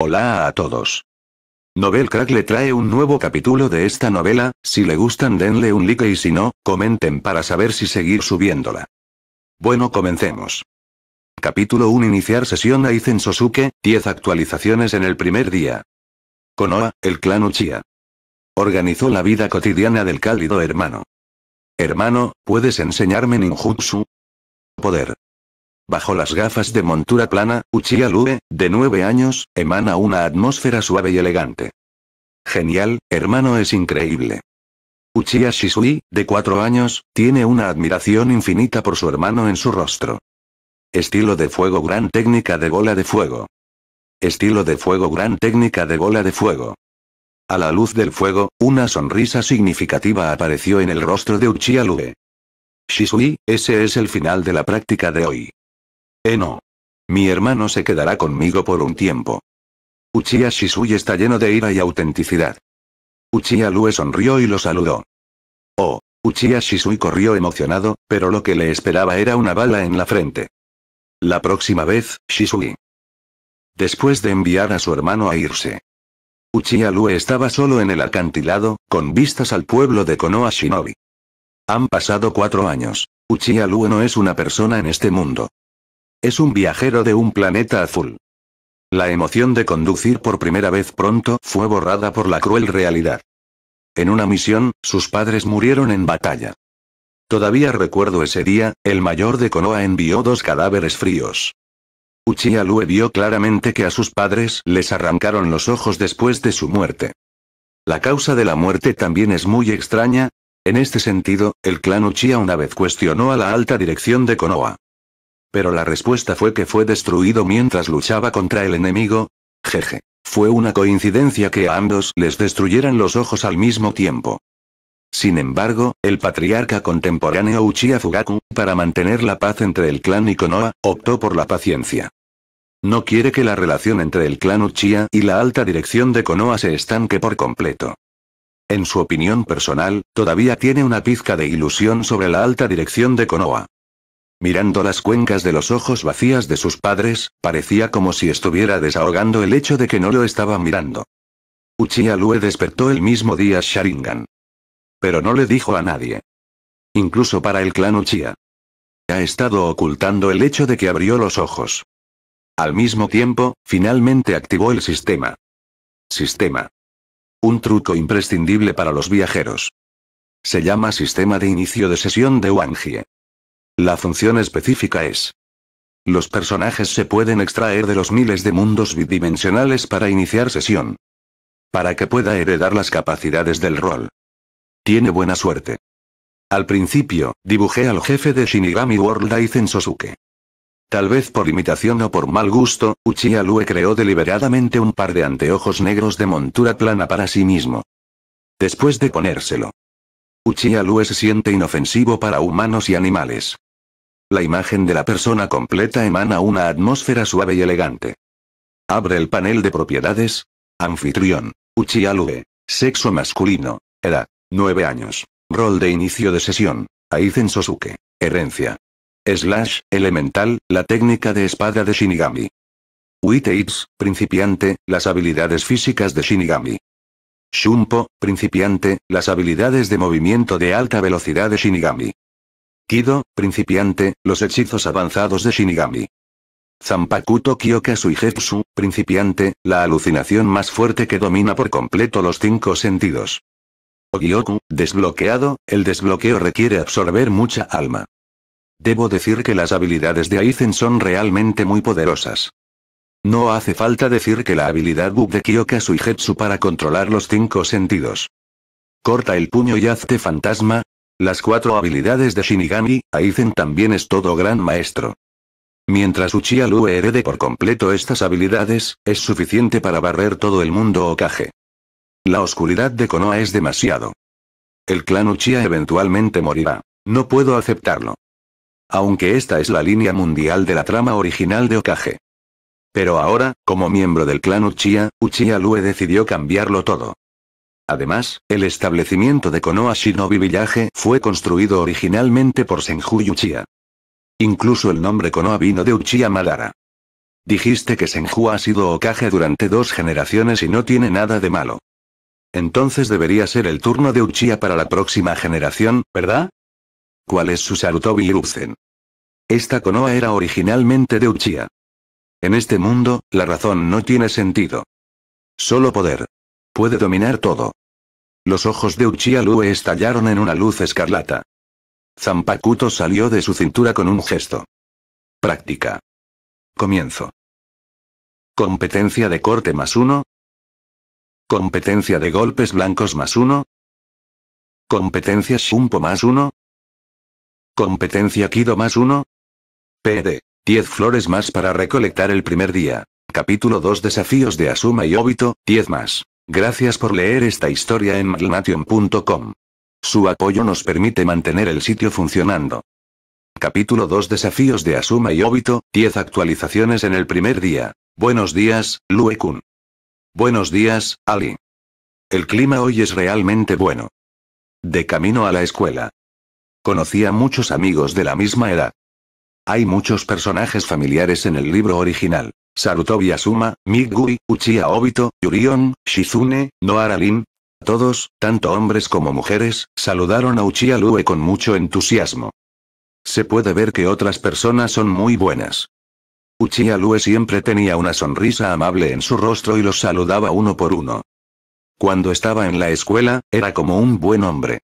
Hola a todos. Novel Crack le trae un nuevo capítulo de esta novela, si le gustan denle un like y si no, comenten para saber si seguir subiéndola. Bueno comencemos. Capítulo 1 Iniciar sesión Aizen Sosuke, 10 actualizaciones en el primer día. Konoha, el clan Uchiha. Organizó la vida cotidiana del cálido hermano. Hermano, ¿puedes enseñarme ninjutsu? Poder. Bajo las gafas de montura plana, Uchiha Lue, de 9 años, emana una atmósfera suave y elegante. Genial, hermano es increíble. Uchiha Shisui, de 4 años, tiene una admiración infinita por su hermano en su rostro. Estilo de fuego gran técnica de bola de fuego. Estilo de fuego gran técnica de bola de fuego. A la luz del fuego, una sonrisa significativa apareció en el rostro de Uchiha Lube. Shisui, ese es el final de la práctica de hoy. Eh no. Mi hermano se quedará conmigo por un tiempo. Uchiha Shisui está lleno de ira y autenticidad. Uchiha Lue sonrió y lo saludó. Oh, Uchiha Shisui corrió emocionado, pero lo que le esperaba era una bala en la frente. La próxima vez, Shisui. Después de enviar a su hermano a irse. Uchiha Lue estaba solo en el acantilado, con vistas al pueblo de Konoha Shinobi. Han pasado cuatro años. Uchiha Lue no es una persona en este mundo. Es un viajero de un planeta azul. La emoción de conducir por primera vez pronto fue borrada por la cruel realidad. En una misión, sus padres murieron en batalla. Todavía recuerdo ese día, el mayor de Konoha envió dos cadáveres fríos. Uchiha Lue vio claramente que a sus padres les arrancaron los ojos después de su muerte. La causa de la muerte también es muy extraña. En este sentido, el clan Uchiha una vez cuestionó a la alta dirección de Konoha. Pero la respuesta fue que fue destruido mientras luchaba contra el enemigo. Jeje. Fue una coincidencia que a ambos les destruyeran los ojos al mismo tiempo. Sin embargo, el patriarca contemporáneo Uchiha Fugaku, para mantener la paz entre el clan y Konoha, optó por la paciencia. No quiere que la relación entre el clan Uchiha y la alta dirección de Konoha se estanque por completo. En su opinión personal, todavía tiene una pizca de ilusión sobre la alta dirección de Konoha. Mirando las cuencas de los ojos vacías de sus padres, parecía como si estuviera desahogando el hecho de que no lo estaba mirando. Uchiha Lue despertó el mismo día Sharingan. Pero no le dijo a nadie. Incluso para el clan Uchiha. Ha estado ocultando el hecho de que abrió los ojos. Al mismo tiempo, finalmente activó el sistema. Sistema. Un truco imprescindible para los viajeros. Se llama sistema de inicio de sesión de Wangie. La función específica es. Los personajes se pueden extraer de los miles de mundos bidimensionales para iniciar sesión. Para que pueda heredar las capacidades del rol. Tiene buena suerte. Al principio, dibujé al jefe de Shinigami World Aizen Sosuke. Tal vez por imitación o por mal gusto, Uchiha Lue creó deliberadamente un par de anteojos negros de montura plana para sí mismo. Después de ponérselo, Uchiha Lue se siente inofensivo para humanos y animales. La imagen de la persona completa emana una atmósfera suave y elegante. Abre el panel de propiedades. Anfitrión. Uchiha Sexo masculino. Edad. 9 años. Rol de inicio de sesión. Aizen Sosuke. Herencia. Slash, elemental, la técnica de espada de Shinigami. Witeips, principiante, las habilidades físicas de Shinigami. Shumpo, principiante, las habilidades de movimiento de alta velocidad de Shinigami. Kido, principiante, los hechizos avanzados de Shinigami. Zampakuto y Jetsu, principiante, la alucinación más fuerte que domina por completo los cinco sentidos. Ogyoku, desbloqueado, el desbloqueo requiere absorber mucha alma. Debo decir que las habilidades de Aizen son realmente muy poderosas. No hace falta decir que la habilidad Bug de Kyoka Jetsu para controlar los cinco sentidos. Corta el puño y hazte fantasma, las cuatro habilidades de Shinigami, Aizen también es todo gran maestro. Mientras Uchiha Lue herede por completo estas habilidades, es suficiente para barrer todo el mundo Okage. La oscuridad de Konoha es demasiado. El clan Uchiha eventualmente morirá. No puedo aceptarlo. Aunque esta es la línea mundial de la trama original de Okage. Pero ahora, como miembro del clan Uchiha, Uchiha Lue decidió cambiarlo todo. Además, el establecimiento de Konoha Shinobi Village fue construido originalmente por Senju Uchiha. Incluso el nombre Konoha vino de Uchiha Madara. Dijiste que Senju ha sido Okage durante dos generaciones y no tiene nada de malo. Entonces debería ser el turno de Uchiha para la próxima generación, ¿verdad? ¿Cuál es su Sarutobi Esta Konoha era originalmente de Uchiha. En este mundo, la razón no tiene sentido. Solo poder. Puede dominar todo. Los ojos de Uchiha Lue estallaron en una luz escarlata. Zampacuto salió de su cintura con un gesto. Práctica. Comienzo. Competencia de corte más uno. Competencia de golpes blancos más uno. Competencia Shumpo más uno. Competencia Kido más uno. PD. 10 flores más para recolectar el primer día. Capítulo 2 Desafíos de Asuma y Obito, 10 más. Gracias por leer esta historia en maglnation.com. Su apoyo nos permite mantener el sitio funcionando. Capítulo 2 Desafíos de Asuma y Obito, 10 actualizaciones en el primer día. Buenos días, lue Buenos días, Ali. El clima hoy es realmente bueno. De camino a la escuela. Conocí a muchos amigos de la misma edad. Hay muchos personajes familiares en el libro original. Sarutobi Asuma, Migui, Uchiha Obito, Yurion, Shizune, Noaralin. Todos, tanto hombres como mujeres, saludaron a Uchiha Lue con mucho entusiasmo. Se puede ver que otras personas son muy buenas. Uchiha Lue siempre tenía una sonrisa amable en su rostro y los saludaba uno por uno. Cuando estaba en la escuela, era como un buen hombre.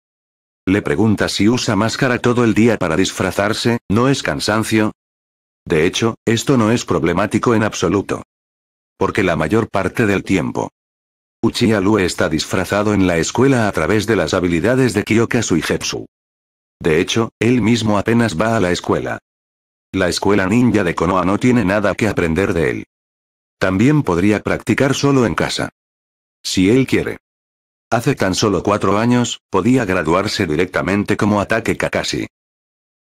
Le pregunta si usa máscara todo el día para disfrazarse, ¿no es cansancio? De hecho, esto no es problemático en absoluto. Porque la mayor parte del tiempo, Uchiha Lue está disfrazado en la escuela a través de las habilidades de Kyokasu y Jetsu. De hecho, él mismo apenas va a la escuela. La escuela ninja de Konoha no tiene nada que aprender de él. También podría practicar solo en casa. Si él quiere. Hace tan solo cuatro años, podía graduarse directamente como ataque Kakashi.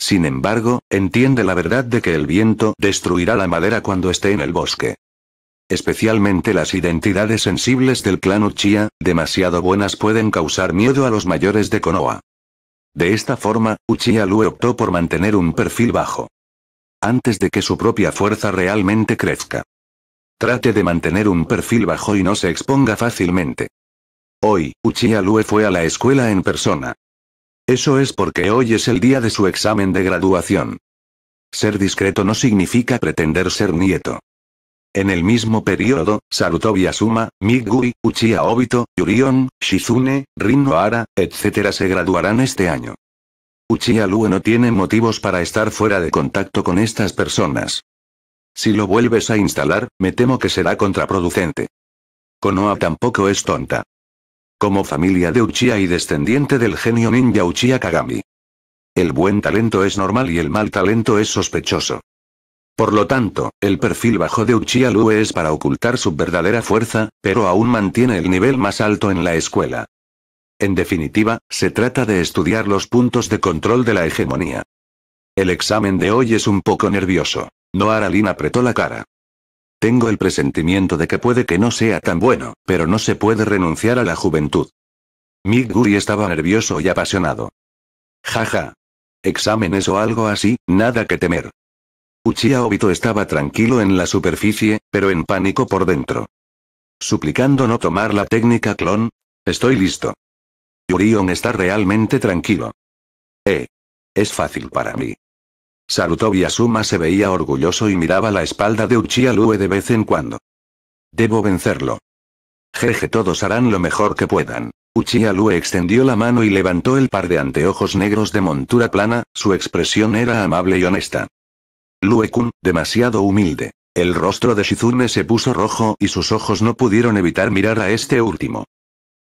Sin embargo, entiende la verdad de que el viento destruirá la madera cuando esté en el bosque. Especialmente las identidades sensibles del clan Uchiha, demasiado buenas pueden causar miedo a los mayores de Konoha. De esta forma, Uchiha Lue optó por mantener un perfil bajo. Antes de que su propia fuerza realmente crezca. Trate de mantener un perfil bajo y no se exponga fácilmente. Hoy, Uchiha Lue fue a la escuela en persona. Eso es porque hoy es el día de su examen de graduación. Ser discreto no significa pretender ser nieto. En el mismo periodo, Sarutobi Asuma, Migui, Uchiha Obito, Yurion, Shizune, Rin Nohara, etc. se graduarán este año. Uchiha Lue no tiene motivos para estar fuera de contacto con estas personas. Si lo vuelves a instalar, me temo que será contraproducente. Konoha tampoco es tonta. Como familia de Uchiha y descendiente del genio ninja Uchiha Kagami. El buen talento es normal y el mal talento es sospechoso. Por lo tanto, el perfil bajo de Uchiha Lue es para ocultar su verdadera fuerza, pero aún mantiene el nivel más alto en la escuela. En definitiva, se trata de estudiar los puntos de control de la hegemonía. El examen de hoy es un poco nervioso. Noaralin apretó la cara. Tengo el presentimiento de que puede que no sea tan bueno, pero no se puede renunciar a la juventud. Midguri estaba nervioso y apasionado. Jaja. Exámenes o algo así, nada que temer. Uchiha Obito estaba tranquilo en la superficie, pero en pánico por dentro. Suplicando no tomar la técnica clon, estoy listo. Yurion está realmente tranquilo. Eh. Es fácil para mí. Sarutobi Asuma se veía orgulloso y miraba la espalda de Uchiha Lue de vez en cuando. Debo vencerlo. Jeje todos harán lo mejor que puedan. Uchiha Lue extendió la mano y levantó el par de anteojos negros de montura plana, su expresión era amable y honesta. Lue-kun, demasiado humilde. El rostro de Shizune se puso rojo y sus ojos no pudieron evitar mirar a este último.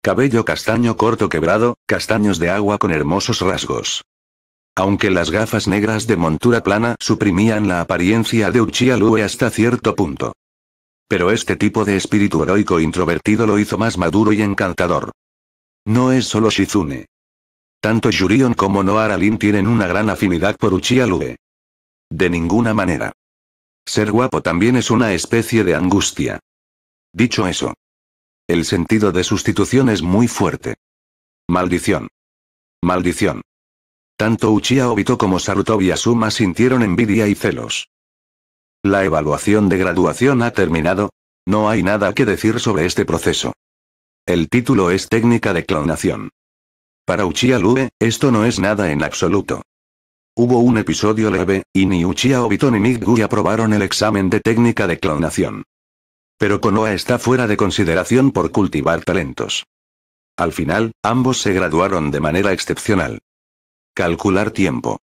Cabello castaño corto quebrado, castaños de agua con hermosos rasgos. Aunque las gafas negras de montura plana suprimían la apariencia de Uchiha Lue hasta cierto punto. Pero este tipo de espíritu heroico introvertido lo hizo más maduro y encantador. No es solo Shizune. Tanto Yurion como Noara Lin tienen una gran afinidad por Uchiha Lue. De ninguna manera. Ser guapo también es una especie de angustia. Dicho eso. El sentido de sustitución es muy fuerte. Maldición. Maldición. Tanto Uchiha Obito como Sarutobi Asuma sintieron envidia y celos. La evaluación de graduación ha terminado. No hay nada que decir sobre este proceso. El título es técnica de clonación. Para Uchiha Lube, esto no es nada en absoluto. Hubo un episodio leve, y ni Uchiha Obito ni Nick aprobaron el examen de técnica de clonación. Pero Konoha está fuera de consideración por cultivar talentos. Al final, ambos se graduaron de manera excepcional. Calcular tiempo.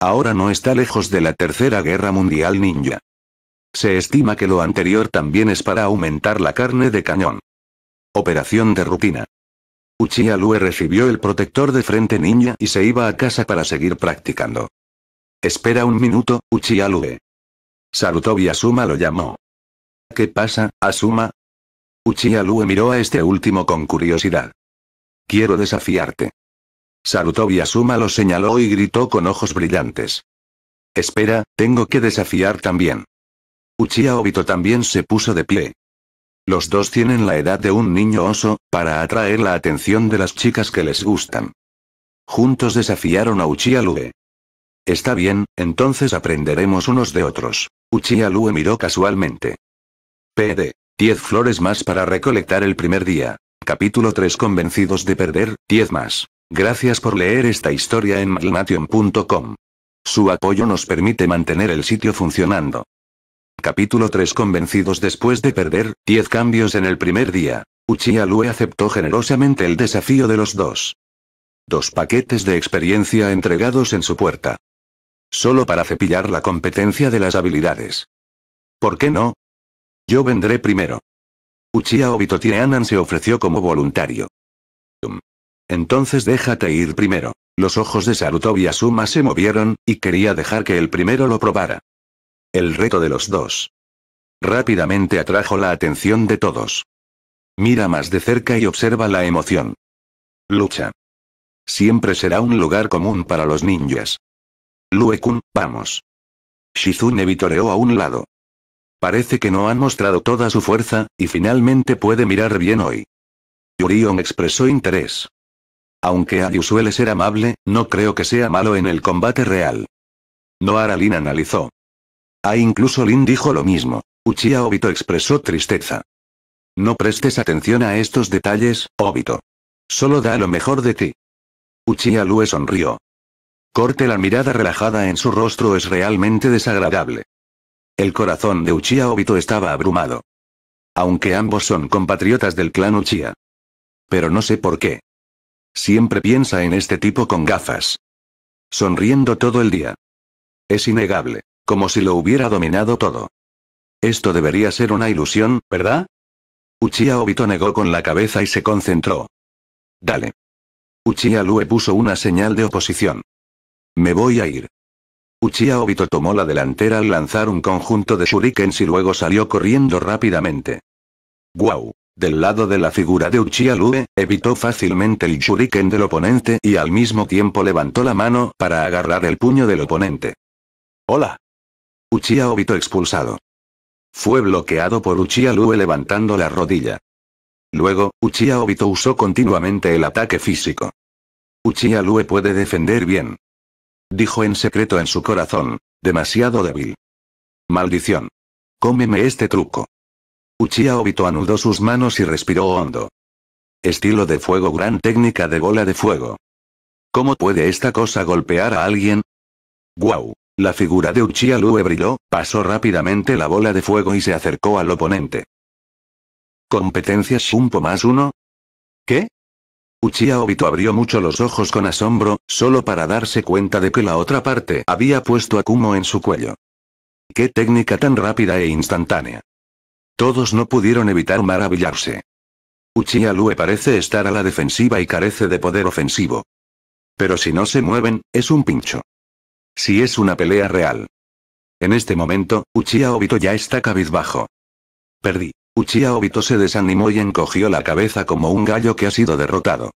Ahora no está lejos de la Tercera Guerra Mundial Ninja. Se estima que lo anterior también es para aumentar la carne de cañón. Operación de rutina. Uchiha Lue recibió el protector de frente ninja y se iba a casa para seguir practicando. Espera un minuto, Uchiha Lue. Sarutobi Asuma lo llamó. ¿Qué pasa, Asuma? Uchiha Lue miró a este último con curiosidad. Quiero desafiarte. Sarutobi Asuma lo señaló y gritó con ojos brillantes. Espera, tengo que desafiar también. Uchiha Obito también se puso de pie. Los dos tienen la edad de un niño oso, para atraer la atención de las chicas que les gustan. Juntos desafiaron a Uchiha Lue. Está bien, entonces aprenderemos unos de otros. Uchiha Lue miró casualmente. PD. 10 flores más para recolectar el primer día. Capítulo 3 Convencidos de perder, 10 más. Gracias por leer esta historia en Malnation.com. Su apoyo nos permite mantener el sitio funcionando. Capítulo 3 Convencidos después de perder, 10 cambios en el primer día. Uchiha Lue aceptó generosamente el desafío de los dos. Dos paquetes de experiencia entregados en su puerta. Solo para cepillar la competencia de las habilidades. ¿Por qué no? Yo vendré primero. Uchiha Obito Tienan se ofreció como voluntario. Entonces déjate ir primero. Los ojos de Saruto y Asuma se movieron, y quería dejar que el primero lo probara. El reto de los dos. Rápidamente atrajo la atención de todos. Mira más de cerca y observa la emoción. Lucha. Siempre será un lugar común para los ninjas. Luekun, vamos. Shizune vitoreó a un lado. Parece que no han mostrado toda su fuerza, y finalmente puede mirar bien hoy. Yurion expresó interés. Aunque Ayu suele ser amable, no creo que sea malo en el combate real. Noara Lin analizó. Ah, incluso Lin dijo lo mismo. Uchiha Obito expresó tristeza. No prestes atención a estos detalles, Obito. Solo da lo mejor de ti. Uchiha Lue sonrió. Corte la mirada relajada en su rostro es realmente desagradable. El corazón de Uchiha Obito estaba abrumado. Aunque ambos son compatriotas del clan Uchiha. Pero no sé por qué. Siempre piensa en este tipo con gafas. Sonriendo todo el día. Es innegable, como si lo hubiera dominado todo. Esto debería ser una ilusión, ¿verdad? Uchiha Obito negó con la cabeza y se concentró. Dale. Uchiha Lue puso una señal de oposición. Me voy a ir. Uchiha Obito tomó la delantera al lanzar un conjunto de shurikens y luego salió corriendo rápidamente. ¡Guau! Del lado de la figura de Uchiha Lue, evitó fácilmente el shuriken del oponente y al mismo tiempo levantó la mano para agarrar el puño del oponente. ¡Hola! Uchiha Obito expulsado. Fue bloqueado por Uchiha Lue levantando la rodilla. Luego, Uchiha Obito usó continuamente el ataque físico. Uchiha Lue puede defender bien. Dijo en secreto en su corazón. Demasiado débil. Maldición. Cómeme este truco. Uchiha Obito anudó sus manos y respiró hondo. Estilo de fuego gran técnica de bola de fuego. ¿Cómo puede esta cosa golpear a alguien? ¡Guau! La figura de Uchiha Lue brilló, pasó rápidamente la bola de fuego y se acercó al oponente. ¿Competencia Shumpo más uno? ¿Qué? Uchiha Obito abrió mucho los ojos con asombro, solo para darse cuenta de que la otra parte había puesto a en su cuello. ¡Qué técnica tan rápida e instantánea! Todos no pudieron evitar maravillarse. Uchiha Lue parece estar a la defensiva y carece de poder ofensivo. Pero si no se mueven, es un pincho. Si es una pelea real. En este momento, Uchiha Obito ya está cabizbajo. Perdí. Uchiha Obito se desanimó y encogió la cabeza como un gallo que ha sido derrotado.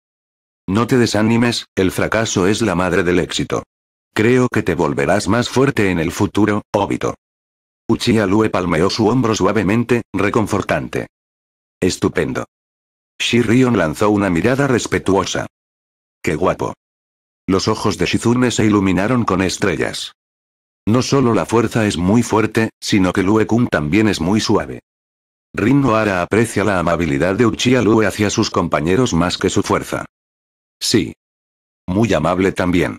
No te desanimes, el fracaso es la madre del éxito. Creo que te volverás más fuerte en el futuro, Obito. Uchiha Lue palmeó su hombro suavemente, reconfortante. Estupendo. Shirion lanzó una mirada respetuosa. ¡Qué guapo! Los ojos de Shizune se iluminaron con estrellas. No solo la fuerza es muy fuerte, sino que Lue-kun también es muy suave. Rin Noara aprecia la amabilidad de Uchiha Lue hacia sus compañeros más que su fuerza. Sí. Muy amable también.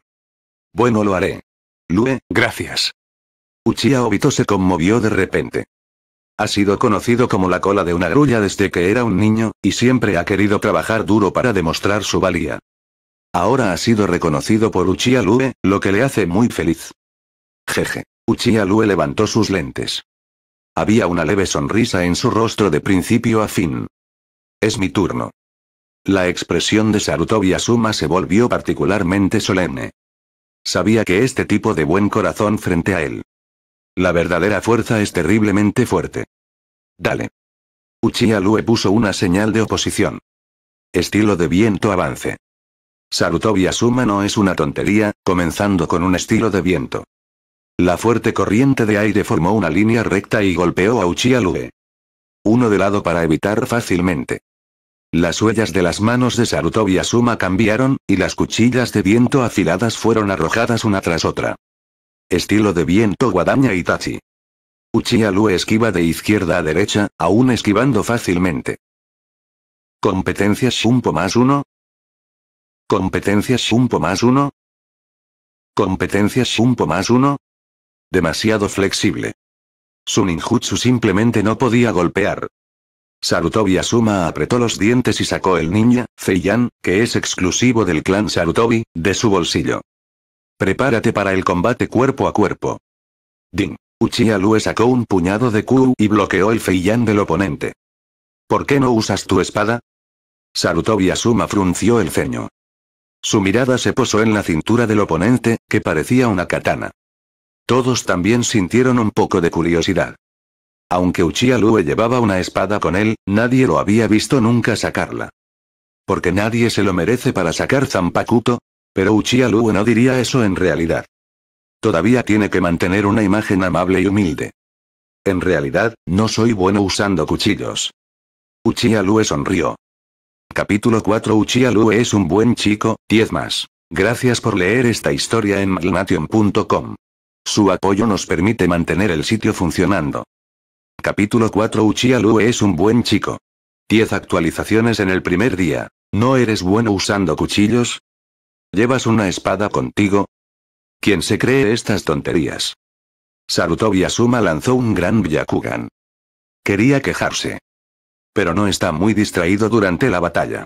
Bueno lo haré. Lue, gracias. Uchiha Obito se conmovió de repente. Ha sido conocido como la cola de una grulla desde que era un niño, y siempre ha querido trabajar duro para demostrar su valía. Ahora ha sido reconocido por Uchiha Lue, lo que le hace muy feliz. Jeje. Uchiha Lue levantó sus lentes. Había una leve sonrisa en su rostro de principio a fin. Es mi turno. La expresión de Sarutobi Asuma se volvió particularmente solemne. Sabía que este tipo de buen corazón frente a él la verdadera fuerza es terriblemente fuerte. Dale. Uchiha puso una señal de oposición. Estilo de viento avance. Sarutobi Asuma no es una tontería, comenzando con un estilo de viento. La fuerte corriente de aire formó una línea recta y golpeó a Uchiha Uno de lado para evitar fácilmente. Las huellas de las manos de Sarutobi Asuma cambiaron, y las cuchillas de viento afiladas fueron arrojadas una tras otra. Estilo de viento guadaña Itachi. tachi. Uchiha esquiva de izquierda a derecha, aún esquivando fácilmente. Competencias Shumpo más uno? Competencias Shumpo más uno? un po más uno? Demasiado flexible. Su simplemente no podía golpear. Sarutobi Asuma apretó los dientes y sacó el ninja, Feiyan, que es exclusivo del clan Sarutobi, de su bolsillo. Prepárate para el combate cuerpo a cuerpo. Ding. Uchiha Lue sacó un puñado de Q y bloqueó el Feiyan del oponente. ¿Por qué no usas tu espada? Sarutobi Asuma frunció el ceño. Su mirada se posó en la cintura del oponente, que parecía una katana. Todos también sintieron un poco de curiosidad. Aunque Uchiha Lue llevaba una espada con él, nadie lo había visto nunca sacarla. Porque nadie se lo merece para sacar Zampakuto, pero Uchiha no diría eso en realidad. Todavía tiene que mantener una imagen amable y humilde. En realidad, no soy bueno usando cuchillos. Uchiha Lue sonrió. Capítulo 4 Uchiha Lue es un buen chico, 10 más. Gracias por leer esta historia en malnation.com. Su apoyo nos permite mantener el sitio funcionando. Capítulo 4 Uchiha Lue es un buen chico. 10 actualizaciones en el primer día. ¿No eres bueno usando cuchillos? ¿Llevas una espada contigo? ¿Quién se cree estas tonterías? Sarutobi Asuma lanzó un gran Byakugan. Quería quejarse. Pero no está muy distraído durante la batalla.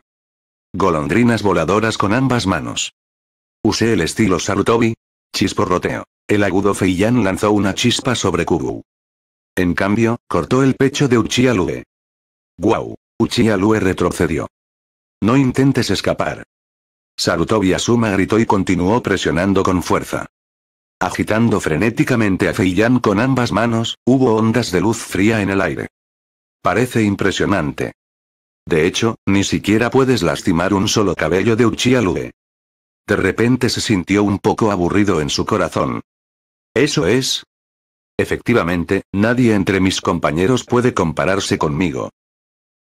Golondrinas voladoras con ambas manos. Usé el estilo Sarutobi. Chisporroteo. El agudo Feiyan lanzó una chispa sobre Kubu. En cambio, cortó el pecho de Uchiha ¡Guau! Uchiha retrocedió. No intentes escapar, Sarutobi Asuma gritó y continuó presionando con fuerza. Agitando frenéticamente a Feiyan con ambas manos, hubo ondas de luz fría en el aire. Parece impresionante. De hecho, ni siquiera puedes lastimar un solo cabello de Uchiha De repente se sintió un poco aburrido en su corazón. Eso es. Efectivamente, nadie entre mis compañeros puede compararse conmigo.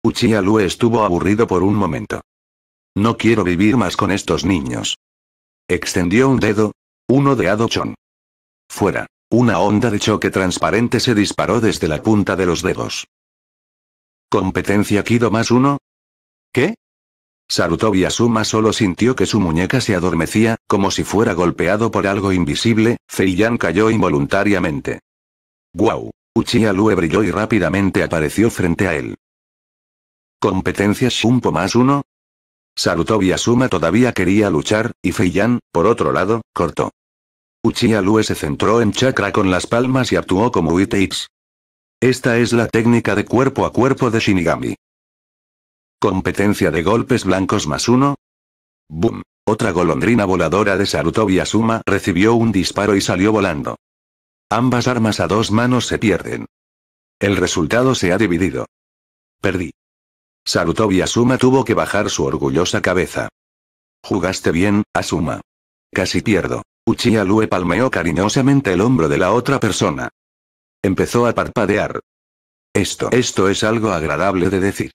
Uchiha estuvo aburrido por un momento. No quiero vivir más con estos niños. Extendió un dedo. Uno de Adochon. Fuera. Una onda de choque transparente se disparó desde la punta de los dedos. ¿Competencia Kido más uno? ¿Qué? Sarutobi Asuma solo sintió que su muñeca se adormecía, como si fuera golpeado por algo invisible, Feiyan cayó involuntariamente. ¡Guau! Uchiha Lue brilló y rápidamente apareció frente a él. ¿Competencia Shumpo más uno? Sarutobi suma todavía quería luchar, y Feiyan, por otro lado, cortó. Uchiha Lue se centró en chakra con las palmas y actuó como Uiteits. Esta es la técnica de cuerpo a cuerpo de Shinigami. Competencia de golpes blancos más uno. ¡Boom! Otra golondrina voladora de Sarutobi suma recibió un disparo y salió volando. Ambas armas a dos manos se pierden. El resultado se ha dividido. Perdí. Sarutobi tuvo que bajar su orgullosa cabeza. Jugaste bien, Asuma. Casi pierdo. Uchiha Lue palmeó cariñosamente el hombro de la otra persona. Empezó a parpadear. Esto, esto es algo agradable de decir.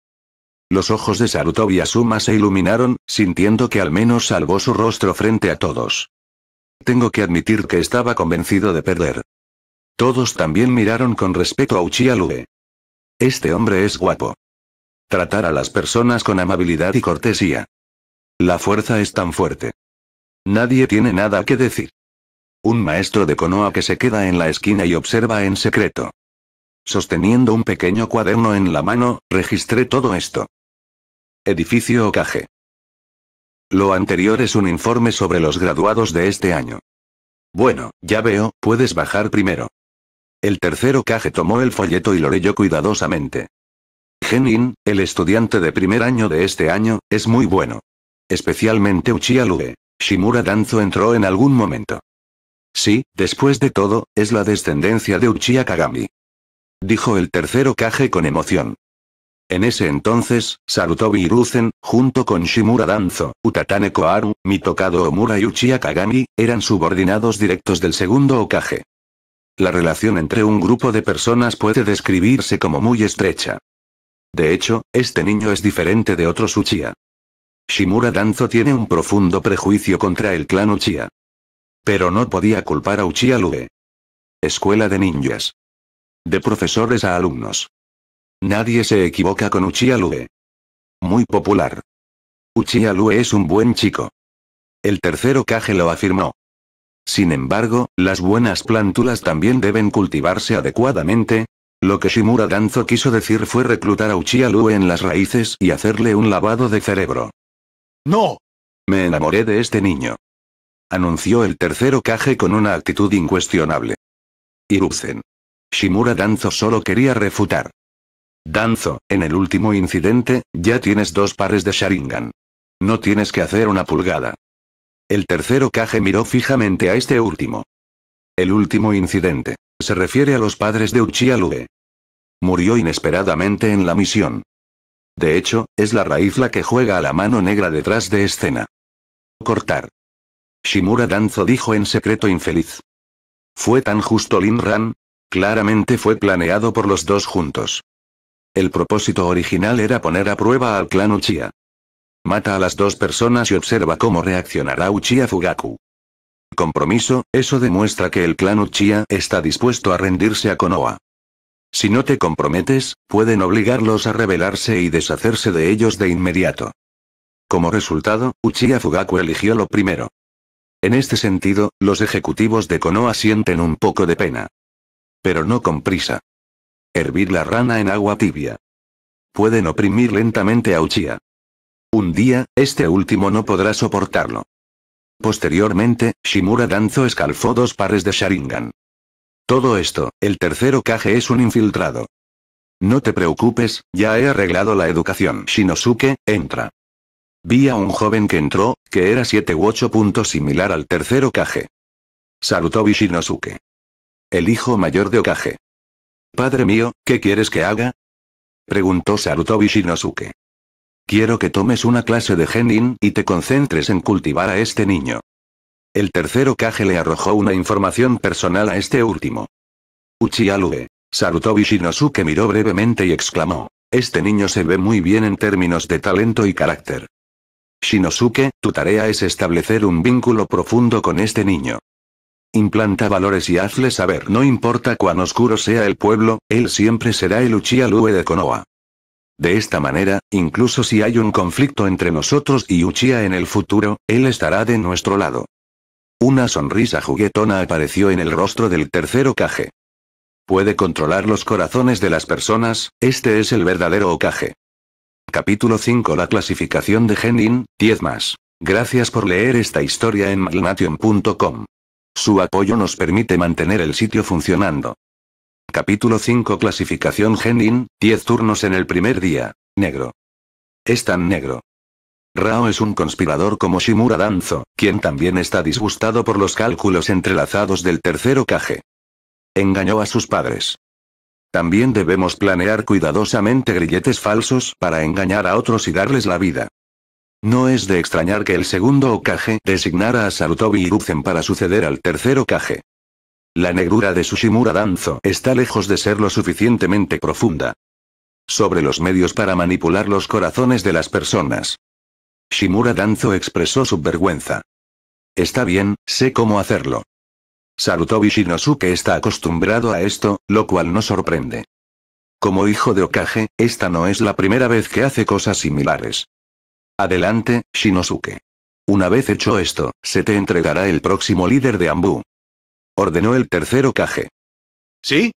Los ojos de Sarutobi se iluminaron, sintiendo que al menos salvó su rostro frente a todos. Tengo que admitir que estaba convencido de perder. Todos también miraron con respeto a Uchiha Lue. Este hombre es guapo. Tratar a las personas con amabilidad y cortesía. La fuerza es tan fuerte. Nadie tiene nada que decir. Un maestro de Konoha que se queda en la esquina y observa en secreto. Sosteniendo un pequeño cuaderno en la mano, registré todo esto. Edificio caje. Lo anterior es un informe sobre los graduados de este año. Bueno, ya veo, puedes bajar primero. El tercer caje tomó el folleto y lo leyó cuidadosamente. Genin, el estudiante de primer año de este año, es muy bueno. Especialmente Uchiha Shimura Danzo entró en algún momento. Sí, después de todo, es la descendencia de Uchiha Kagami. Dijo el tercer Okage con emoción. En ese entonces, Sarutobi Hiruzen, junto con Shimura Danzo, Utatane Koharu, Mitokado Omura y Uchiha Kagami, eran subordinados directos del segundo Okage. La relación entre un grupo de personas puede describirse como muy estrecha. De hecho, este niño es diferente de otros Uchiha. Shimura Danzo tiene un profundo prejuicio contra el clan Uchiha. Pero no podía culpar a Uchiha Lue. Escuela de ninjas. De profesores a alumnos. Nadie se equivoca con Uchiha Lue. Muy popular. Uchiha Lue es un buen chico. El tercero Kage lo afirmó. Sin embargo, las buenas plántulas también deben cultivarse adecuadamente, lo que Shimura Danzo quiso decir fue reclutar a Uchiha en las raíces y hacerle un lavado de cerebro. ¡No! Me enamoré de este niño. Anunció el tercero Kage con una actitud incuestionable. Iruzen. Shimura Danzo solo quería refutar. Danzo, en el último incidente, ya tienes dos pares de Sharingan. No tienes que hacer una pulgada. El tercero Kage miró fijamente a este último. El último incidente. Se refiere a los padres de Uchiha Murió inesperadamente en la misión. De hecho, es la raíz la que juega a la mano negra detrás de escena. Cortar. Shimura Danzo dijo en secreto infeliz. ¿Fue tan justo Lin Ran? Claramente fue planeado por los dos juntos. El propósito original era poner a prueba al clan Uchiha. Mata a las dos personas y observa cómo reaccionará Uchiha Fugaku. Compromiso, eso demuestra que el clan Uchiha está dispuesto a rendirse a Konoha. Si no te comprometes, pueden obligarlos a rebelarse y deshacerse de ellos de inmediato. Como resultado, Uchiha Fugaku eligió lo primero. En este sentido, los ejecutivos de Konoha sienten un poco de pena. Pero no con prisa. Hervir la rana en agua tibia. Pueden oprimir lentamente a Uchiha. Un día, este último no podrá soportarlo. Posteriormente, Shimura Danzo escalfó dos pares de Sharingan. Todo esto, el tercero Kage es un infiltrado. No te preocupes, ya he arreglado la educación. Shinosuke, entra. Vi a un joven que entró, que era 7 u 8 puntos similar al tercero Kage. y Shinosuke. El hijo mayor de Okage. Padre mío, ¿qué quieres que haga? Preguntó Sarutobi Shinosuke. Quiero que tomes una clase de genin y te concentres en cultivar a este niño. El tercero Kage le arrojó una información personal a este último. Uchiha Sarutobi Shinosuke miró brevemente y exclamó. Este niño se ve muy bien en términos de talento y carácter. Shinosuke, tu tarea es establecer un vínculo profundo con este niño. Implanta valores y hazle saber. No importa cuán oscuro sea el pueblo, él siempre será el Uchiha de Konoha. De esta manera, incluso si hay un conflicto entre nosotros y Uchiha en el futuro, él estará de nuestro lado. Una sonrisa juguetona apareció en el rostro del tercer Okage. Puede controlar los corazones de las personas, este es el verdadero Okage. Capítulo 5 La clasificación de Genin, 10 más. Gracias por leer esta historia en magnation.com. Su apoyo nos permite mantener el sitio funcionando. Capítulo 5 Clasificación Genin, 10 turnos en el primer día. Negro. Es tan negro. Rao es un conspirador como Shimura Danzo, quien también está disgustado por los cálculos entrelazados del tercero Kage. Engañó a sus padres. También debemos planear cuidadosamente grilletes falsos para engañar a otros y darles la vida. No es de extrañar que el segundo Kage designara a Sarutobi y para suceder al tercero Kage. La negrura de Shimura Danzo está lejos de ser lo suficientemente profunda. Sobre los medios para manipular los corazones de las personas. Shimura Danzo expresó su vergüenza. Está bien, sé cómo hacerlo. Sarutobi Shinosuke está acostumbrado a esto, lo cual no sorprende. Como hijo de Okage, esta no es la primera vez que hace cosas similares. Adelante, Shinosuke. Una vez hecho esto, se te entregará el próximo líder de Ambu. Ordenó el tercer Kage. ¿Sí?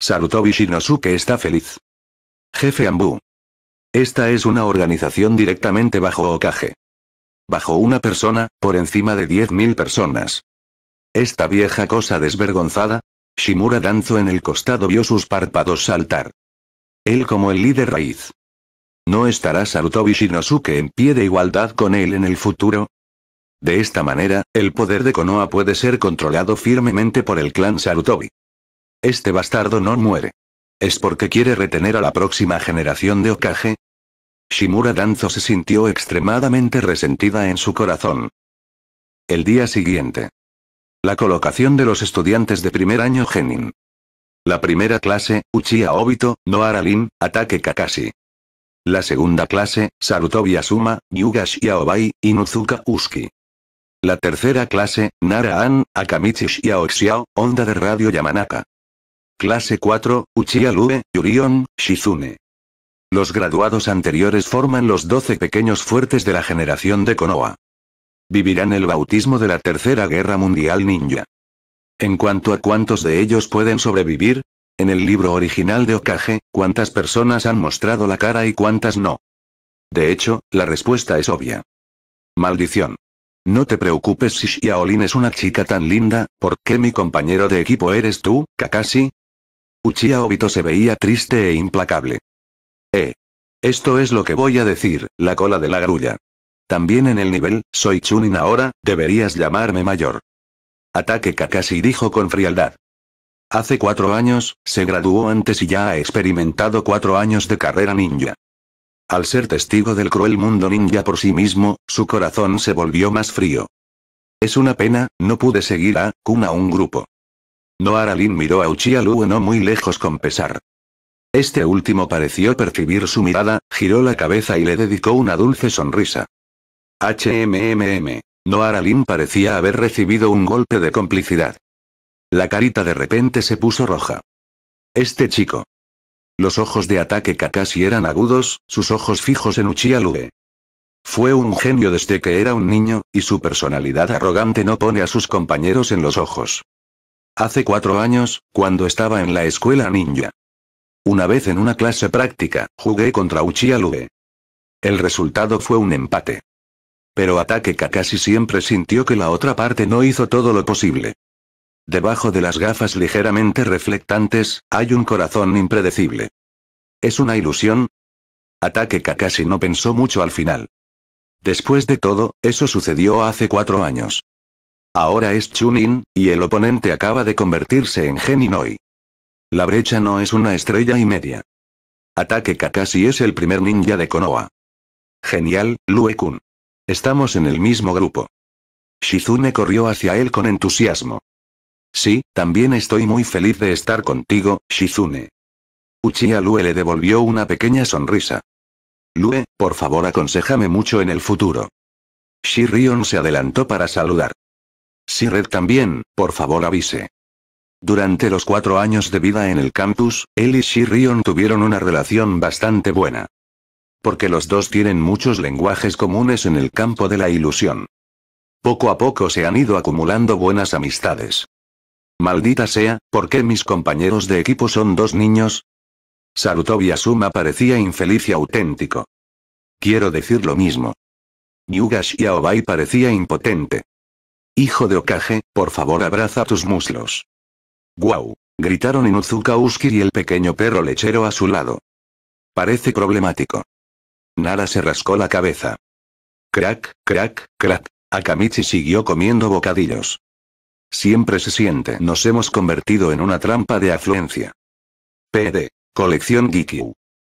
Sarutobi Shinosuke está feliz. Jefe Ambu. Esta es una organización directamente bajo Okage. Bajo una persona, por encima de 10.000 personas. Esta vieja cosa desvergonzada. Shimura Danzo en el costado vio sus párpados saltar. Él como el líder raíz. ¿No estará Sarutobi Shinosuke en pie de igualdad con él en el futuro? De esta manera, el poder de Konoha puede ser controlado firmemente por el clan Sarutobi. Este bastardo no muere. ¿Es porque quiere retener a la próxima generación de Okage? Shimura Danzo se sintió extremadamente resentida en su corazón. El día siguiente. La colocación de los estudiantes de primer año Genin. La primera clase, Uchiha Obito, Noara Lin, Ataque Kakashi. La segunda clase, Sarutobi Asuma, Yuga Shiaobai, Inuzuka Uski. La tercera clase, Nara An, Akamichi Xiao Xiao, onda de radio Yamanaka. Clase 4, Uchiha Yurion, Shizune. Los graduados anteriores forman los 12 pequeños fuertes de la generación de Konoha. Vivirán el bautismo de la Tercera Guerra Mundial Ninja. En cuanto a cuántos de ellos pueden sobrevivir, en el libro original de Okage, cuántas personas han mostrado la cara y cuántas no. De hecho, la respuesta es obvia. Maldición. No te preocupes si es una chica tan linda, ¿por qué mi compañero de equipo eres tú, Kakashi? Uchiha Obito se veía triste e implacable. Eh. Esto es lo que voy a decir, la cola de la grulla. También en el nivel, soy Chunin ahora, deberías llamarme mayor. Ataque Kakashi dijo con frialdad. Hace cuatro años, se graduó antes y ya ha experimentado cuatro años de carrera ninja. Al ser testigo del cruel mundo ninja por sí mismo, su corazón se volvió más frío. Es una pena, no pude seguir a Kun a un grupo. No miró a Uchiha no muy lejos con pesar. Este último pareció percibir su mirada, giró la cabeza y le dedicó una dulce sonrisa. HMMM. No parecía haber recibido un golpe de complicidad. La carita de repente se puso roja. Este chico. Los ojos de ataque Kakashi eran agudos, sus ojos fijos en Uchiha Fue un genio desde que era un niño, y su personalidad arrogante no pone a sus compañeros en los ojos. Hace cuatro años, cuando estaba en la escuela ninja. Una vez en una clase práctica, jugué contra Uchiha El resultado fue un empate. Pero Ataque Kakashi siempre sintió que la otra parte no hizo todo lo posible. Debajo de las gafas ligeramente reflectantes, hay un corazón impredecible. ¿Es una ilusión? Ataque Kakashi no pensó mucho al final. Después de todo, eso sucedió hace cuatro años. Ahora es Chunin, y el oponente acaba de convertirse en Geninoi. La brecha no es una estrella y media. Ataque Kakashi es el primer ninja de Konoha. Genial, Lue-kun. Estamos en el mismo grupo. Shizune corrió hacia él con entusiasmo. Sí, también estoy muy feliz de estar contigo, Shizune. Uchiha Lue le devolvió una pequeña sonrisa. Lue, por favor aconsejame mucho en el futuro. Shirion se adelantó para saludar. Shired también, por favor avise. Durante los cuatro años de vida en el campus, él y Shirion tuvieron una relación bastante buena. Porque los dos tienen muchos lenguajes comunes en el campo de la ilusión. Poco a poco se han ido acumulando buenas amistades. Maldita sea, ¿por qué mis compañeros de equipo son dos niños? Sarutobi Asuma parecía infeliz y auténtico. Quiero decir lo mismo. Yugashi Aobai parecía impotente. Hijo de Okage, por favor abraza tus muslos. ¡Guau! gritaron Inuzuka Usuki y el pequeño perro lechero a su lado. Parece problemático. Nara se rascó la cabeza. Crack, crack, crack. Akamichi siguió comiendo bocadillos. Siempre se siente nos hemos convertido en una trampa de afluencia. PD. Colección Geeky.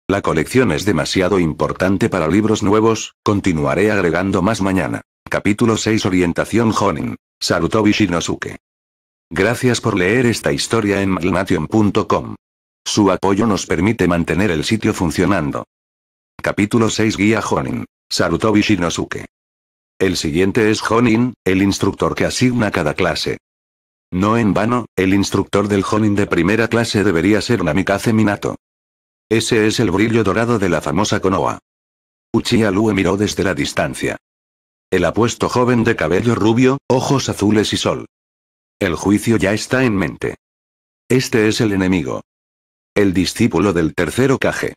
La colección es demasiado importante para libros nuevos, continuaré agregando más mañana. Capítulo 6 Orientación Honin. Sarutobi Shinosuke. Gracias por leer esta historia en Malmation.com. Su apoyo nos permite mantener el sitio funcionando. Capítulo 6 Guía Honin. Sarutobi Shinosuke. El siguiente es Honin, el instructor que asigna cada clase. No en vano, el instructor del Jonin de primera clase debería ser Namikaze Minato. Ese es el brillo dorado de la famosa Konoha. Uchiha Lue miró desde la distancia. El apuesto joven de cabello rubio, ojos azules y sol. El juicio ya está en mente. Este es el enemigo. El discípulo del tercero Kage.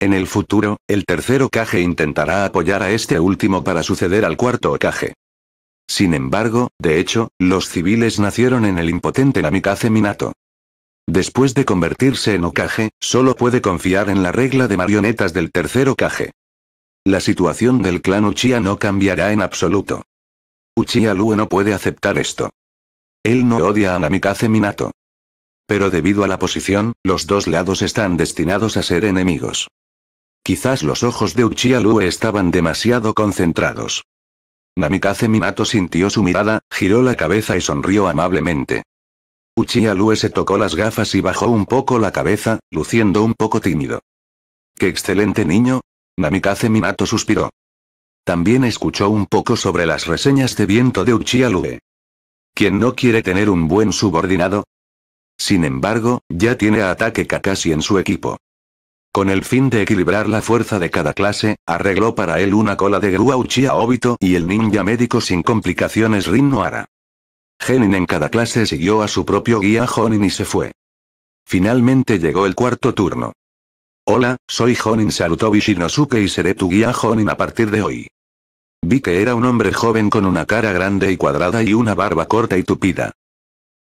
En el futuro, el tercero Kage intentará apoyar a este último para suceder al cuarto Kage. Sin embargo, de hecho, los civiles nacieron en el impotente Namikaze Minato. Después de convertirse en Okage, solo puede confiar en la regla de marionetas del tercer Okage. La situación del clan Uchiha no cambiará en absoluto. Uchiha Lue no puede aceptar esto. Él no odia a Namikaze Minato. Pero debido a la posición, los dos lados están destinados a ser enemigos. Quizás los ojos de Uchiha Lue estaban demasiado concentrados. Namikaze Minato sintió su mirada, giró la cabeza y sonrió amablemente. Uchiha Lue se tocó las gafas y bajó un poco la cabeza, luciendo un poco tímido. ¡Qué excelente niño! Namikaze Minato suspiró. También escuchó un poco sobre las reseñas de viento de Uchiha Lue. ¿Quién no quiere tener un buen subordinado? Sin embargo, ya tiene a Ataque Kakashi en su equipo. Con el fin de equilibrar la fuerza de cada clase, arregló para él una cola de grúa a Obito y el ninja médico sin complicaciones Rin Noara. Genin en cada clase siguió a su propio guía Honin y se fue. Finalmente llegó el cuarto turno. Hola, soy Jonin Sarutobi Shinosuke y seré tu guía Honin a partir de hoy. Vi que era un hombre joven con una cara grande y cuadrada y una barba corta y tupida.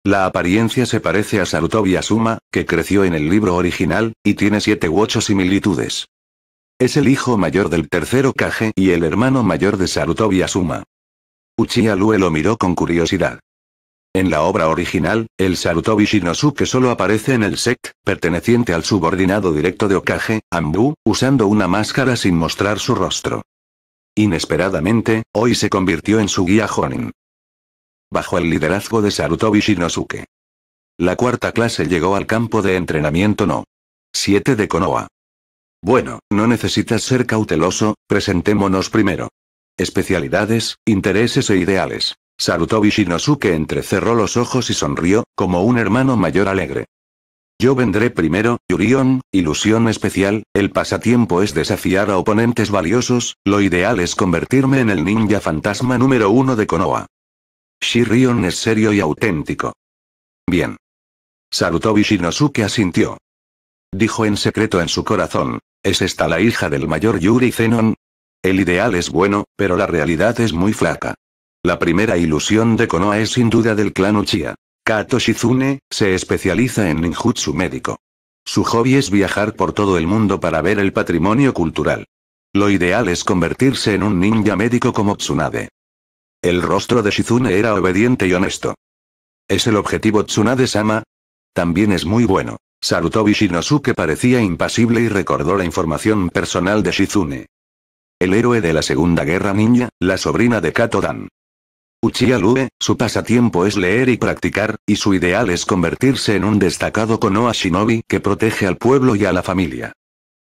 La apariencia se parece a Sarutobi Asuma, que creció en el libro original, y tiene siete u ocho similitudes. Es el hijo mayor del tercero Kage y el hermano mayor de Sarutobi Asuma. Uchiha lo miró con curiosidad. En la obra original, el Sarutobi Shinosuke solo aparece en el sect, perteneciente al subordinado directo de Okage, Ambu, usando una máscara sin mostrar su rostro. Inesperadamente, hoy se convirtió en su guía Honin bajo el liderazgo de Sarutobi Shinosuke. La cuarta clase llegó al campo de entrenamiento No. 7 de Konoha. Bueno, no necesitas ser cauteloso, presentémonos primero. Especialidades, intereses e ideales. Sarutobi Shinosuke entrecerró los ojos y sonrió, como un hermano mayor alegre. Yo vendré primero, Yurion, ilusión especial, el pasatiempo es desafiar a oponentes valiosos, lo ideal es convertirme en el ninja fantasma número uno de Konoha. Shirion es serio y auténtico. Bien. Sarutobi Shinosuke asintió. Dijo en secreto en su corazón, ¿es esta la hija del mayor Yuri Zenon? El ideal es bueno, pero la realidad es muy flaca. La primera ilusión de Konoha es sin duda del clan Uchiha. Kato Shizune, se especializa en ninjutsu médico. Su hobby es viajar por todo el mundo para ver el patrimonio cultural. Lo ideal es convertirse en un ninja médico como Tsunade. El rostro de Shizune era obediente y honesto. ¿Es el objetivo Tsunade-sama? También es muy bueno. Sarutobi Shinosuke parecía impasible y recordó la información personal de Shizune. El héroe de la Segunda Guerra Ninja, la sobrina de Kato-dan. Uchiha Lue, su pasatiempo es leer y practicar, y su ideal es convertirse en un destacado Konoha Shinobi que protege al pueblo y a la familia.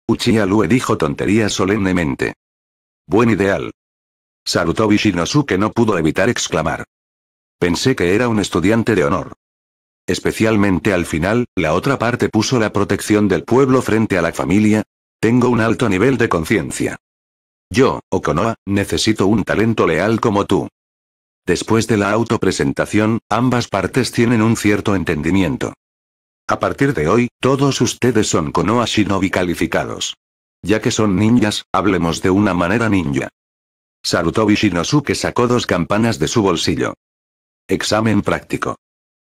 Uchiha Lue dijo tonterías solemnemente. Buen ideal, Sarutobi que no pudo evitar exclamar. Pensé que era un estudiante de honor. Especialmente al final, la otra parte puso la protección del pueblo frente a la familia. Tengo un alto nivel de conciencia. Yo, Okonoa, necesito un talento leal como tú. Después de la autopresentación, ambas partes tienen un cierto entendimiento. A partir de hoy, todos ustedes son Konoha Shinobi calificados. Ya que son ninjas, hablemos de una manera ninja. Sarutobi Shinosuke sacó dos campanas de su bolsillo. Examen práctico.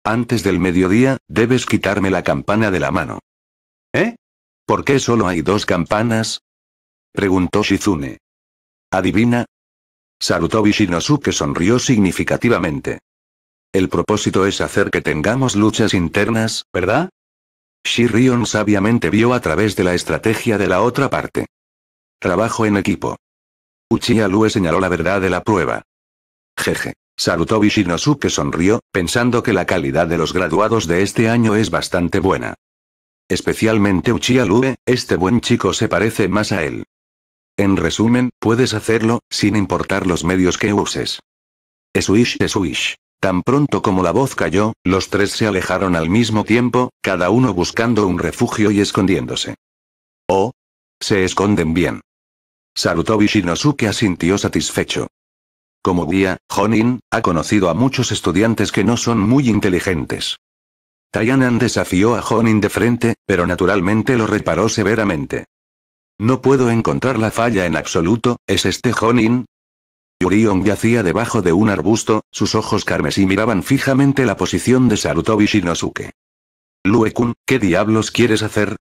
Antes del mediodía, debes quitarme la campana de la mano. ¿Eh? ¿Por qué solo hay dos campanas? Preguntó Shizune. ¿Adivina? Sarutobi Shinosuke sonrió significativamente. El propósito es hacer que tengamos luchas internas, ¿verdad? Shirion sabiamente vio a través de la estrategia de la otra parte. Trabajo en equipo. Uchiha Lue señaló la verdad de la prueba. Jeje. Sarutobi Shinosuke sonrió, pensando que la calidad de los graduados de este año es bastante buena. Especialmente Uchiha Lue, este buen chico se parece más a él. En resumen, puedes hacerlo, sin importar los medios que uses. Esuish Esuish. Tan pronto como la voz cayó, los tres se alejaron al mismo tiempo, cada uno buscando un refugio y escondiéndose. Oh. Se esconden bien. Sarutobi Shinosuke asintió satisfecho. Como guía, Honin, ha conocido a muchos estudiantes que no son muy inteligentes. Tayanan desafió a Honin de frente, pero naturalmente lo reparó severamente. No puedo encontrar la falla en absoluto, ¿es este Honin? Yurion yacía debajo de un arbusto, sus ojos carmesí miraban fijamente la posición de Sarutobi Shinosuke. Luekun, ¿qué diablos quieres hacer?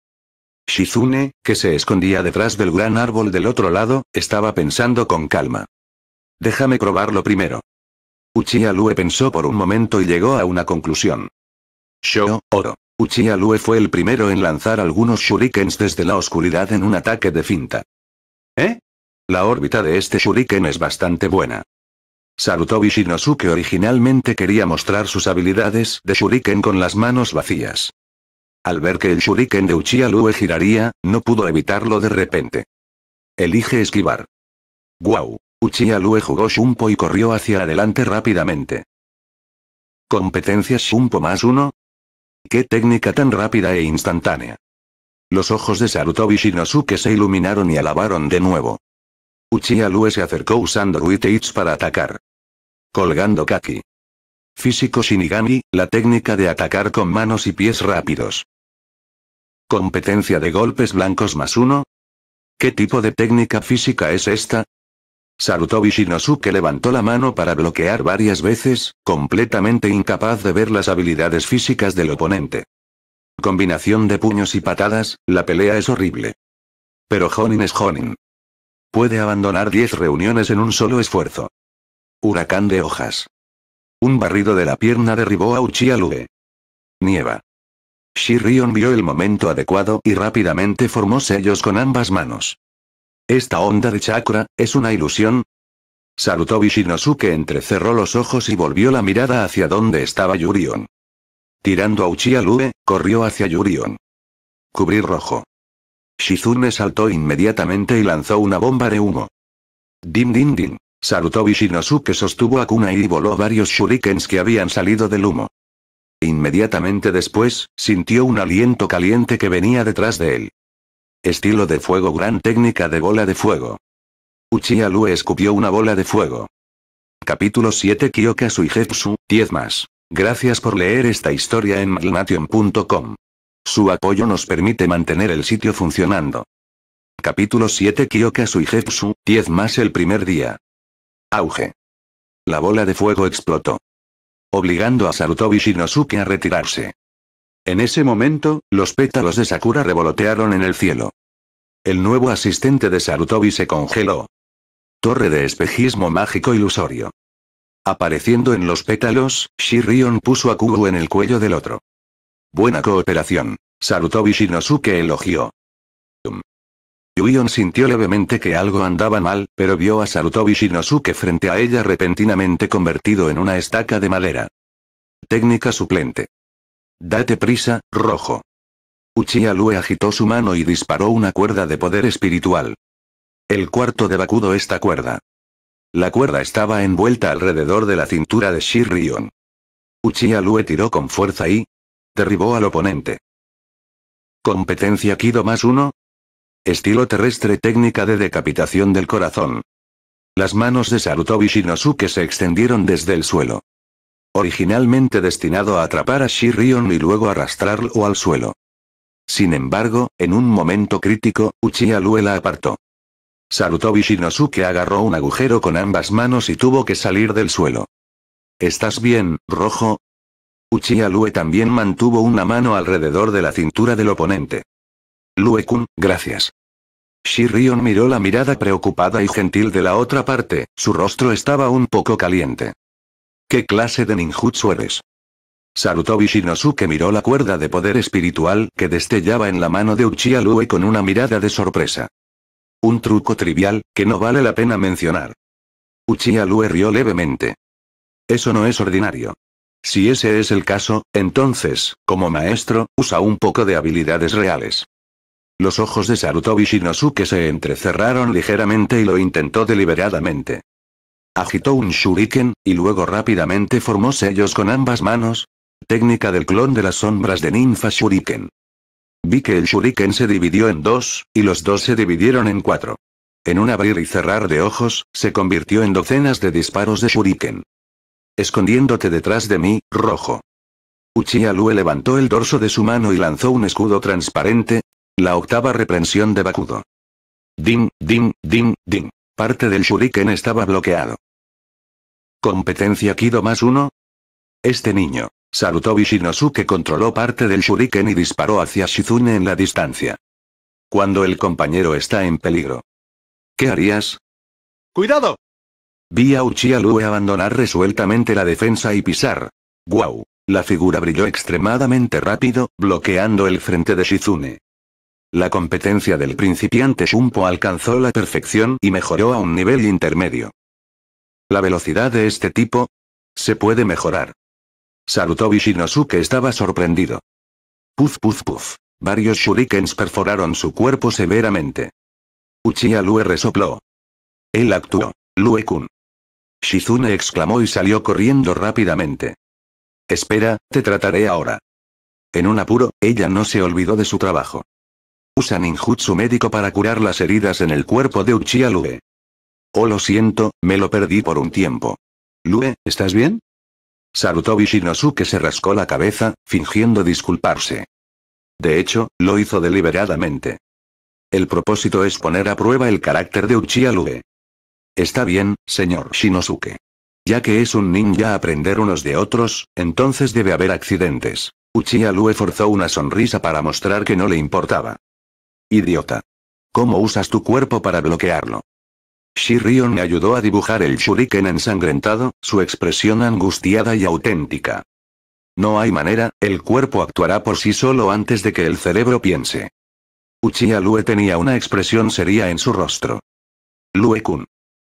Shizune, que se escondía detrás del gran árbol del otro lado, estaba pensando con calma. Déjame probarlo primero. Uchiha Lue pensó por un momento y llegó a una conclusión. Sho, oro. Uchiha Lue fue el primero en lanzar algunos shurikens desde la oscuridad en un ataque de finta. ¿Eh? La órbita de este shuriken es bastante buena. Sarutobi Shinosuke originalmente quería mostrar sus habilidades de shuriken con las manos vacías. Al ver que el shuriken de Uchiha Lue giraría, no pudo evitarlo de repente. Elige esquivar. ¡Guau! Uchiha Lue jugó Shumpo y corrió hacia adelante rápidamente. Competencia Shumpo más uno. ¡Qué técnica tan rápida e instantánea! Los ojos de Sarutobi Shinosuke se iluminaron y alabaron de nuevo. Uchiha Lue se acercó usando Ruiteits para atacar. Colgando Kaki. Físico Shinigami, la técnica de atacar con manos y pies rápidos. Competencia de golpes blancos más uno. ¿Qué tipo de técnica física es esta? Sarutobi Shinosuke levantó la mano para bloquear varias veces, completamente incapaz de ver las habilidades físicas del oponente. Combinación de puños y patadas, la pelea es horrible. Pero Honin es Honin. Puede abandonar 10 reuniones en un solo esfuerzo. Huracán de hojas. Un barrido de la pierna derribó a Uchiha Nieva. Shirion vio el momento adecuado y rápidamente formó sellos con ambas manos. ¿Esta onda de chakra, es una ilusión? Sarutobi que entrecerró los ojos y volvió la mirada hacia donde estaba Yurion. Tirando a Uchiha corrió hacia Yurion. Cubrir rojo. Shizune saltó inmediatamente y lanzó una bomba de humo. Dim din din. Sarutobi que sostuvo a Kuna y voló varios shurikens que habían salido del humo. Inmediatamente después, sintió un aliento caliente que venía detrás de él. Estilo de fuego Gran técnica de bola de fuego. Uchiha Lue escupió una bola de fuego. Capítulo 7 y Jetsu, 10 más. Gracias por leer esta historia en magnation.com. Su apoyo nos permite mantener el sitio funcionando. Capítulo 7 y Jetsu, 10 más el primer día. Auge. La bola de fuego explotó. Obligando a Sarutobi Shinosuke a retirarse. En ese momento, los pétalos de Sakura revolotearon en el cielo. El nuevo asistente de Sarutobi se congeló. Torre de espejismo mágico ilusorio. Apareciendo en los pétalos, Shirion puso a Kugu en el cuello del otro. Buena cooperación. Sarutobi Shinosuke elogió. Yuion sintió levemente que algo andaba mal, pero vio a Sarutobi Shinosuke frente a ella repentinamente convertido en una estaca de madera. Técnica suplente. Date prisa, rojo. Uchiha Lue agitó su mano y disparó una cuerda de poder espiritual. El cuarto de esta cuerda. La cuerda estaba envuelta alrededor de la cintura de Shirion. Uchiha Lue tiró con fuerza y... derribó al oponente. Competencia Kido más uno, Estilo terrestre técnica de decapitación del corazón. Las manos de Sarutobi Shinosuke se extendieron desde el suelo. Originalmente destinado a atrapar a Shirion y luego arrastrarlo al suelo. Sin embargo, en un momento crítico, Uchiha Lue la apartó. Sarutobi Shinosuke agarró un agujero con ambas manos y tuvo que salir del suelo. ¿Estás bien, rojo? Uchiha Lue también mantuvo una mano alrededor de la cintura del oponente. Lue-kun, gracias. Shirion miró la mirada preocupada y gentil de la otra parte, su rostro estaba un poco caliente. ¿Qué clase de ninjutsu eres? Sarutobi Shinosuke miró la cuerda de poder espiritual que destellaba en la mano de Uchiha Lue con una mirada de sorpresa. Un truco trivial, que no vale la pena mencionar. Uchiha Lue rió levemente. Eso no es ordinario. Si ese es el caso, entonces, como maestro, usa un poco de habilidades reales. Los ojos de Sarutobi Shinosuke se entrecerraron ligeramente y lo intentó deliberadamente. Agitó un shuriken, y luego rápidamente formó sellos con ambas manos. Técnica del clon de las sombras de ninfa shuriken. Vi que el shuriken se dividió en dos, y los dos se dividieron en cuatro. En un abrir y cerrar de ojos, se convirtió en docenas de disparos de shuriken. Escondiéndote detrás de mí, rojo. Uchiha Lue levantó el dorso de su mano y lanzó un escudo transparente, la octava reprensión de Bakudo. Ding, ding, ding, ding. Parte del shuriken estaba bloqueado. Competencia Kido más uno. Este niño, Sarutobi que controló parte del shuriken y disparó hacia Shizune en la distancia. Cuando el compañero está en peligro. ¿Qué harías? ¡Cuidado! Vi a Uchiha abandonar resueltamente la defensa y pisar. ¡Guau! La figura brilló extremadamente rápido, bloqueando el frente de Shizune. La competencia del principiante Shumpo alcanzó la perfección y mejoró a un nivel intermedio. La velocidad de este tipo se puede mejorar. Sarutobi Shinosuke estaba sorprendido. Puf puf puf. Varios shurikens perforaron su cuerpo severamente. Uchiha Lue resopló. Él actuó. Lue-kun. Shizune exclamó y salió corriendo rápidamente. Espera, te trataré ahora. En un apuro, ella no se olvidó de su trabajo. Usa ninjutsu médico para curar las heridas en el cuerpo de Uchiha Lue. Oh lo siento, me lo perdí por un tiempo. Lue, ¿estás bien? Sarutobi Shinosuke se rascó la cabeza, fingiendo disculparse. De hecho, lo hizo deliberadamente. El propósito es poner a prueba el carácter de Uchiha Lue. Está bien, señor Shinosuke. Ya que es un ninja aprender unos de otros, entonces debe haber accidentes. Uchiha Lue forzó una sonrisa para mostrar que no le importaba. Idiota. ¿Cómo usas tu cuerpo para bloquearlo? Shirion me ayudó a dibujar el shuriken ensangrentado, su expresión angustiada y auténtica. No hay manera, el cuerpo actuará por sí solo antes de que el cerebro piense. Uchiha Lue tenía una expresión seria en su rostro. Lue-kun.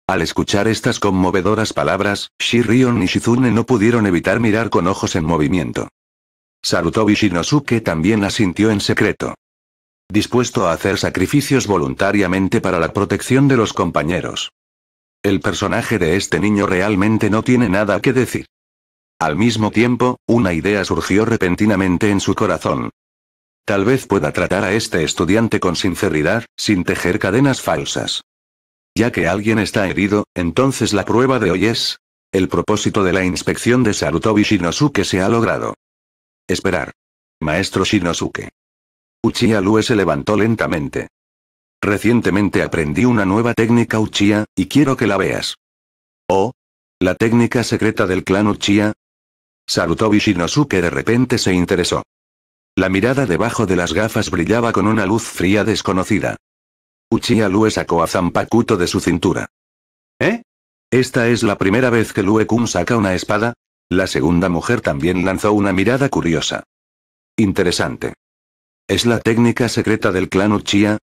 Al escuchar estas conmovedoras palabras, Shirion y Shizune no pudieron evitar mirar con ojos en movimiento. Sarutobi Shinosuke también asintió en secreto dispuesto a hacer sacrificios voluntariamente para la protección de los compañeros. El personaje de este niño realmente no tiene nada que decir. Al mismo tiempo, una idea surgió repentinamente en su corazón. Tal vez pueda tratar a este estudiante con sinceridad, sin tejer cadenas falsas. Ya que alguien está herido, entonces la prueba de hoy es... El propósito de la inspección de Sarutobi Shinosuke se ha logrado. Esperar. Maestro Shinosuke. Uchiha Lue se levantó lentamente. Recientemente aprendí una nueva técnica Uchiha, y quiero que la veas. ¿Oh? ¿La técnica secreta del clan Uchiha? Sarutobi que de repente se interesó. La mirada debajo de las gafas brillaba con una luz fría desconocida. Uchiha Lue sacó a Zampakuto de su cintura. ¿Eh? ¿Esta es la primera vez que Lue-kun saca una espada? La segunda mujer también lanzó una mirada curiosa. Interesante. ¿Es la técnica secreta del clan Uchiha?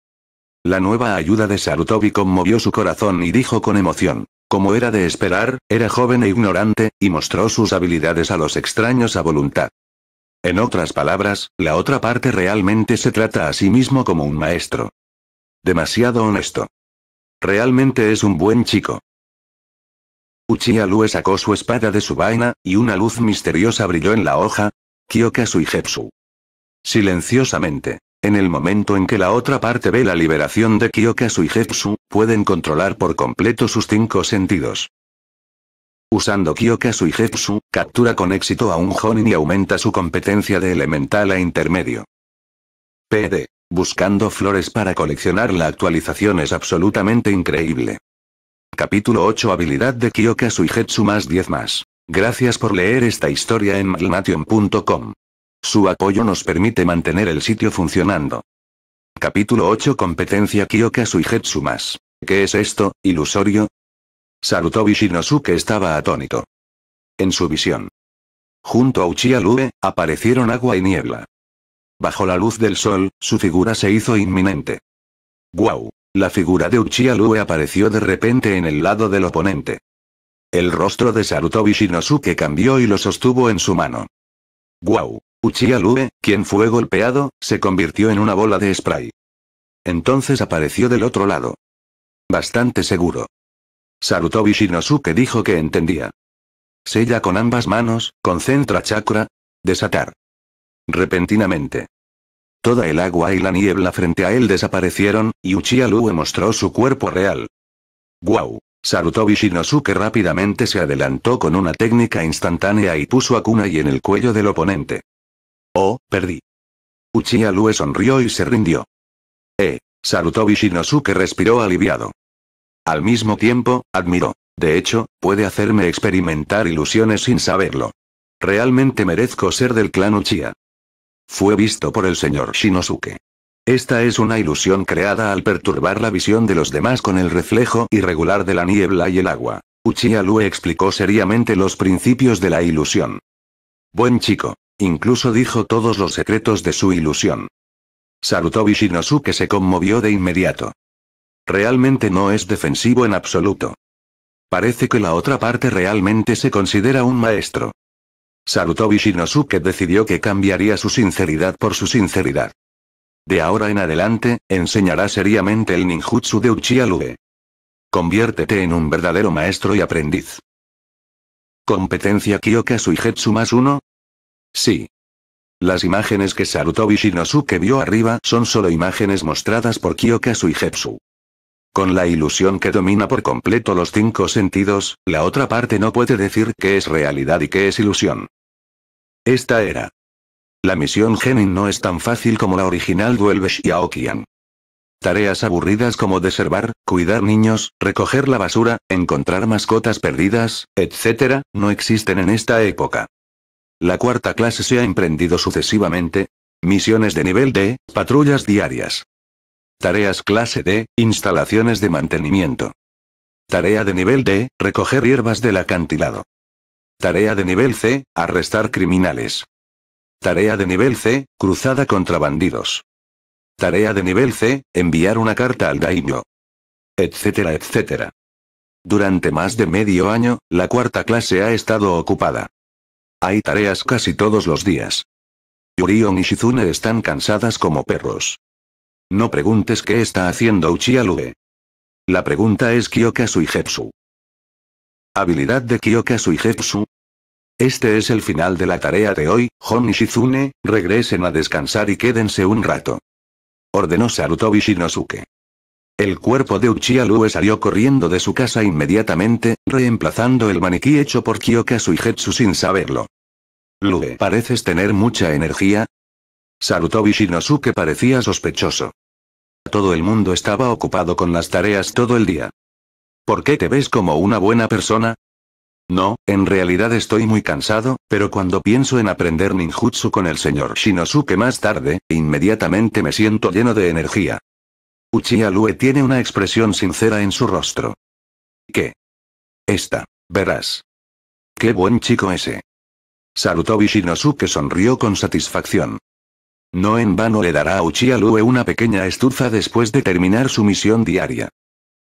La nueva ayuda de Sarutobi conmovió su corazón y dijo con emoción. Como era de esperar, era joven e ignorante, y mostró sus habilidades a los extraños a voluntad. En otras palabras, la otra parte realmente se trata a sí mismo como un maestro. Demasiado honesto. Realmente es un buen chico. Uchiha Lue sacó su espada de su vaina, y una luz misteriosa brilló en la hoja. y Jetsu silenciosamente. En el momento en que la otra parte ve la liberación de Kyokasu y Jetsu, pueden controlar por completo sus cinco sentidos. Usando Kyokasu y Jetsu, captura con éxito a un Honin y aumenta su competencia de elemental a intermedio. PD. Buscando flores para coleccionar la actualización es absolutamente increíble. Capítulo 8 Habilidad de Kyokasu y Jetsu más 10 más. Gracias por leer esta historia en malmation.com. Su apoyo nos permite mantener el sitio funcionando. Capítulo 8 Competencia Kyokasu Suijetsu más. ¿Qué es esto, ilusorio? Sarutobi Shinosuke estaba atónito. En su visión. Junto a Uchiha Lue, aparecieron agua y niebla. Bajo la luz del sol, su figura se hizo inminente. ¡Guau! ¡Wow! La figura de Uchiha Lue apareció de repente en el lado del oponente. El rostro de Sarutobi Shinosuke cambió y lo sostuvo en su mano. ¡Guau! Uchiha quien fue golpeado, se convirtió en una bola de spray. Entonces apareció del otro lado. Bastante seguro. Sarutobi Shinosuke dijo que entendía. Sella con ambas manos, concentra chakra. Desatar. Repentinamente. Toda el agua y la niebla frente a él desaparecieron, y Uchiha mostró su cuerpo real. ¡Guau! Wow. Sarutobi Shinosuke rápidamente se adelantó con una técnica instantánea y puso a Kunai en el cuello del oponente. Oh, perdí. Uchiha Lue sonrió y se rindió. Eh. Sarutobi Shinosuke respiró aliviado. Al mismo tiempo, admiró. De hecho, puede hacerme experimentar ilusiones sin saberlo. Realmente merezco ser del clan Uchiha. Fue visto por el señor Shinosuke. Esta es una ilusión creada al perturbar la visión de los demás con el reflejo irregular de la niebla y el agua. Uchiha Lue explicó seriamente los principios de la ilusión. Buen chico, Incluso dijo todos los secretos de su ilusión. Sarutobi Shinosuke se conmovió de inmediato. Realmente no es defensivo en absoluto. Parece que la otra parte realmente se considera un maestro. Sarutobi Shinosuke decidió que cambiaría su sinceridad por su sinceridad. De ahora en adelante, enseñará seriamente el ninjutsu de Uchiha Conviértete en un verdadero maestro y aprendiz. Competencia y Suijetsu más 1, Sí. Las imágenes que Sarutobi Shinosuke vio arriba son solo imágenes mostradas por y Jepsu. Con la ilusión que domina por completo los cinco sentidos, la otra parte no puede decir qué es realidad y qué es ilusión. Esta era. La misión Genin no es tan fácil como la original Duelvesh y Aokian. Tareas aburridas como deservar, cuidar niños, recoger la basura, encontrar mascotas perdidas, etc., no existen en esta época. La cuarta clase se ha emprendido sucesivamente. Misiones de nivel D, patrullas diarias. Tareas clase D, instalaciones de mantenimiento. Tarea de nivel D, recoger hierbas del acantilado. Tarea de nivel C, arrestar criminales. Tarea de nivel C, cruzada contra bandidos. Tarea de nivel C, enviar una carta al daimyo. Etcétera, etcétera. Durante más de medio año, la cuarta clase ha estado ocupada. Hay tareas casi todos los días. Yurion y Shizune están cansadas como perros. No preguntes qué está haciendo Uchiha La pregunta es y Jetsu. Habilidad de y Jetsu. Este es el final de la tarea de hoy, Hon y Shizune, regresen a descansar y quédense un rato. Ordenó Sarutobi Shinosuke. El cuerpo de Uchiha Lue salió corriendo de su casa inmediatamente, reemplazando el maniquí hecho por y Jetsu sin saberlo. Lue, pareces tener mucha energía. Sarutobi Shinosuke parecía sospechoso. Todo el mundo estaba ocupado con las tareas todo el día. ¿Por qué te ves como una buena persona? No, en realidad estoy muy cansado, pero cuando pienso en aprender ninjutsu con el señor Shinosuke más tarde, inmediatamente me siento lleno de energía. Uchiha tiene una expresión sincera en su rostro. ¿Qué? Esta. Verás. Qué buen chico ese. Sarutobi Shinosuke sonrió con satisfacción. No en vano le dará a Uchiha Lue una pequeña estufa después de terminar su misión diaria.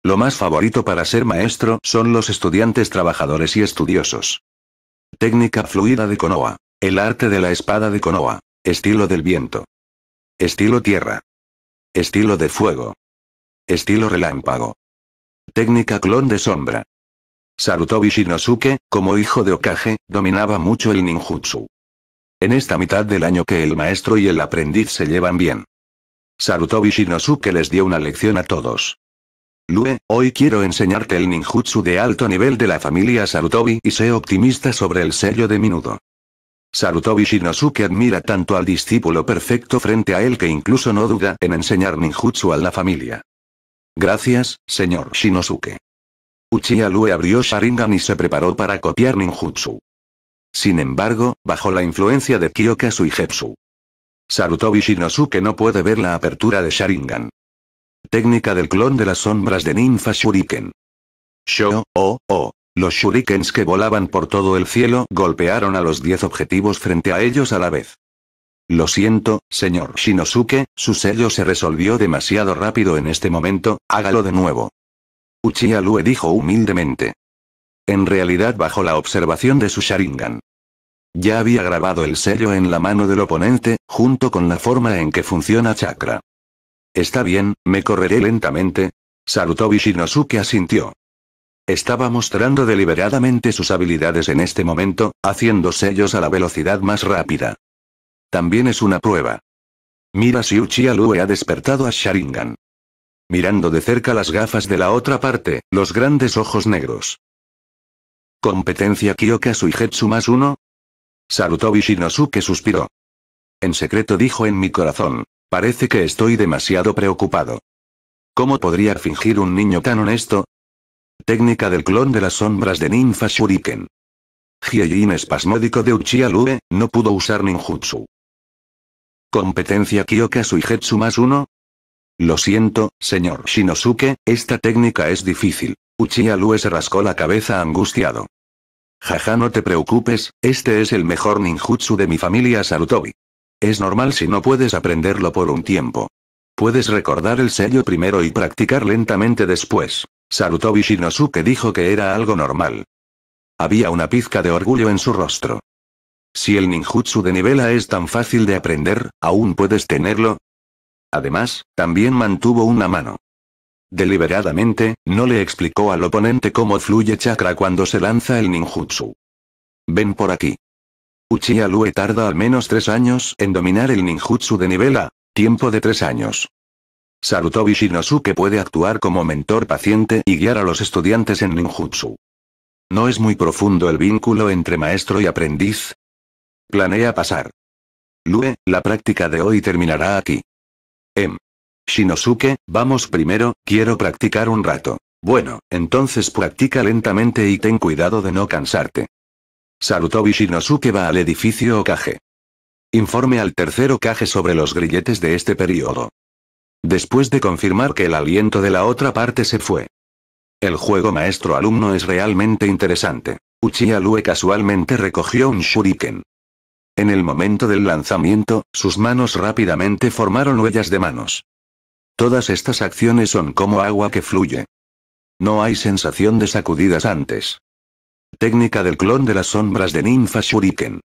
Lo más favorito para ser maestro son los estudiantes trabajadores y estudiosos. Técnica fluida de Konoha. El arte de la espada de Konoha. Estilo del viento. Estilo tierra. Estilo de fuego. Estilo relámpago. Técnica clon de sombra. Sarutobi Shinosuke, como hijo de Okage, dominaba mucho el ninjutsu. En esta mitad del año que el maestro y el aprendiz se llevan bien. Sarutobi Shinosuke les dio una lección a todos. Lue, hoy quiero enseñarte el ninjutsu de alto nivel de la familia Sarutobi y sé optimista sobre el sello de Minudo. Sarutobi Shinosuke admira tanto al discípulo perfecto frente a él que incluso no duda en enseñar ninjutsu a la familia. Gracias, señor Shinosuke. Uchiha Lue abrió Sharingan y se preparó para copiar ninjutsu. Sin embargo, bajo la influencia de Kyokasu y Jepsu. Sarutobi Shinosuke no puede ver la apertura de Sharingan. Técnica del clon de las sombras de ninfa Shuriken. Sho, oh, oh. Los shurikens que volaban por todo el cielo golpearon a los diez objetivos frente a ellos a la vez. Lo siento, señor Shinosuke, su sello se resolvió demasiado rápido en este momento, hágalo de nuevo. Uchiha Lue dijo humildemente. En realidad bajo la observación de su Sharingan. Ya había grabado el sello en la mano del oponente, junto con la forma en que funciona chakra. Está bien, me correré lentamente. Sarutobi Shinosuke asintió. Estaba mostrando deliberadamente sus habilidades en este momento, haciendo sellos a la velocidad más rápida. También es una prueba. Mira si Uchiha ha despertado a Sharingan. Mirando de cerca las gafas de la otra parte, los grandes ojos negros. Competencia y Jetsu más uno. vishinosu que suspiró. En secreto dijo en mi corazón. Parece que estoy demasiado preocupado. ¿Cómo podría fingir un niño tan honesto, Técnica del clon de las sombras de ninfa Shuriken. Hiejin espasmódico de Uchiha Lue, no pudo usar ninjutsu. Competencia y Jetsu más uno? Lo siento, señor Shinosuke, esta técnica es difícil. Uchiha Lue se rascó la cabeza angustiado. Jaja no te preocupes, este es el mejor ninjutsu de mi familia Sarutobi. Es normal si no puedes aprenderlo por un tiempo. Puedes recordar el sello primero y practicar lentamente después. Sarutobi que dijo que era algo normal. Había una pizca de orgullo en su rostro. Si el ninjutsu de nivela es tan fácil de aprender, ¿aún puedes tenerlo? Además, también mantuvo una mano. Deliberadamente, no le explicó al oponente cómo fluye chakra cuando se lanza el ninjutsu. Ven por aquí. Uchiha Lue tarda al menos tres años en dominar el ninjutsu de nivela, tiempo de tres años. Sarutobi Shinosuke puede actuar como mentor paciente y guiar a los estudiantes en ninjutsu. ¿No es muy profundo el vínculo entre maestro y aprendiz? Planea pasar. Lue, la práctica de hoy terminará aquí. Em. Shinosuke, vamos primero, quiero practicar un rato. Bueno, entonces practica lentamente y ten cuidado de no cansarte. Sarutobi Shinosuke va al edificio Okage. Informe al tercer Okage sobre los grilletes de este periodo. Después de confirmar que el aliento de la otra parte se fue. El juego maestro-alumno es realmente interesante. Uchiha Lue casualmente recogió un shuriken. En el momento del lanzamiento, sus manos rápidamente formaron huellas de manos. Todas estas acciones son como agua que fluye. No hay sensación de sacudidas antes. Técnica del clon de las sombras de ninfa shuriken.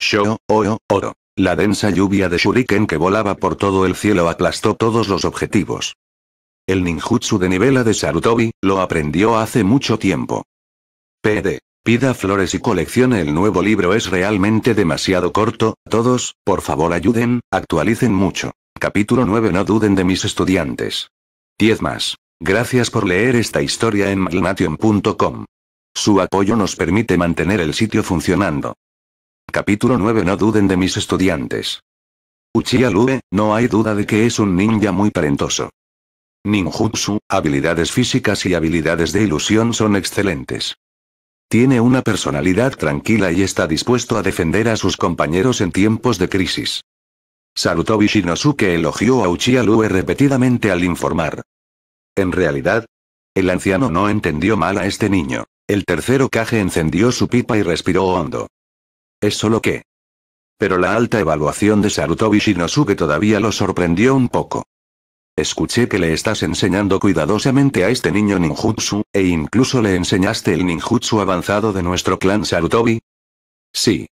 Shoo, oro, oro. La densa lluvia de shuriken que volaba por todo el cielo aplastó todos los objetivos. El ninjutsu de nivela de Sarutobi, lo aprendió hace mucho tiempo. PD. Pida flores y coleccione el nuevo libro es realmente demasiado corto, todos, por favor ayuden, actualicen mucho. Capítulo 9 No duden de mis estudiantes. 10 más. Gracias por leer esta historia en malnation.com. Su apoyo nos permite mantener el sitio funcionando. Capítulo 9 No duden de mis estudiantes. Uchiha no hay duda de que es un ninja muy talentoso. Ninjutsu, habilidades físicas y habilidades de ilusión son excelentes. Tiene una personalidad tranquila y está dispuesto a defender a sus compañeros en tiempos de crisis. Sarutobi Shinosuke elogió a Uchiha repetidamente al informar. En realidad, el anciano no entendió mal a este niño. El tercero Kage encendió su pipa y respiró hondo. Es solo que... Pero la alta evaluación de Sarutobi Shinosuke todavía lo sorprendió un poco. Escuché que le estás enseñando cuidadosamente a este niño ninjutsu, e incluso le enseñaste el ninjutsu avanzado de nuestro clan Sarutobi. Sí.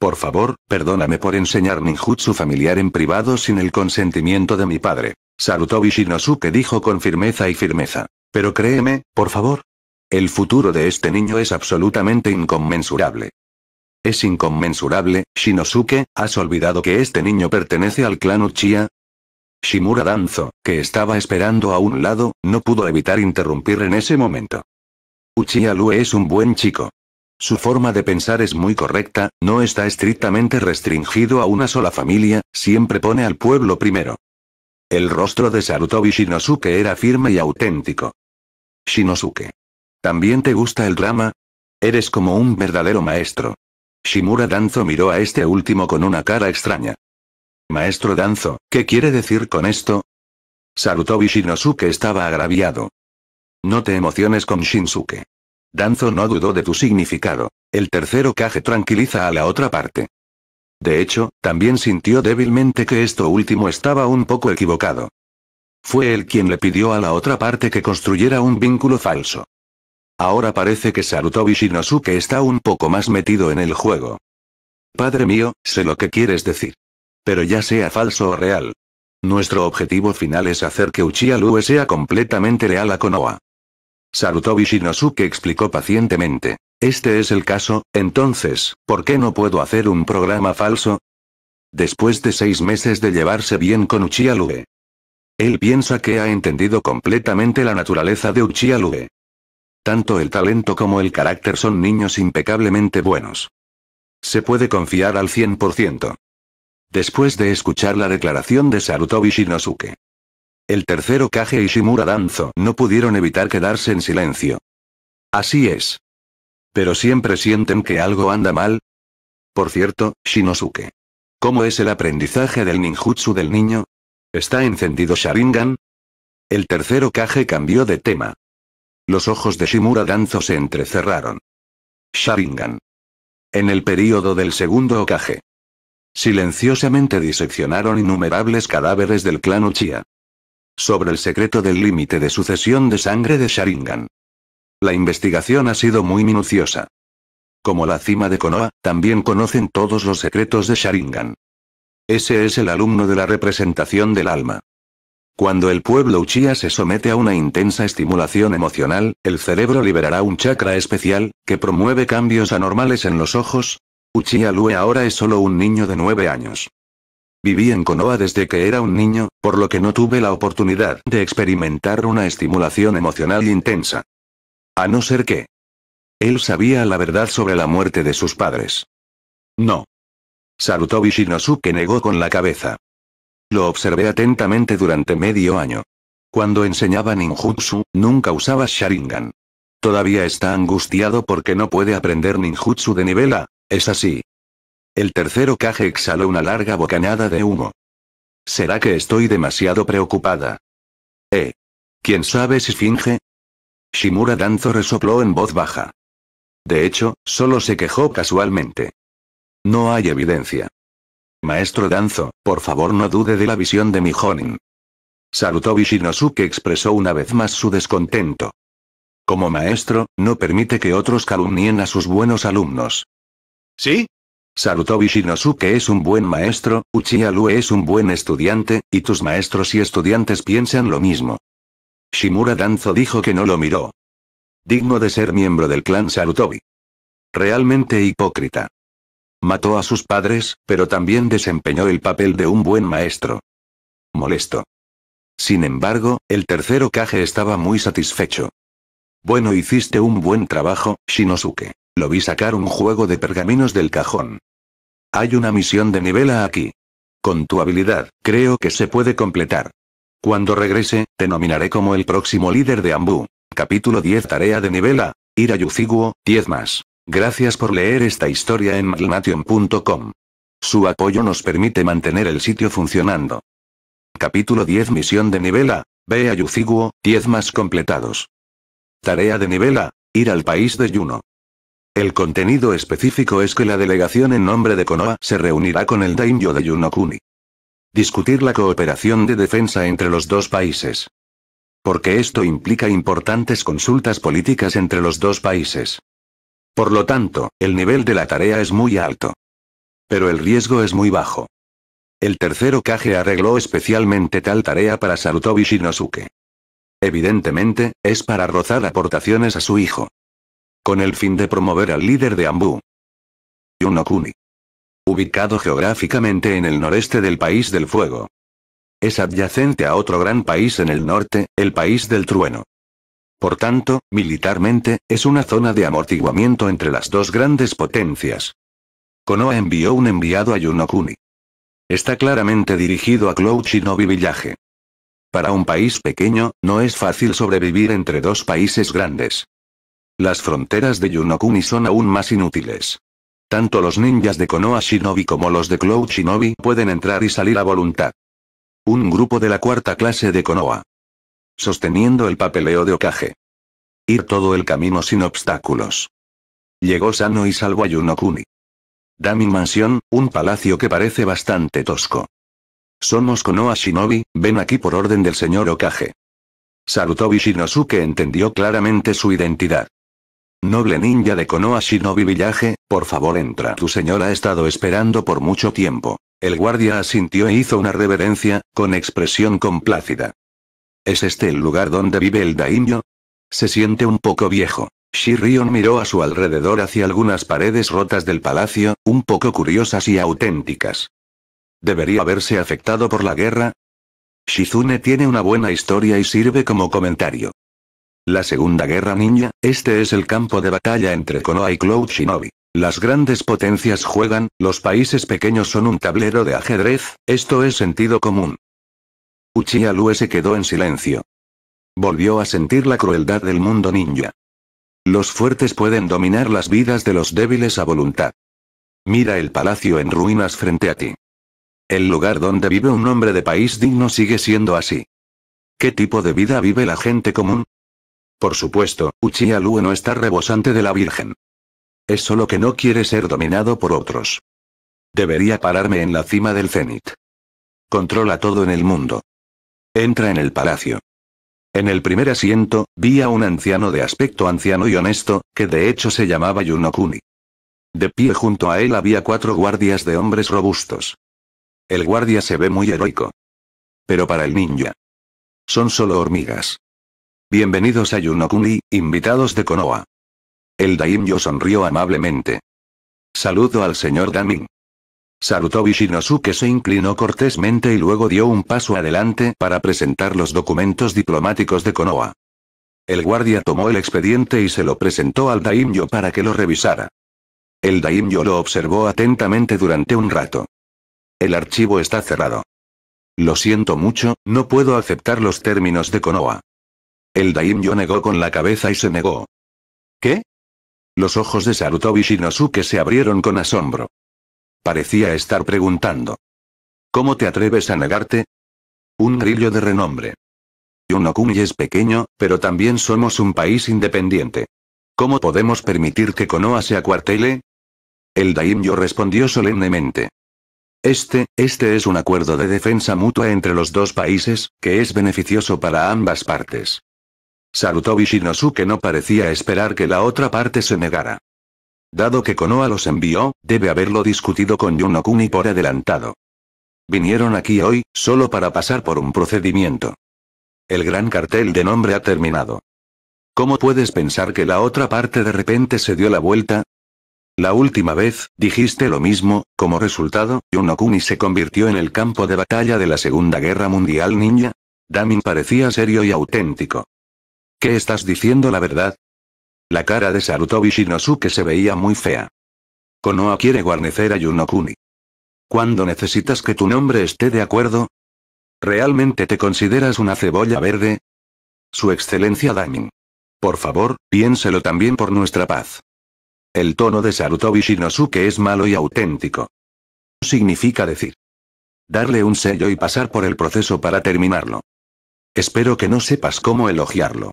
Por favor, perdóname por enseñar ninjutsu familiar en privado sin el consentimiento de mi padre. Sarutobi Shinosuke dijo con firmeza y firmeza. Pero créeme, por favor. El futuro de este niño es absolutamente inconmensurable. Es inconmensurable, Shinosuke, ¿has olvidado que este niño pertenece al clan Uchiha? Shimura Danzo, que estaba esperando a un lado, no pudo evitar interrumpir en ese momento. Uchiha Lue es un buen chico. Su forma de pensar es muy correcta, no está estrictamente restringido a una sola familia, siempre pone al pueblo primero. El rostro de Sarutobi Shinosuke era firme y auténtico. Shinosuke. ¿También te gusta el drama? Eres como un verdadero maestro. Shimura Danzo miró a este último con una cara extraña. Maestro Danzo, ¿qué quiere decir con esto? Sarutobi Shinosuke estaba agraviado. No te emociones con Shinsuke. Danzo no dudó de tu significado. El tercero caje tranquiliza a la otra parte. De hecho, también sintió débilmente que esto último estaba un poco equivocado. Fue él quien le pidió a la otra parte que construyera un vínculo falso. Ahora parece que Sarutobi Shinosuke está un poco más metido en el juego. Padre mío, sé lo que quieres decir. Pero ya sea falso o real. Nuestro objetivo final es hacer que Uchiha sea completamente leal a Konoha. Sarutobi Shinosuke explicó pacientemente. Este es el caso, entonces, ¿por qué no puedo hacer un programa falso? Después de seis meses de llevarse bien con Uchiha Él piensa que ha entendido completamente la naturaleza de Uchiha tanto el talento como el carácter son niños impecablemente buenos. Se puede confiar al 100%. Después de escuchar la declaración de Sarutobi Shinosuke, el tercero Kage y Shimura Danzo no pudieron evitar quedarse en silencio. Así es. Pero siempre sienten que algo anda mal. Por cierto, Shinosuke. ¿Cómo es el aprendizaje del ninjutsu del niño? ¿Está encendido Sharingan? El tercero Kage cambió de tema. Los ojos de Shimura Danzo se entrecerraron. Sharingan. En el período del segundo Okage. Silenciosamente diseccionaron innumerables cadáveres del clan Uchiha. Sobre el secreto del límite de sucesión de sangre de Sharingan. La investigación ha sido muy minuciosa. Como la cima de Konoha, también conocen todos los secretos de Sharingan. Ese es el alumno de la representación del alma. Cuando el pueblo Uchiha se somete a una intensa estimulación emocional, el cerebro liberará un chakra especial, que promueve cambios anormales en los ojos. Uchiha Lue ahora es solo un niño de nueve años. Viví en Konoha desde que era un niño, por lo que no tuve la oportunidad de experimentar una estimulación emocional intensa. A no ser que... Él sabía la verdad sobre la muerte de sus padres. No. Sarutobi que negó con la cabeza. Lo observé atentamente durante medio año. Cuando enseñaba ninjutsu, nunca usaba Sharingan. Todavía está angustiado porque no puede aprender ninjutsu de nivel A, es así. El tercero Kage exhaló una larga bocanada de humo. ¿Será que estoy demasiado preocupada? Eh. ¿Quién sabe si finge? Shimura Danzo resopló en voz baja. De hecho, solo se quejó casualmente. No hay evidencia. Maestro Danzo, por favor no dude de la visión de mi Honin. Sarutobi expresó una vez más su descontento. Como maestro, no permite que otros calumnien a sus buenos alumnos. ¿Sí? Sarutobi Shinosuke es un buen maestro, Uchiha es un buen estudiante, y tus maestros y estudiantes piensan lo mismo. Shimura Danzo dijo que no lo miró. Digno de ser miembro del clan Sarutobi. Realmente hipócrita. Mató a sus padres, pero también desempeñó el papel de un buen maestro. Molesto. Sin embargo, el tercero Kage estaba muy satisfecho. Bueno hiciste un buen trabajo, Shinosuke. Lo vi sacar un juego de pergaminos del cajón. Hay una misión de nivela aquí. Con tu habilidad, creo que se puede completar. Cuando regrese, te nominaré como el próximo líder de Ambu. Capítulo 10 Tarea de nivela. Ir a Yuziguo, 10 más. Gracias por leer esta historia en malmation.com. Su apoyo nos permite mantener el sitio funcionando. Capítulo 10 Misión de Nivela, ve a Yuciguo, 10 más completados. Tarea de Nivela, ir al país de Yuno. El contenido específico es que la delegación en nombre de Konoha se reunirá con el daimyo de Yunokuni. Discutir la cooperación de defensa entre los dos países. Porque esto implica importantes consultas políticas entre los dos países. Por lo tanto, el nivel de la tarea es muy alto. Pero el riesgo es muy bajo. El tercero Kage arregló especialmente tal tarea para Sarutobi Shinosuke. Evidentemente, es para rozar aportaciones a su hijo. Con el fin de promover al líder de Ambu. Yunokuni. Ubicado geográficamente en el noreste del País del Fuego. Es adyacente a otro gran país en el norte, el País del Trueno. Por tanto, militarmente, es una zona de amortiguamiento entre las dos grandes potencias. Konoha envió un enviado a Yunokuni. Está claramente dirigido a Cloud Shinobi Villaje. Para un país pequeño, no es fácil sobrevivir entre dos países grandes. Las fronteras de Yunokuni son aún más inútiles. Tanto los ninjas de Konoha Shinobi como los de Cloud Shinobi pueden entrar y salir a voluntad. Un grupo de la cuarta clase de Konoha, sosteniendo el papeleo de okage Ir todo el camino sin obstáculos. Llegó sano y salvo a Yunokuni. mi Mansión, un palacio que parece bastante tosco. Somos Konoha Shinobi, ven aquí por orden del señor Okage. Sarutobi que entendió claramente su identidad. Noble ninja de Konoha Shinobi villaje por favor entra. Tu señor ha estado esperando por mucho tiempo. El guardia asintió e hizo una reverencia, con expresión complácida. ¿Es este el lugar donde vive el daimyo? Se siente un poco viejo. Shirion miró a su alrededor hacia algunas paredes rotas del palacio, un poco curiosas y auténticas. ¿Debería haberse afectado por la guerra? Shizune tiene una buena historia y sirve como comentario. La Segunda Guerra Ninja, este es el campo de batalla entre Konoha y Cloud Shinobi. Las grandes potencias juegan, los países pequeños son un tablero de ajedrez, esto es sentido común. Uchiha Lue se quedó en silencio. Volvió a sentir la crueldad del mundo ninja. Los fuertes pueden dominar las vidas de los débiles a voluntad. Mira el palacio en ruinas frente a ti. El lugar donde vive un hombre de país digno sigue siendo así. ¿Qué tipo de vida vive la gente común? Por supuesto, Uchiha Lue no está rebosante de la Virgen. Es solo que no quiere ser dominado por otros. Debería pararme en la cima del cenit. Controla todo en el mundo. Entra en el palacio. En el primer asiento, vi a un anciano de aspecto anciano y honesto, que de hecho se llamaba Yunokuni. De pie junto a él había cuatro guardias de hombres robustos. El guardia se ve muy heroico. Pero para el ninja. Son solo hormigas. Bienvenidos a Yunokuni, invitados de Konoha. El daimyo sonrió amablemente. Saludo al señor Damin. Sarutobi Shinosuke se inclinó cortésmente y luego dio un paso adelante para presentar los documentos diplomáticos de Konoha. El guardia tomó el expediente y se lo presentó al daimyo para que lo revisara. El daimyo lo observó atentamente durante un rato. El archivo está cerrado. Lo siento mucho, no puedo aceptar los términos de Konoha. El daimyo negó con la cabeza y se negó. ¿Qué? Los ojos de Sarutobi Shinosuke se abrieron con asombro. Parecía estar preguntando. ¿Cómo te atreves a negarte? Un grillo de renombre. Yunokumi es pequeño, pero también somos un país independiente. ¿Cómo podemos permitir que Konoha se acuartele? El daimyo respondió solemnemente. Este, este es un acuerdo de defensa mutua entre los dos países, que es beneficioso para ambas partes. Sarutobi Shinosuke no parecía esperar que la otra parte se negara. Dado que Konoha los envió, debe haberlo discutido con Yunokuni Kuni por adelantado. Vinieron aquí hoy, solo para pasar por un procedimiento. El gran cartel de nombre ha terminado. ¿Cómo puedes pensar que la otra parte de repente se dio la vuelta? La última vez, dijiste lo mismo, como resultado, Yunokuni se convirtió en el campo de batalla de la Segunda Guerra Mundial, Ninja. Damin parecía serio y auténtico. ¿Qué estás diciendo la verdad? La cara de Sarutobi Shinosuke se veía muy fea. Konoha quiere guarnecer a Yunokuni. ¿Cuándo necesitas que tu nombre esté de acuerdo? ¿Realmente te consideras una cebolla verde? Su Excelencia Damin. Por favor, piénselo también por nuestra paz. El tono de Sarutobi Shinosuke es malo y auténtico. Significa decir. Darle un sello y pasar por el proceso para terminarlo. Espero que no sepas cómo elogiarlo.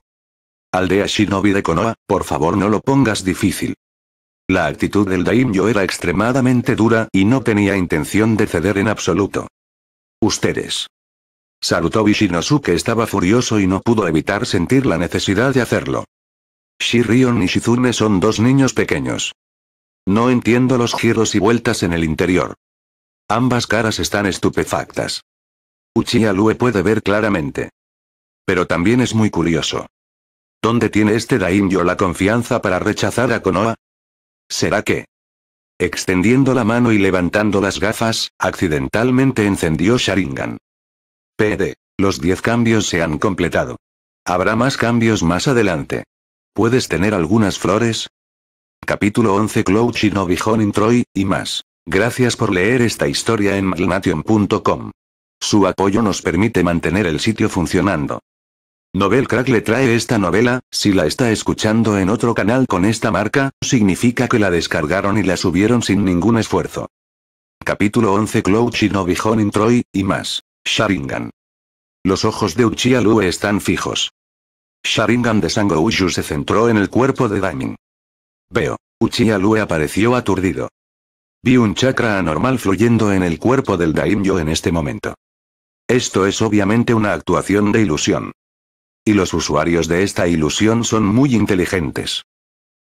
Aldea Shinobi de Konoha, por favor no lo pongas difícil. La actitud del daimyo era extremadamente dura y no tenía intención de ceder en absoluto. Ustedes. Sarutobi Shinosuke estaba furioso y no pudo evitar sentir la necesidad de hacerlo. Shirion y Shizune son dos niños pequeños. No entiendo los giros y vueltas en el interior. Ambas caras están estupefactas. Uchiha Lue puede ver claramente. Pero también es muy curioso. ¿Dónde tiene este daimyo la confianza para rechazar a Konoha? ¿Será que? Extendiendo la mano y levantando las gafas, accidentalmente encendió Sharingan. PD. Los 10 cambios se han completado. Habrá más cambios más adelante. ¿Puedes tener algunas flores? Capítulo 11 Cloud Shinobi in Troy, y más. Gracias por leer esta historia en magnation.com. Su apoyo nos permite mantener el sitio funcionando. Novelcrack Crack le trae esta novela, si la está escuchando en otro canal con esta marca, significa que la descargaron y la subieron sin ningún esfuerzo. Capítulo 11 Cloud Chinobi Honin Troy, y más. Sharingan. Los ojos de Uchiha Lue están fijos. Sharingan de Sangouju se centró en el cuerpo de Daimyo. Veo. Uchiha Lue apareció aturdido. Vi un chakra anormal fluyendo en el cuerpo del Daimyo en este momento. Esto es obviamente una actuación de ilusión. Y los usuarios de esta ilusión son muy inteligentes.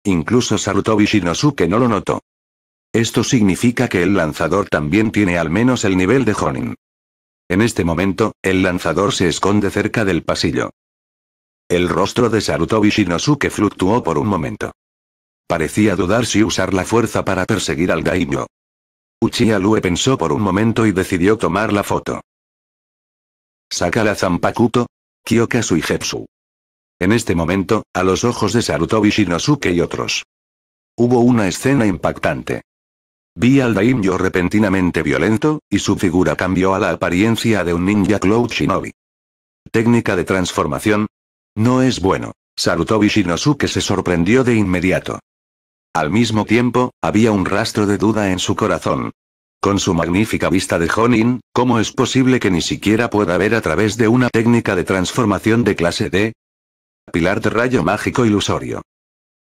Incluso Sarutobi Shinosuke no lo notó. Esto significa que el lanzador también tiene al menos el nivel de Honin. En este momento, el lanzador se esconde cerca del pasillo. El rostro de Sarutobi Shinosuke fluctuó por un momento. Parecía dudar si usar la fuerza para perseguir al Daimyo. Uchiha Lue pensó por un momento y decidió tomar la foto. Saca Zampakuto, Kyokasu y Jepsu. En este momento, a los ojos de Sarutobi Shinosuke y otros. Hubo una escena impactante. Vi al daimyo repentinamente violento, y su figura cambió a la apariencia de un ninja Cloud Shinobi. ¿Técnica de transformación? No es bueno. Sarutobi Shinosuke se sorprendió de inmediato. Al mismo tiempo, había un rastro de duda en su corazón. Con su magnífica vista de Honin, ¿cómo es posible que ni siquiera pueda ver a través de una técnica de transformación de clase D? Pilar de rayo mágico ilusorio.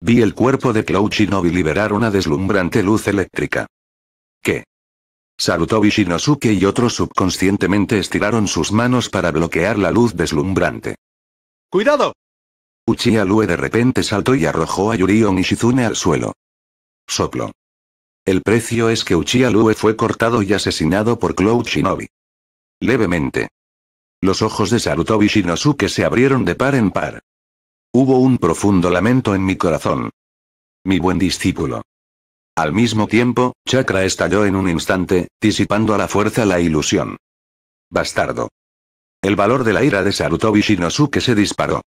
Vi el cuerpo de Klo Shinobi liberar una deslumbrante luz eléctrica. ¿Qué? Sarutobi Shinosuke y otros subconscientemente estiraron sus manos para bloquear la luz deslumbrante. ¡Cuidado! Uchiha Lue de repente saltó y arrojó a Yurion y Shizune al suelo. Soplo. El precio es que Uchiha Lue fue cortado y asesinado por Cloud Shinobi. Levemente. Los ojos de Sarutobi Shinosuke se abrieron de par en par. Hubo un profundo lamento en mi corazón. Mi buen discípulo. Al mismo tiempo, Chakra estalló en un instante, disipando a la fuerza la ilusión. Bastardo. El valor de la ira de Sarutobi Shinosuke se disparó.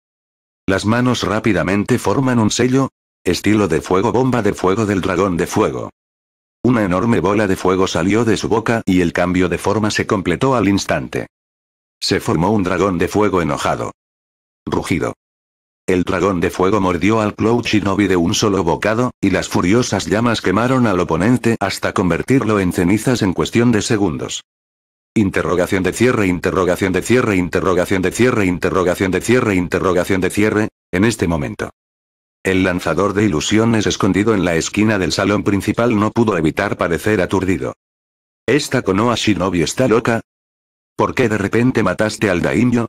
Las manos rápidamente forman un sello, estilo de fuego bomba de fuego del dragón de fuego. Una enorme bola de fuego salió de su boca y el cambio de forma se completó al instante. Se formó un dragón de fuego enojado. Rugido. El dragón de fuego mordió al Cloud Shinobi de un solo bocado, y las furiosas llamas quemaron al oponente hasta convertirlo en cenizas en cuestión de segundos. Interrogación de cierre, interrogación de cierre, interrogación de cierre, interrogación de cierre, interrogación de cierre, en este momento. El lanzador de ilusiones escondido en la esquina del salón principal no pudo evitar parecer aturdido. ¿Esta Konoha Shinobi está loca? ¿Por qué de repente mataste al daimyo?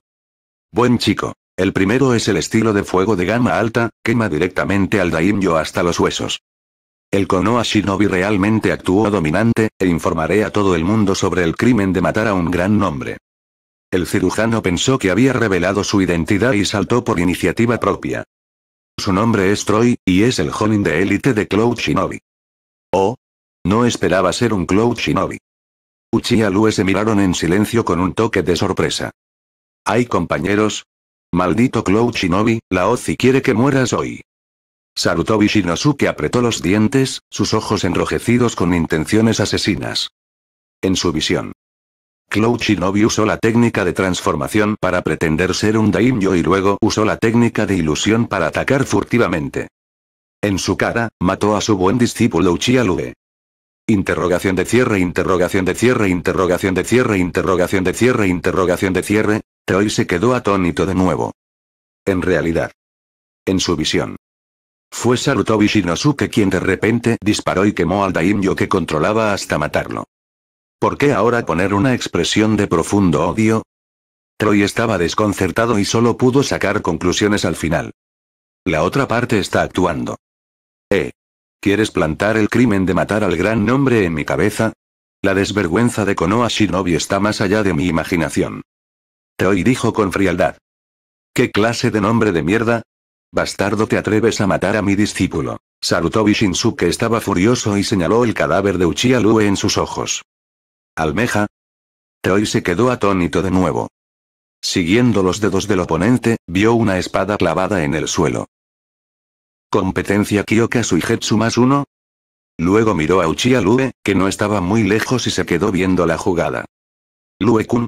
Buen chico. El primero es el estilo de fuego de gama alta, quema directamente al daimyo hasta los huesos. El Konoha Shinobi realmente actuó dominante, e informaré a todo el mundo sobre el crimen de matar a un gran nombre. El cirujano pensó que había revelado su identidad y saltó por iniciativa propia. Su nombre es Troy, y es el Jonin de élite de Cloud Shinobi. Oh. No esperaba ser un Cloud Shinobi. Uchiha Lue se miraron en silencio con un toque de sorpresa. ¿Hay compañeros! Maldito Cloud Shinobi, la Ozi quiere que mueras hoy. Sarutobi Shinosuke apretó los dientes, sus ojos enrojecidos con intenciones asesinas. En su visión. Cloud Shinobi usó la técnica de transformación para pretender ser un daimyo y luego usó la técnica de ilusión para atacar furtivamente. En su cara, mató a su buen discípulo Uchiha Lube. Interrogación de cierre, interrogación de cierre, interrogación de cierre, interrogación de cierre, interrogación de cierre, Troy se quedó atónito de nuevo. En realidad. En su visión. Fue Sarutobi Shinosuke quien de repente disparó y quemó al daimyo que controlaba hasta matarlo. ¿Por qué ahora poner una expresión de profundo odio? Troy estaba desconcertado y solo pudo sacar conclusiones al final. La otra parte está actuando. ¿Eh? ¿Quieres plantar el crimen de matar al gran nombre en mi cabeza? La desvergüenza de Konoha Shinobi está más allá de mi imaginación. Troy dijo con frialdad. ¿Qué clase de nombre de mierda? Bastardo te atreves a matar a mi discípulo. Sarutobi Shinsuke estaba furioso y señaló el cadáver de Uchiha Lue en sus ojos. ¿Almeja? Troy se quedó atónito de nuevo. Siguiendo los dedos del oponente, vio una espada clavada en el suelo. ¿Competencia y Jetsu más uno? Luego miró a Uchiha Lue, que no estaba muy lejos y se quedó viendo la jugada. Lue-kun.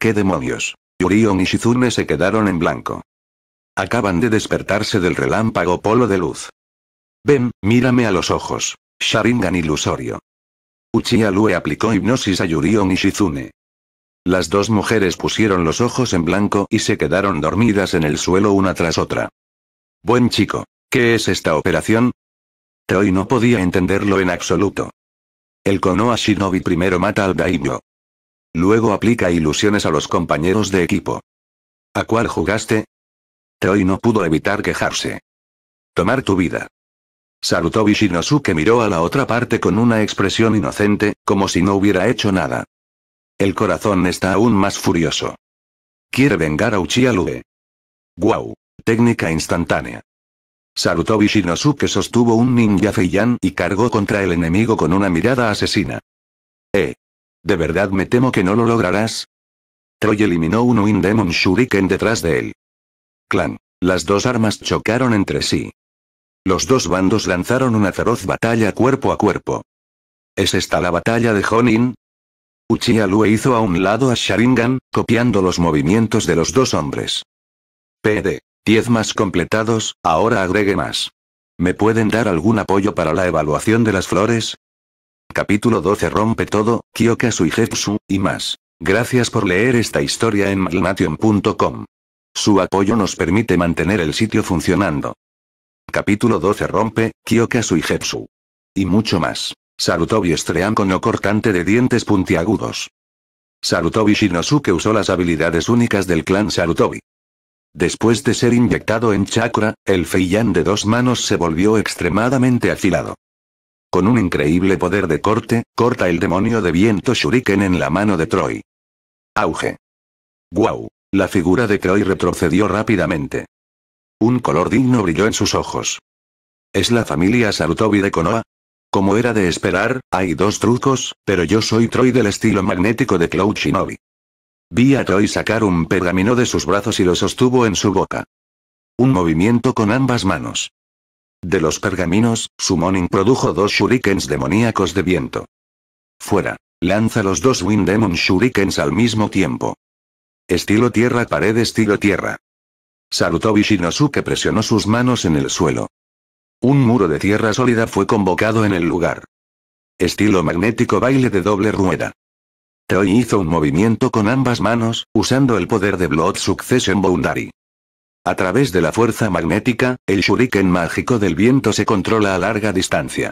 ¿Qué demonios? Yurion y Shizune se quedaron en blanco. Acaban de despertarse del relámpago polo de luz. Ven, mírame a los ojos. Sharingan ilusorio. Uchiha Lue aplicó hipnosis a Yurion y Shizune. Las dos mujeres pusieron los ojos en blanco y se quedaron dormidas en el suelo una tras otra. Buen chico, ¿qué es esta operación? Troy no podía entenderlo en absoluto. El Konoha Shinobi primero mata al Daimyo. Luego aplica ilusiones a los compañeros de equipo. ¿A cuál jugaste? Troy no pudo evitar quejarse. Tomar tu vida. Sarutobi Shinosuke miró a la otra parte con una expresión inocente, como si no hubiera hecho nada. El corazón está aún más furioso. Quiere vengar a Uchiha Lube. Guau. Técnica instantánea. Sarutobi Shinosuke sostuvo un ninja Feiyan y cargó contra el enemigo con una mirada asesina. Eh. ¿De verdad me temo que no lo lograrás? Troy eliminó un Wind Demon Shuriken detrás de él. Clan. Las dos armas chocaron entre sí. Los dos bandos lanzaron una feroz batalla cuerpo a cuerpo. ¿Es esta la batalla de Honin? Uchiha Lue hizo a un lado a Sharingan, copiando los movimientos de los dos hombres. PD. 10 más completados, ahora agregue más. ¿Me pueden dar algún apoyo para la evaluación de las flores? Capítulo 12 Rompe todo, y Suijetsu, y más. Gracias por leer esta historia en magnation.com. Su apoyo nos permite mantener el sitio funcionando. Capítulo 12 Rompe, y Jetsu. Y mucho más. Sarutobi Estrean con lo cortante de dientes puntiagudos. Sarutobi Shinosuke usó las habilidades únicas del clan Sarutobi. Después de ser inyectado en chakra, el Feiyan de dos manos se volvió extremadamente afilado. Con un increíble poder de corte, corta el demonio de viento Shuriken en la mano de Troy. Auge. wow La figura de Troy retrocedió rápidamente. Un color digno brilló en sus ojos. ¿Es la familia Sarutobi de Konoha? Como era de esperar, hay dos trucos, pero yo soy Troy del estilo magnético de Cloud Shinobi. Vi a Troy sacar un pergamino de sus brazos y lo sostuvo en su boca. Un movimiento con ambas manos. De los pergaminos, Summoning produjo dos shurikens demoníacos de viento. Fuera. Lanza los dos Wind Demon Shurikens al mismo tiempo. Estilo tierra pared estilo tierra. Sarutobi Shinosuke presionó sus manos en el suelo. Un muro de tierra sólida fue convocado en el lugar. Estilo magnético baile de doble rueda. Toi hizo un movimiento con ambas manos, usando el poder de Blood Succession Boundary. A través de la fuerza magnética, el shuriken mágico del viento se controla a larga distancia.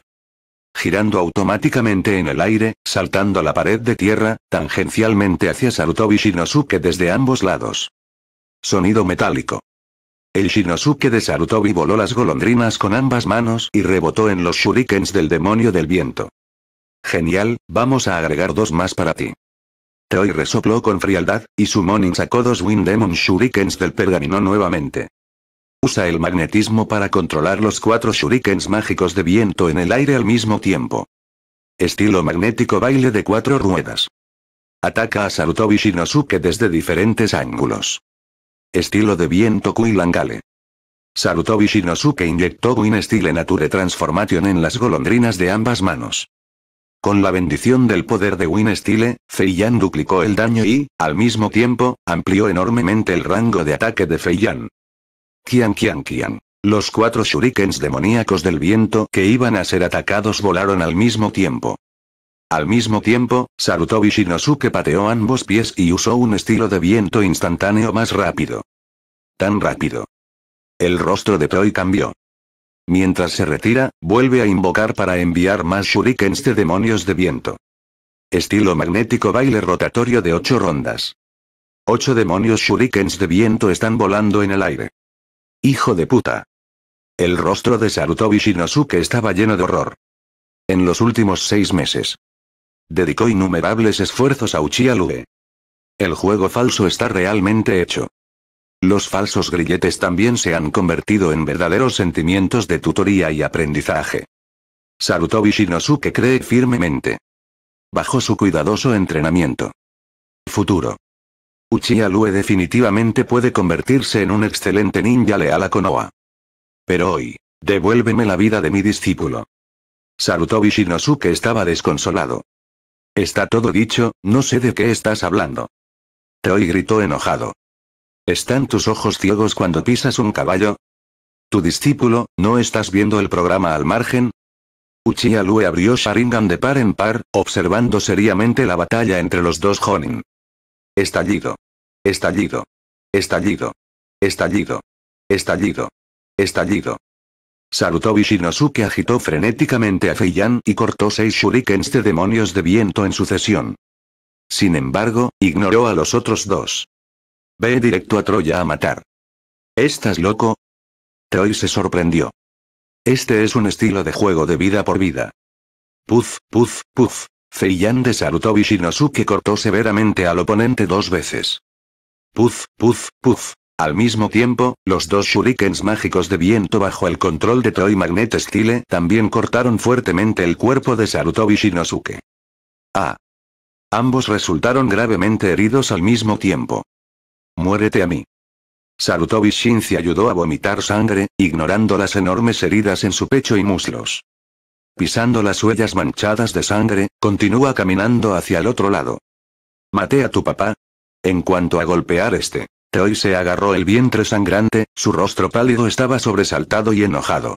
Girando automáticamente en el aire, saltando la pared de tierra, tangencialmente hacia Sarutobi Shinosuke desde ambos lados. Sonido metálico. El Shinosuke de Sarutobi voló las golondrinas con ambas manos y rebotó en los shurikens del demonio del viento. Genial, vamos a agregar dos más para ti. Troy resopló con frialdad, y su Monin sacó dos Wind Demon Shurikens del pergamino nuevamente. Usa el magnetismo para controlar los cuatro shurikens mágicos de viento en el aire al mismo tiempo. Estilo magnético baile de cuatro ruedas. Ataca a Sarutobi Shinosuke desde diferentes ángulos. Estilo de viento Kuilangale. Sarutobi que inyectó Win Style Nature Transformation en las golondrinas de ambas manos. Con la bendición del poder de Win Style, Feiyan duplicó el daño y, al mismo tiempo, amplió enormemente el rango de ataque de Feiyan. Kian Kian Kian. Los cuatro shurikens demoníacos del viento que iban a ser atacados volaron al mismo tiempo. Al mismo tiempo, Sarutobi Shinosuke pateó ambos pies y usó un estilo de viento instantáneo más rápido. Tan rápido. El rostro de Troy cambió. Mientras se retira, vuelve a invocar para enviar más shurikens de demonios de viento. Estilo magnético baile rotatorio de ocho rondas. Ocho demonios shurikens de viento están volando en el aire. Hijo de puta. El rostro de Sarutobi Shinosuke estaba lleno de horror. En los últimos seis meses, Dedicó innumerables esfuerzos a Uchiha El juego falso está realmente hecho. Los falsos grilletes también se han convertido en verdaderos sentimientos de tutoría y aprendizaje. Sarutobi Shinosuke cree firmemente. Bajo su cuidadoso entrenamiento. Futuro. Uchiha Lue definitivamente puede convertirse en un excelente ninja leal a Konoha. Pero hoy, devuélveme la vida de mi discípulo. Sarutobi Shinosuke estaba desconsolado. Está todo dicho, no sé de qué estás hablando. Troy gritó enojado. ¿Están tus ojos ciegos cuando pisas un caballo? Tu discípulo, ¿no estás viendo el programa al margen? Uchiha Lue abrió Sharingan de par en par, observando seriamente la batalla entre los dos Honin. Estallido. Estallido. Estallido. Estallido. Estallido. Estallido. Sarutobi Shinosuke agitó frenéticamente a Feiyan y cortó seis shurikens de demonios de viento en sucesión. Sin embargo, ignoró a los otros dos. Ve directo a Troya a matar. ¿Estás loco? Troy se sorprendió. Este es un estilo de juego de vida por vida. Puf, puf, puf. Feiyan de Sarutobi Shinosuke cortó severamente al oponente dos veces. Puf, puf, puf. Al mismo tiempo, los dos shurikens mágicos de viento bajo el control de Troy Magnet Style también cortaron fuertemente el cuerpo de Sarutobi Shinosuke. Ah. Ambos resultaron gravemente heridos al mismo tiempo. Muérete a mí. Sarutobi Shinzi ayudó a vomitar sangre, ignorando las enormes heridas en su pecho y muslos. Pisando las huellas manchadas de sangre, continúa caminando hacia el otro lado. Maté a tu papá. En cuanto a golpear este Troy se agarró el vientre sangrante, su rostro pálido estaba sobresaltado y enojado.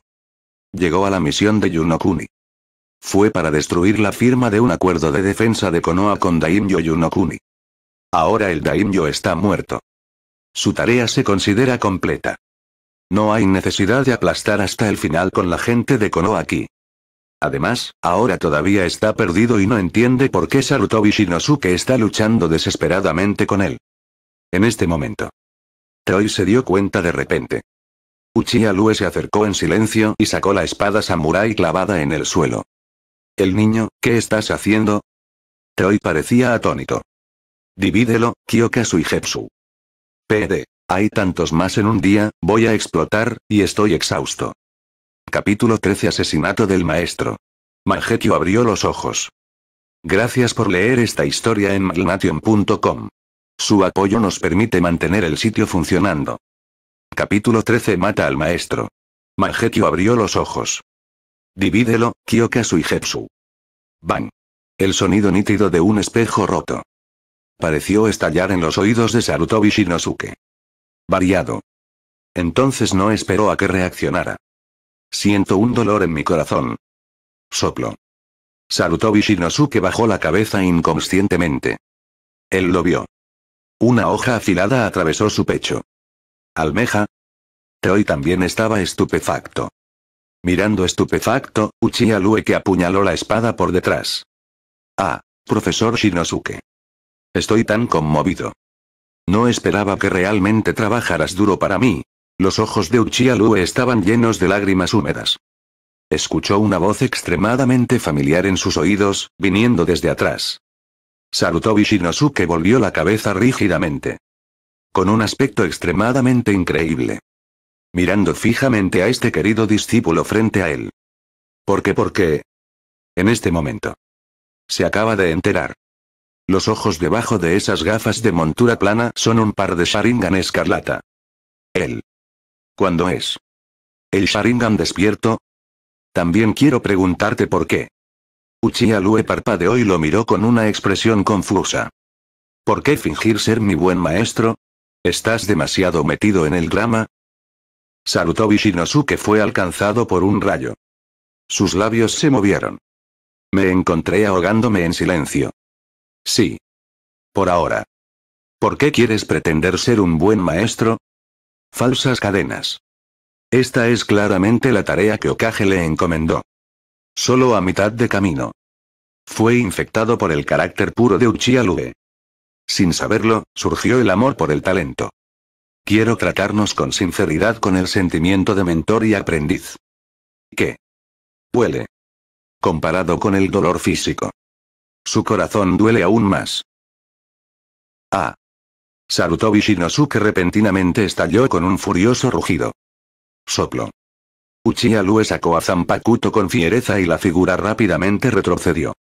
Llegó a la misión de Yunokuni. Fue para destruir la firma de un acuerdo de defensa de Konoha con Daimyo Yunokuni. Ahora el Daimyo está muerto. Su tarea se considera completa. No hay necesidad de aplastar hasta el final con la gente de Konoha aquí. Además, ahora todavía está perdido y no entiende por qué Sarutobi Shinosuke está luchando desesperadamente con él. En este momento. Troy se dio cuenta de repente. Uchiha Lue se acercó en silencio y sacó la espada samurai clavada en el suelo. El niño, ¿qué estás haciendo? Troy parecía atónito. Divídelo, Kyokasu y Jepsu. PD. Hay tantos más en un día, voy a explotar, y estoy exhausto. Capítulo 13 Asesinato del Maestro. Mangekyo abrió los ojos. Gracias por leer esta historia en magnation.com. Su apoyo nos permite mantener el sitio funcionando. Capítulo 13 Mata al maestro. Mangekyo abrió los ojos. Divídelo, Kyokasu y Jepsu. Bang. El sonido nítido de un espejo roto. Pareció estallar en los oídos de Sarutobi Shinosuke. Variado. Entonces no esperó a que reaccionara. Siento un dolor en mi corazón. Soplo. Sarutobi Shinosuke bajó la cabeza inconscientemente. Él lo vio. Una hoja afilada atravesó su pecho. ¿Almeja? Troy también estaba estupefacto. Mirando estupefacto, Uchiha Lue que apuñaló la espada por detrás. Ah, profesor Shinosuke. Estoy tan conmovido. No esperaba que realmente trabajaras duro para mí. Los ojos de Uchiha Lue estaban llenos de lágrimas húmedas. Escuchó una voz extremadamente familiar en sus oídos, viniendo desde atrás. Sarutobi que volvió la cabeza rígidamente. Con un aspecto extremadamente increíble. Mirando fijamente a este querido discípulo frente a él. ¿Por qué? por qué? En este momento. Se acaba de enterar. Los ojos debajo de esas gafas de montura plana son un par de Sharingan escarlata. Él. ¿Cuándo es? ¿El Sharingan despierto? También quiero preguntarte por qué. Uchiha Lue parpadeó y lo miró con una expresión confusa. ¿Por qué fingir ser mi buen maestro? ¿Estás demasiado metido en el drama? Sarutobi que fue alcanzado por un rayo. Sus labios se movieron. Me encontré ahogándome en silencio. Sí. Por ahora. ¿Por qué quieres pretender ser un buen maestro? Falsas cadenas. Esta es claramente la tarea que Okage le encomendó. Solo a mitad de camino. Fue infectado por el carácter puro de Uchiha Sin saberlo, surgió el amor por el talento. Quiero tratarnos con sinceridad con el sentimiento de mentor y aprendiz. ¿Qué? Huele. Comparado con el dolor físico. Su corazón duele aún más. Ah. Sarutobi que repentinamente estalló con un furioso rugido. Soplo. Uchiha sacó a Zampakuto con fiereza y la figura rápidamente retrocedió.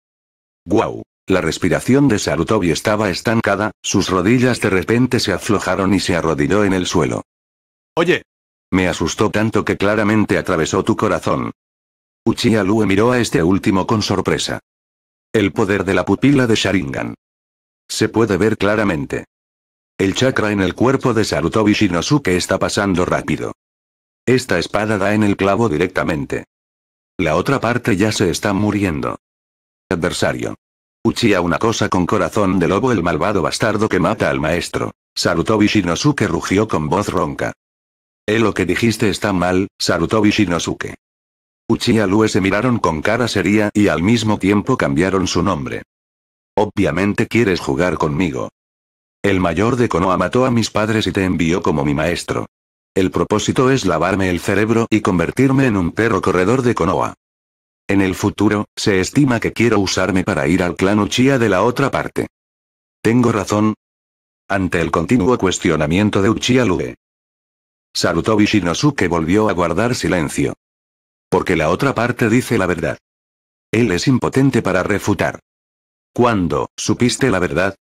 ¡Guau! La respiración de Sarutobi estaba estancada, sus rodillas de repente se aflojaron y se arrodilló en el suelo. Oye. Me asustó tanto que claramente atravesó tu corazón. Uchiha miró a este último con sorpresa. El poder de la pupila de Sharingan. Se puede ver claramente. El chakra en el cuerpo de Sarutobi Shinosuke está pasando rápido. Esta espada da en el clavo directamente. La otra parte ya se está muriendo. Adversario. Uchiha una cosa con corazón de lobo el malvado bastardo que mata al maestro. Sarutobi Shinosuke rugió con voz ronca. Eh lo que dijiste está mal, Sarutobi Shinosuke. y Lue se miraron con cara seria y al mismo tiempo cambiaron su nombre. Obviamente quieres jugar conmigo. El mayor de Konoha mató a mis padres y te envió como mi maestro. El propósito es lavarme el cerebro y convertirme en un perro corredor de Konoha. En el futuro, se estima que quiero usarme para ir al clan Uchiha de la otra parte. ¿Tengo razón? Ante el continuo cuestionamiento de Uchiha Lube. Sarutobi Shinosuke volvió a guardar silencio. Porque la otra parte dice la verdad. Él es impotente para refutar. ¿Cuándo, supiste la verdad?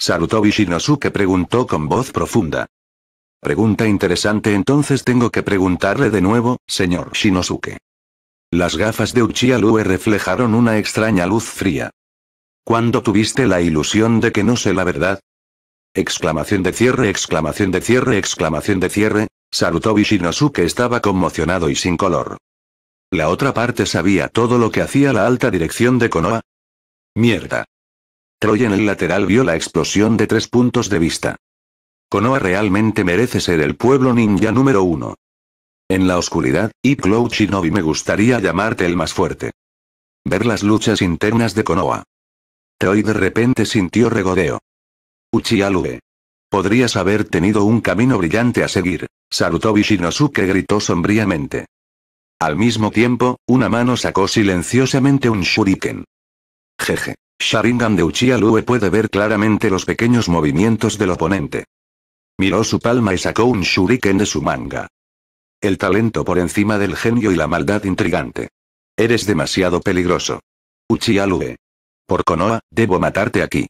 Sarutobi Shinosuke preguntó con voz profunda. Pregunta interesante entonces tengo que preguntarle de nuevo, señor Shinosuke. Las gafas de Uchiha Lue reflejaron una extraña luz fría. ¿Cuándo tuviste la ilusión de que no sé la verdad? Exclamación de cierre, exclamación de cierre, exclamación de cierre, Sarutobi Shinosuke estaba conmocionado y sin color. La otra parte sabía todo lo que hacía la alta dirección de Konoha. Mierda. Troy en el lateral vio la explosión de tres puntos de vista. Konoha realmente merece ser el pueblo ninja número uno. En la oscuridad, y Cloud me gustaría llamarte el más fuerte. Ver las luchas internas de Konoha. Troy de repente sintió regodeo. Uchiha Podrías haber tenido un camino brillante a seguir, Sarutobi Shinosuke gritó sombríamente. Al mismo tiempo, una mano sacó silenciosamente un shuriken. Jeje. Sharingan de Uchiha puede ver claramente los pequeños movimientos del oponente. Miró su palma y sacó un shuriken de su manga. El talento por encima del genio y la maldad intrigante. Eres demasiado peligroso. Uchiha Lube. Por Konoha, debo matarte aquí.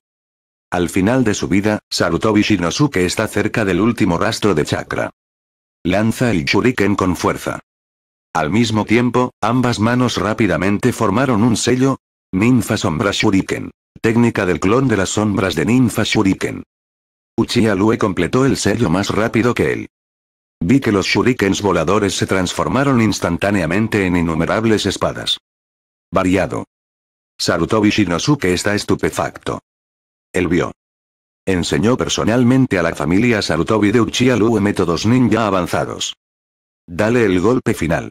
Al final de su vida, Sarutobi Shinosuke está cerca del último rastro de chakra. Lanza el shuriken con fuerza. Al mismo tiempo, ambas manos rápidamente formaron un sello. Ninfa Sombra Shuriken. Técnica del clon de las sombras de Ninfa Shuriken. Uchiha completó el sello más rápido que él. Vi que los shurikens voladores se transformaron instantáneamente en innumerables espadas. Variado. Sarutobi Shinosuke está estupefacto. Él vio. Enseñó personalmente a la familia Sarutobi de Uchiha métodos ninja avanzados. Dale el golpe final.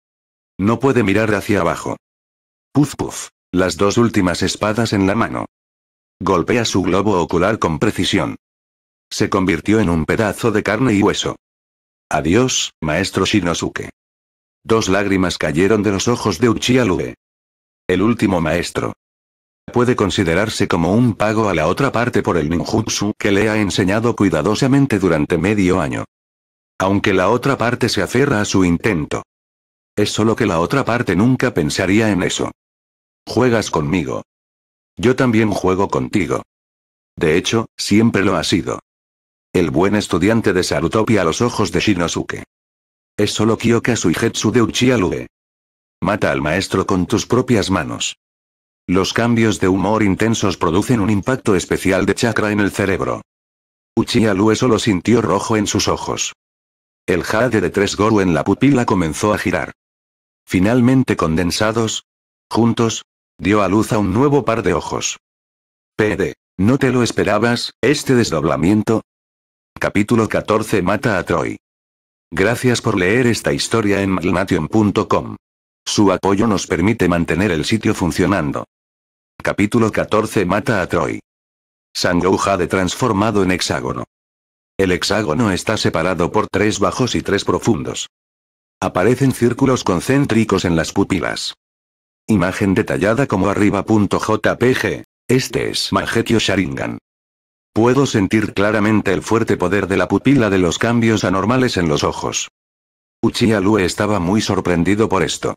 No puede mirar hacia abajo. Puf puf. Las dos últimas espadas en la mano. Golpea su globo ocular con precisión. Se convirtió en un pedazo de carne y hueso. Adiós, maestro Shinosuke. Dos lágrimas cayeron de los ojos de Uchiha El último maestro. Puede considerarse como un pago a la otra parte por el ninjutsu que le ha enseñado cuidadosamente durante medio año. Aunque la otra parte se aferra a su intento. Es solo que la otra parte nunca pensaría en eso. Juegas conmigo. Yo también juego contigo. De hecho, siempre lo ha sido. El buen estudiante de Sarutopia a los ojos de Shinosuke. Es solo y Jetsu de Uchiha Mata al maestro con tus propias manos. Los cambios de humor intensos producen un impacto especial de chakra en el cerebro. Uchiha solo sintió rojo en sus ojos. El jade de tres Goru en la pupila comenzó a girar finalmente condensados, juntos, dio a luz a un nuevo par de ojos. PD. ¿No te lo esperabas, este desdoblamiento? Capítulo 14 Mata a Troy. Gracias por leer esta historia en magnation.com. Su apoyo nos permite mantener el sitio funcionando. Capítulo 14 Mata a Troy. Sangou de transformado en hexágono. El hexágono está separado por tres bajos y tres profundos. Aparecen círculos concéntricos en las pupilas. Imagen detallada como arriba.jpg. Este es Magetio Sharingan. Puedo sentir claramente el fuerte poder de la pupila de los cambios anormales en los ojos. Uchiha Lue estaba muy sorprendido por esto.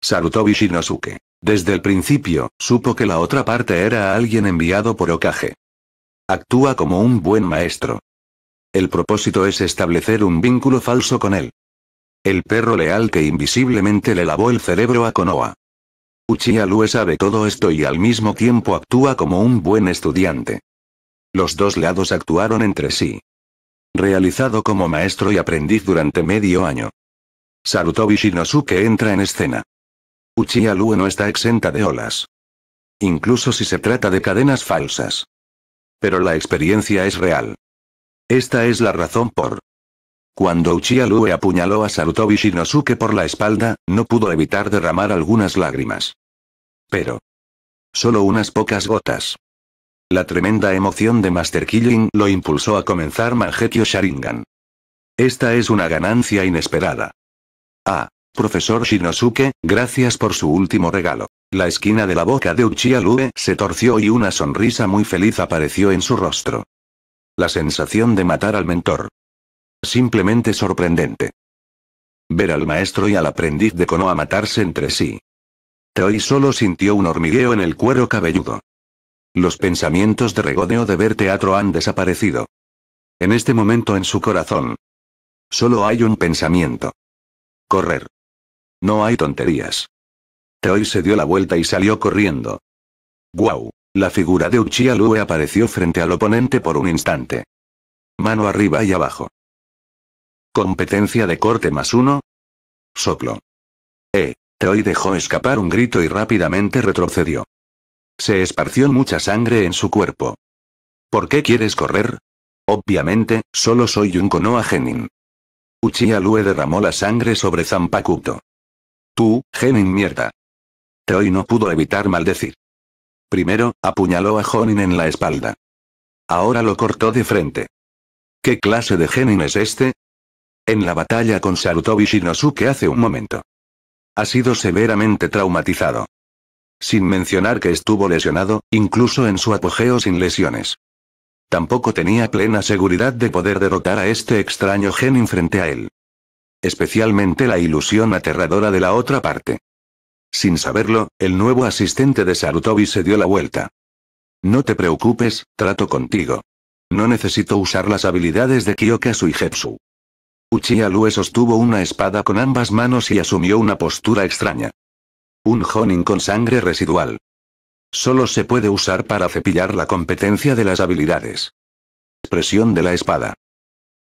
Salutó Bishinosuke. Desde el principio, supo que la otra parte era alguien enviado por Okage. Actúa como un buen maestro. El propósito es establecer un vínculo falso con él. El perro leal que invisiblemente le lavó el cerebro a Konoha. Uchiha Lue sabe todo esto y al mismo tiempo actúa como un buen estudiante. Los dos lados actuaron entre sí. Realizado como maestro y aprendiz durante medio año. Sarutobi Shinosuke entra en escena. Uchiha Lue no está exenta de olas. Incluso si se trata de cadenas falsas. Pero la experiencia es real. Esta es la razón por cuando Uchiha Lue apuñaló a Sarutobi Shinosuke por la espalda, no pudo evitar derramar algunas lágrimas. Pero. Solo unas pocas gotas. La tremenda emoción de Master Killing lo impulsó a comenzar Mangekyo Sharingan. Esta es una ganancia inesperada. Ah, profesor Shinosuke, gracias por su último regalo. La esquina de la boca de Uchiha Lue se torció y una sonrisa muy feliz apareció en su rostro. La sensación de matar al mentor, simplemente sorprendente. Ver al maestro y al aprendiz de Konoha matarse entre sí. Troy solo sintió un hormigueo en el cuero cabelludo. Los pensamientos de regodeo de ver teatro han desaparecido. En este momento en su corazón. Solo hay un pensamiento. Correr. No hay tonterías. Troy se dio la vuelta y salió corriendo. ¡Guau! La figura de Uchiha apareció frente al oponente por un instante. Mano arriba y abajo. Competencia de corte más uno. Soplo. Eh. Troy dejó escapar un grito y rápidamente retrocedió. Se esparció mucha sangre en su cuerpo. ¿Por qué quieres correr? Obviamente, solo soy un Konoha Genin. Uchiha Lue derramó la sangre sobre Zampakuto. Tú, Genin mierda. Troy no pudo evitar maldecir. Primero, apuñaló a Honin en la espalda. Ahora lo cortó de frente. ¿Qué clase de Genin es este? En la batalla con Sarutobi Shinosuke hace un momento. Ha sido severamente traumatizado. Sin mencionar que estuvo lesionado, incluso en su apogeo sin lesiones. Tampoco tenía plena seguridad de poder derrotar a este extraño genin frente a él. Especialmente la ilusión aterradora de la otra parte. Sin saberlo, el nuevo asistente de Sarutobi se dio la vuelta. No te preocupes, trato contigo. No necesito usar las habilidades de y Jetsu. Uchiha sostuvo una espada con ambas manos y asumió una postura extraña. Un honing con sangre residual. Solo se puede usar para cepillar la competencia de las habilidades. Expresión de la espada.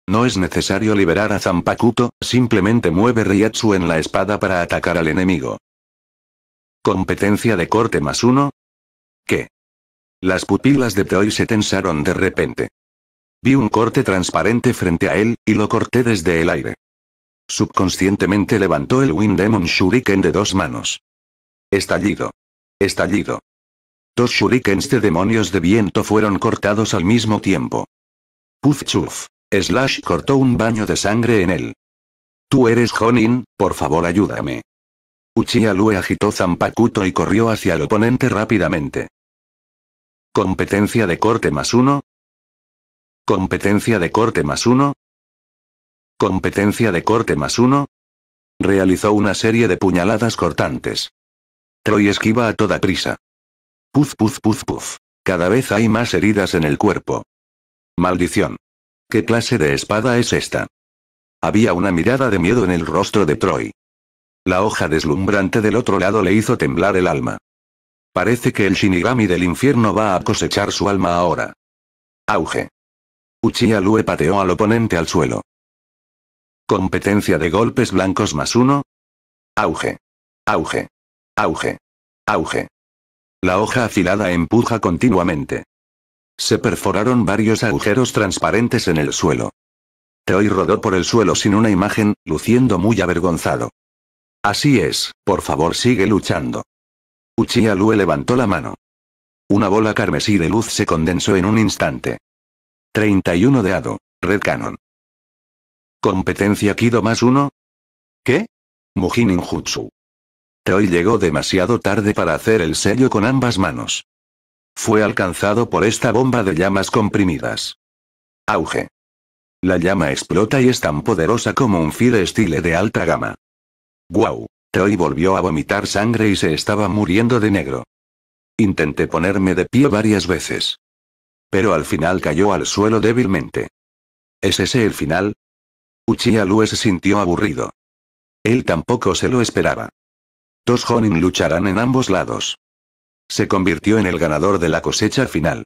No es necesario liberar a Zampakuto, simplemente mueve Ryatsu en la espada para atacar al enemigo. Competencia de corte más uno. ¿Qué? Las pupilas de Troy se tensaron de repente. Vi un corte transparente frente a él, y lo corté desde el aire. Subconscientemente levantó el Wind Demon Shuriken de dos manos. Estallido. Estallido. Dos shurikens de demonios de viento fueron cortados al mismo tiempo. Puff chuf. Slash cortó un baño de sangre en él. Tú eres Honin, por favor ayúdame. Uchiha Lue agitó Zampakuto y corrió hacia el oponente rápidamente. Competencia de corte más uno, Competencia de corte más uno. Competencia de corte más uno. Realizó una serie de puñaladas cortantes. Troy esquiva a toda prisa. Puz puz puz puz. Cada vez hay más heridas en el cuerpo. Maldición. ¿Qué clase de espada es esta? Había una mirada de miedo en el rostro de Troy. La hoja deslumbrante del otro lado le hizo temblar el alma. Parece que el Shinigami del infierno va a cosechar su alma ahora. Auge. Uchiha Lue pateó al oponente al suelo. Competencia de golpes blancos más uno. Auge. Auge. Auge. Auge. La hoja afilada empuja continuamente. Se perforaron varios agujeros transparentes en el suelo. Troy rodó por el suelo sin una imagen, luciendo muy avergonzado. Así es, por favor sigue luchando. Uchiha Lue levantó la mano. Una bola carmesí de luz se condensó en un instante. 31 de Ado, Red Cannon. Competencia Kido más uno? ¿Qué? Mujin Jutsu. Troy llegó demasiado tarde para hacer el sello con ambas manos. Fue alcanzado por esta bomba de llamas comprimidas. Auge. La llama explota y es tan poderosa como un fire style de alta gama. Wow. Troy volvió a vomitar sangre y se estaba muriendo de negro. Intenté ponerme de pie varias veces pero al final cayó al suelo débilmente. ¿Es ese el final? Uchiha se sintió aburrido. Él tampoco se lo esperaba. Dos Honin lucharán en ambos lados. Se convirtió en el ganador de la cosecha final.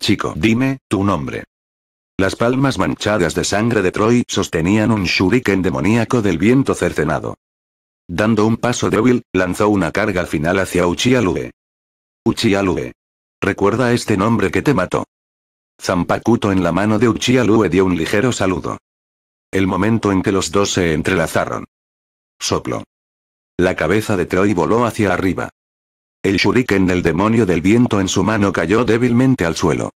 Chico, dime, tu nombre. Las palmas manchadas de sangre de Troy sostenían un shuriken demoníaco del viento cercenado. Dando un paso débil, lanzó una carga final hacia Uchiha Lue. Recuerda este nombre que te mató. Zampacuto en la mano de Uchiha Lue dio un ligero saludo. El momento en que los dos se entrelazaron. Soplo. La cabeza de Troy voló hacia arriba. El shuriken del demonio del viento en su mano cayó débilmente al suelo.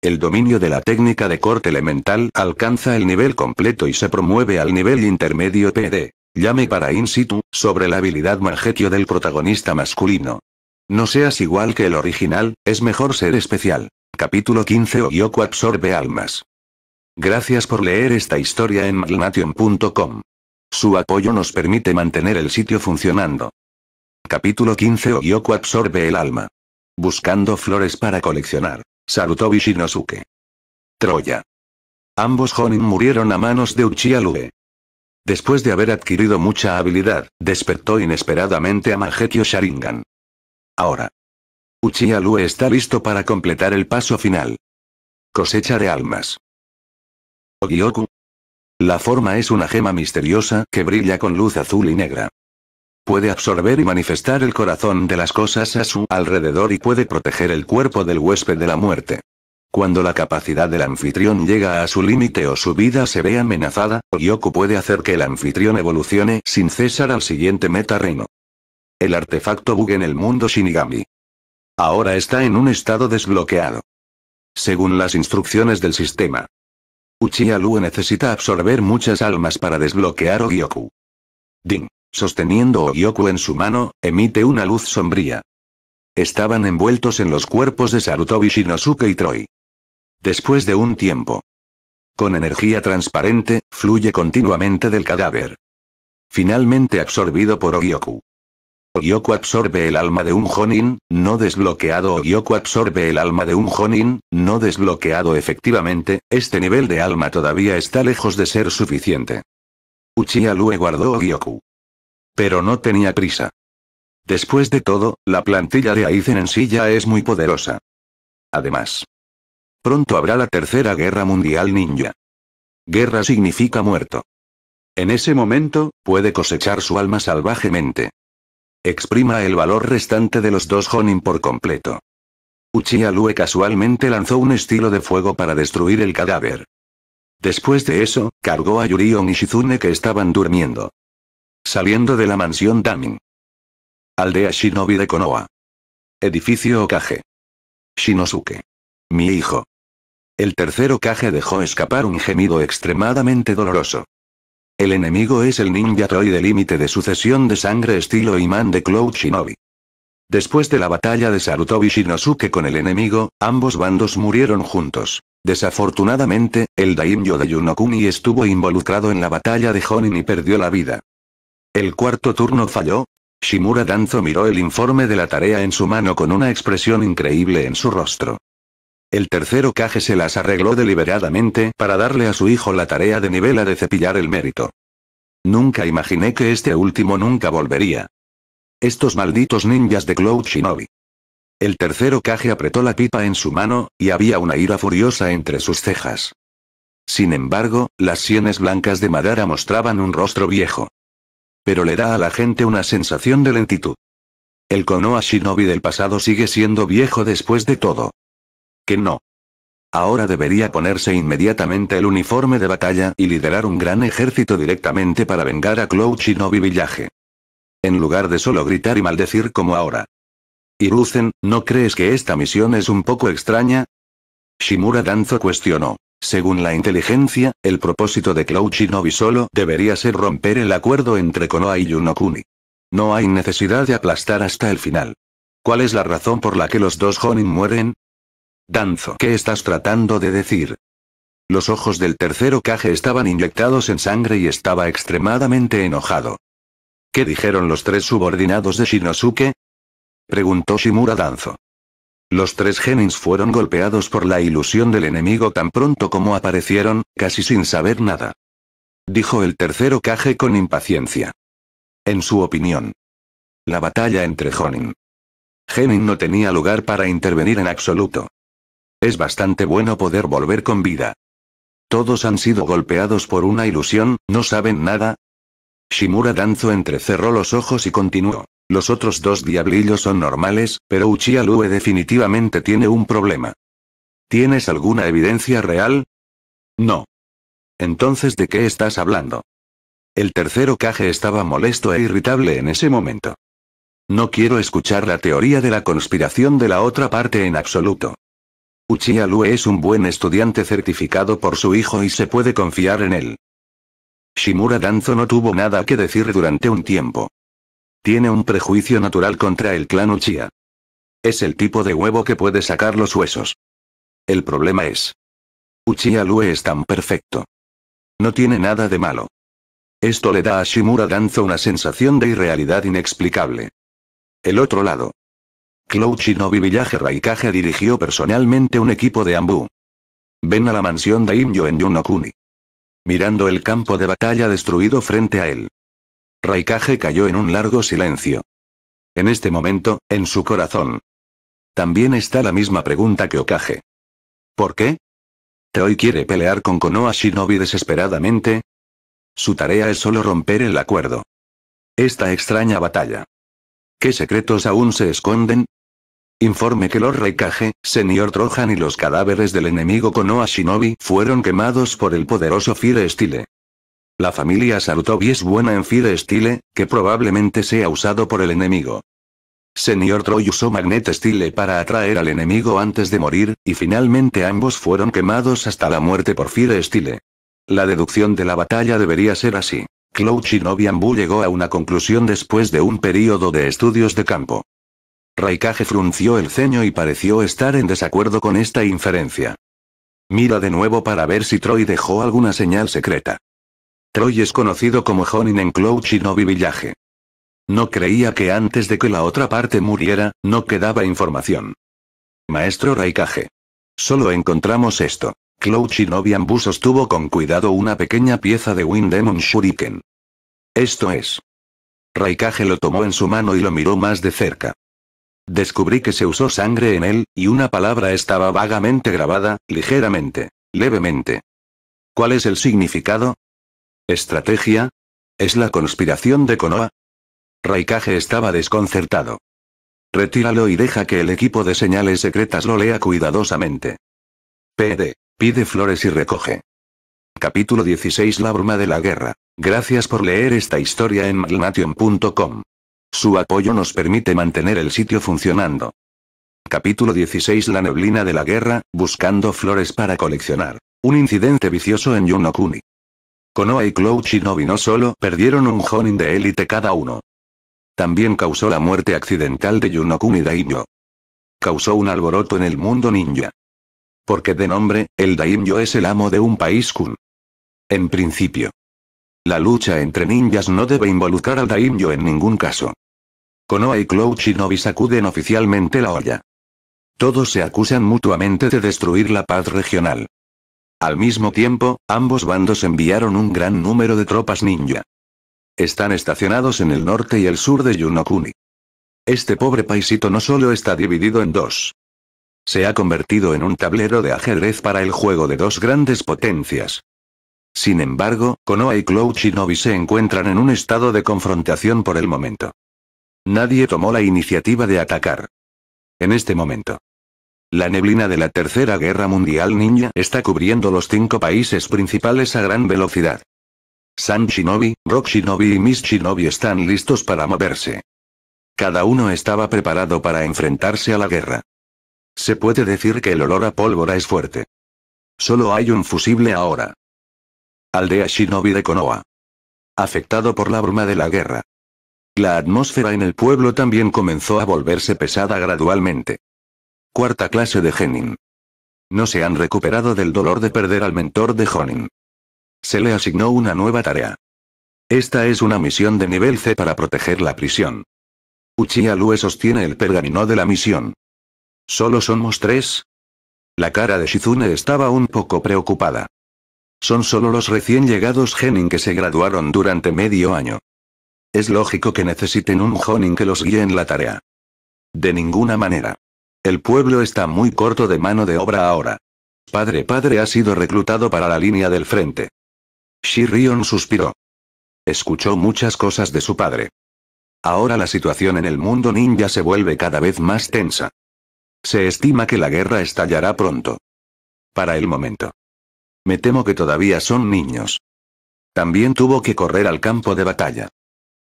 El dominio de la técnica de corte elemental alcanza el nivel completo y se promueve al nivel intermedio PD. Llame para in situ, sobre la habilidad magetio del protagonista masculino. No seas igual que el original, es mejor ser especial. Capítulo 15 Oyoko absorbe almas. Gracias por leer esta historia en maglnation.com. Su apoyo nos permite mantener el sitio funcionando. Capítulo 15 Yoko absorbe el alma. Buscando flores para coleccionar. Sarutobi Shinosuke. Troya. Ambos Honin murieron a manos de Uchiha Después de haber adquirido mucha habilidad, despertó inesperadamente a Mangekyo Sharingan. Ahora. Uchiha está listo para completar el paso final. Cosecha de almas. Ogyoku. La forma es una gema misteriosa que brilla con luz azul y negra. Puede absorber y manifestar el corazón de las cosas a su alrededor y puede proteger el cuerpo del huésped de la muerte. Cuando la capacidad del anfitrión llega a su límite o su vida se ve amenazada, Ogyoku puede hacer que el anfitrión evolucione sin cesar al siguiente meta reino el artefacto bug en el mundo Shinigami. Ahora está en un estado desbloqueado. Según las instrucciones del sistema. Uchiha Lu necesita absorber muchas almas para desbloquear Ogyoku. Ding, sosteniendo Ogyoku en su mano, emite una luz sombría. Estaban envueltos en los cuerpos de Sarutobi Shinosuke y Troy. Después de un tiempo. Con energía transparente, fluye continuamente del cadáver. Finalmente absorbido por Ogyoku. Ogyoku absorbe el alma de un Jonin, no desbloqueado Ogyoku absorbe el alma de un Jonin, no desbloqueado efectivamente, este nivel de alma todavía está lejos de ser suficiente. Uchiha Lue guardó Gyoku. Pero no tenía prisa. Después de todo, la plantilla de Aizen en sí ya es muy poderosa. Además. Pronto habrá la tercera guerra mundial ninja. Guerra significa muerto. En ese momento, puede cosechar su alma salvajemente. Exprima el valor restante de los dos Jonin por completo. Uchiha Lue casualmente lanzó un estilo de fuego para destruir el cadáver. Después de eso, cargó a Yurion y Shizune que estaban durmiendo. Saliendo de la mansión Damin. Aldea Shinobi de Konoha. Edificio Okage. Shinosuke. Mi hijo. El tercer Okage dejó escapar un gemido extremadamente doloroso. El enemigo es el ninja Troy de límite de sucesión de sangre estilo imán de Cloud Shinobi. Después de la batalla de Sarutobi Shinosuke con el enemigo, ambos bandos murieron juntos. Desafortunadamente, el daimyo de Yunokuni estuvo involucrado en la batalla de Honin y perdió la vida. El cuarto turno falló. Shimura Danzo miró el informe de la tarea en su mano con una expresión increíble en su rostro. El tercero caje se las arregló deliberadamente para darle a su hijo la tarea de nivela de cepillar el mérito. Nunca imaginé que este último nunca volvería. Estos malditos ninjas de Cloud Shinobi. El tercero caje apretó la pipa en su mano, y había una ira furiosa entre sus cejas. Sin embargo, las sienes blancas de Madara mostraban un rostro viejo. Pero le da a la gente una sensación de lentitud. El Konoha Shinobi del pasado sigue siendo viejo después de todo que no. Ahora debería ponerse inmediatamente el uniforme de batalla y liderar un gran ejército directamente para vengar a Cloud Shinobi Villaje. En lugar de solo gritar y maldecir como ahora. Iruzen, ¿no crees que esta misión es un poco extraña? Shimura Danzo cuestionó. Según la inteligencia, el propósito de Cloud Shinobi solo debería ser romper el acuerdo entre Konoha y Yunokuni. No hay necesidad de aplastar hasta el final. ¿Cuál es la razón por la que los dos Jonin mueren? Danzo, ¿qué estás tratando de decir? Los ojos del tercero caje estaban inyectados en sangre y estaba extremadamente enojado. ¿Qué dijeron los tres subordinados de Shinosuke? Preguntó Shimura Danzo. Los tres genins fueron golpeados por la ilusión del enemigo tan pronto como aparecieron, casi sin saber nada. Dijo el tercero Kage con impaciencia. En su opinión. La batalla entre Jonin. Genin no tenía lugar para intervenir en absoluto. Es bastante bueno poder volver con vida. Todos han sido golpeados por una ilusión, ¿no saben nada? Shimura Danzo entrecerró los ojos y continuó. Los otros dos diablillos son normales, pero Uchiha Lue definitivamente tiene un problema. ¿Tienes alguna evidencia real? No. Entonces, ¿de qué estás hablando? El tercero Kage estaba molesto e irritable en ese momento. No quiero escuchar la teoría de la conspiración de la otra parte en absoluto. Uchiha Lue es un buen estudiante certificado por su hijo y se puede confiar en él. Shimura Danzo no tuvo nada que decir durante un tiempo. Tiene un prejuicio natural contra el clan Uchiha. Es el tipo de huevo que puede sacar los huesos. El problema es. Uchiha Lue es tan perfecto. No tiene nada de malo. Esto le da a Shimura Danzo una sensación de irrealidad inexplicable. El otro lado. Shinobi Villaje Raikage dirigió personalmente un equipo de Ambu. Ven a la mansión de Imyo en Yunokuni. Mirando el campo de batalla destruido frente a él. Raikage cayó en un largo silencio. En este momento, en su corazón. También está la misma pregunta que Okage. ¿Por qué? hoy quiere pelear con Konoha Shinobi desesperadamente. Su tarea es solo romper el acuerdo. Esta extraña batalla. ¿Qué secretos aún se esconden? Informe que los Reikage, señor Trojan y los cadáveres del enemigo Konoha Shinobi fueron quemados por el poderoso Fire Style. La familia Sarutobi es buena en Fire Style, que probablemente sea usado por el enemigo. Señor Troy usó Magnet Style para atraer al enemigo antes de morir, y finalmente ambos fueron quemados hasta la muerte por Fire Style. La deducción de la batalla debería ser así. Cloud Shinobi Ambu llegó a una conclusión después de un período de estudios de campo. Raikage frunció el ceño y pareció estar en desacuerdo con esta inferencia. Mira de nuevo para ver si Troy dejó alguna señal secreta. Troy es conocido como Honin en Cloud Shinobi Village. No creía que antes de que la otra parte muriera, no quedaba información. Maestro Raikage. Solo encontramos esto. Cloud Shinobi Ambu sostuvo con cuidado una pequeña pieza de Wind Shuriken. Esto es. Raikage lo tomó en su mano y lo miró más de cerca. Descubrí que se usó sangre en él, y una palabra estaba vagamente grabada, ligeramente, levemente. ¿Cuál es el significado? ¿Estrategia? ¿Es la conspiración de Konoa? Raikage estaba desconcertado. Retíralo y deja que el equipo de señales secretas lo lea cuidadosamente. PD. Pide flores y recoge. Capítulo 16 La broma de la guerra. Gracias por leer esta historia en malmatium.com. Su apoyo nos permite mantener el sitio funcionando. Capítulo 16 La neblina de la guerra, buscando flores para coleccionar. Un incidente vicioso en Yunokuni. Konoha y Cloud no no solo perdieron un Honin de élite cada uno. También causó la muerte accidental de Yunokuni Daimyo. Causó un alboroto en el mundo ninja. Porque de nombre, el Daimyo es el amo de un país kun. En principio, la lucha entre ninjas no debe involucrar al daimyo en ningún caso. Konoha y Cloud Shinobi sacuden oficialmente la olla. Todos se acusan mutuamente de destruir la paz regional. Al mismo tiempo, ambos bandos enviaron un gran número de tropas ninja. Están estacionados en el norte y el sur de Yunokuni. Este pobre paisito no solo está dividido en dos. Se ha convertido en un tablero de ajedrez para el juego de dos grandes potencias. Sin embargo, Konoha y Cloud Shinobi se encuentran en un estado de confrontación por el momento. Nadie tomó la iniciativa de atacar. En este momento. La neblina de la Tercera Guerra Mundial Ninja está cubriendo los cinco países principales a gran velocidad. San Shinobi, Rock Shinobi y Miss Shinobi están listos para moverse. Cada uno estaba preparado para enfrentarse a la guerra. Se puede decir que el olor a pólvora es fuerte. Solo hay un fusible ahora. Aldea Shinobi de Konoha. Afectado por la bruma de la guerra. La atmósfera en el pueblo también comenzó a volverse pesada gradualmente. Cuarta clase de Genin. No se han recuperado del dolor de perder al mentor de Honin. Se le asignó una nueva tarea. Esta es una misión de nivel C para proteger la prisión. Uchiha Lue sostiene el pergamino de la misión. ¿Solo somos tres? La cara de Shizune estaba un poco preocupada. Son solo los recién llegados Genin que se graduaron durante medio año. Es lógico que necesiten un Jonin que los guíe en la tarea. De ninguna manera. El pueblo está muy corto de mano de obra ahora. Padre Padre ha sido reclutado para la línea del frente. Shirion suspiró. Escuchó muchas cosas de su padre. Ahora la situación en el mundo ninja se vuelve cada vez más tensa. Se estima que la guerra estallará pronto. Para el momento, me temo que todavía son niños. También tuvo que correr al campo de batalla.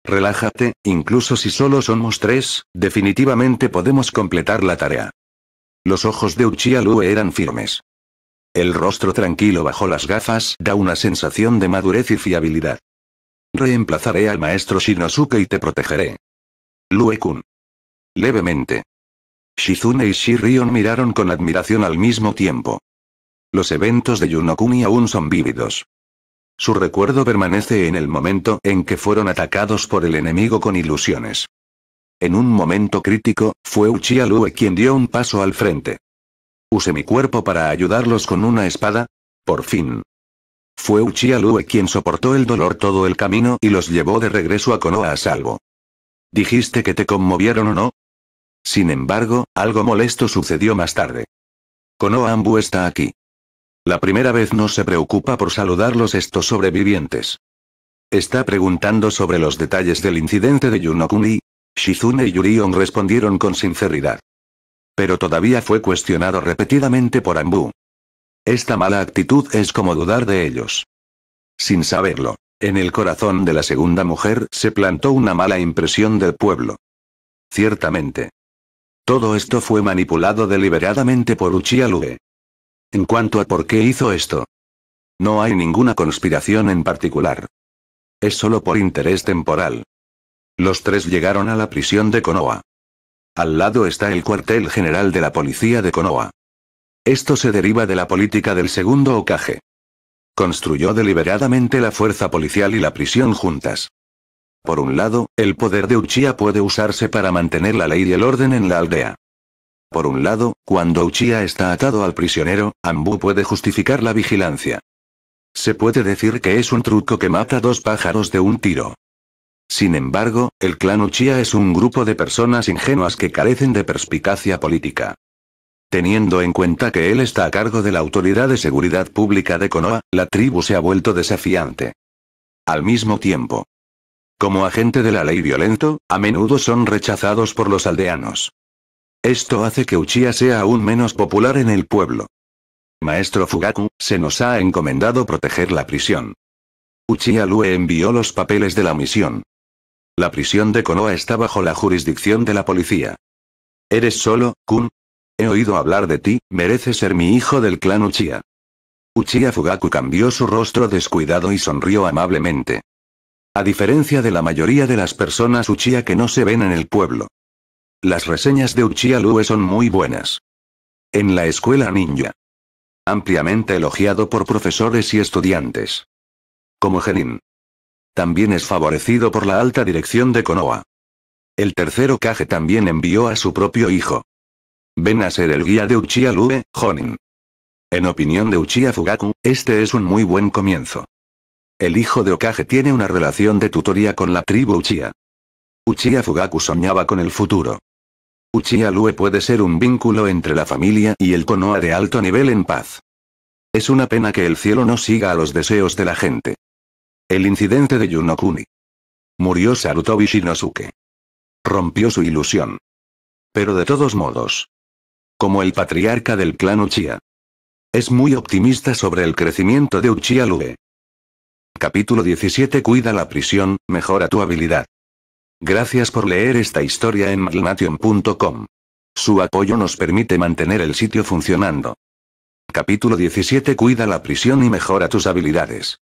Relájate, incluso si solo somos tres, definitivamente podemos completar la tarea. Los ojos de Uchiha Lue eran firmes. El rostro tranquilo bajo las gafas da una sensación de madurez y fiabilidad. Reemplazaré al maestro Shinosuke y te protegeré. Lue-kun. Levemente. Shizune y Shirion miraron con admiración al mismo tiempo. Los eventos de Yunokuni aún son vívidos. Su recuerdo permanece en el momento en que fueron atacados por el enemigo con ilusiones. En un momento crítico, fue Uchiha Lue quien dio un paso al frente. Use mi cuerpo para ayudarlos con una espada. Por fin. Fue Uchiha Lue quien soportó el dolor todo el camino y los llevó de regreso a Konoha a salvo. ¿Dijiste que te conmovieron o no? Sin embargo, algo molesto sucedió más tarde. Konoha Ambu está aquí. La primera vez no se preocupa por saludarlos estos sobrevivientes. Está preguntando sobre los detalles del incidente de Yunokuni. Shizune y Yurion respondieron con sinceridad. Pero todavía fue cuestionado repetidamente por Ambu. Esta mala actitud es como dudar de ellos. Sin saberlo, en el corazón de la segunda mujer se plantó una mala impresión del pueblo. Ciertamente. Todo esto fue manipulado deliberadamente por Uchiha en cuanto a por qué hizo esto. No hay ninguna conspiración en particular. Es solo por interés temporal. Los tres llegaron a la prisión de Konoha. Al lado está el cuartel general de la policía de Konoha. Esto se deriva de la política del segundo Okage. Construyó deliberadamente la fuerza policial y la prisión juntas. Por un lado, el poder de Uchiha puede usarse para mantener la ley y el orden en la aldea. Por un lado, cuando Uchiha está atado al prisionero, Ambu puede justificar la vigilancia. Se puede decir que es un truco que mata dos pájaros de un tiro. Sin embargo, el clan Uchiha es un grupo de personas ingenuas que carecen de perspicacia política. Teniendo en cuenta que él está a cargo de la Autoridad de Seguridad Pública de Konoha, la tribu se ha vuelto desafiante. Al mismo tiempo, como agente de la ley violento, a menudo son rechazados por los aldeanos. Esto hace que Uchiha sea aún menos popular en el pueblo. Maestro Fugaku, se nos ha encomendado proteger la prisión. Uchiha Lue envió los papeles de la misión. La prisión de Konoha está bajo la jurisdicción de la policía. ¿Eres solo, Kun? He oído hablar de ti, mereces ser mi hijo del clan Uchiha. Uchiha Fugaku cambió su rostro descuidado y sonrió amablemente. A diferencia de la mayoría de las personas Uchiha que no se ven en el pueblo, las reseñas de Uchiha Lue son muy buenas. En la escuela ninja. Ampliamente elogiado por profesores y estudiantes. Como Genin. También es favorecido por la alta dirección de Konoha. El tercero Kage también envió a su propio hijo. Ven a ser el guía de Uchiha Lue, eh, Jonin. En opinión de Uchiha Fugaku, este es un muy buen comienzo. El hijo de Okage tiene una relación de tutoría con la tribu Uchiha. Uchiha Fugaku soñaba con el futuro. Uchiha puede ser un vínculo entre la familia y el Konoha de alto nivel en paz. Es una pena que el cielo no siga a los deseos de la gente. El incidente de Yunokuni. Murió Sarutobi Shinosuke. Rompió su ilusión. Pero de todos modos. Como el patriarca del clan Uchiha. Es muy optimista sobre el crecimiento de Uchiha Capítulo 17 Cuida la prisión, mejora tu habilidad. Gracias por leer esta historia en malmation.com. Su apoyo nos permite mantener el sitio funcionando. Capítulo 17 Cuida la prisión y mejora tus habilidades.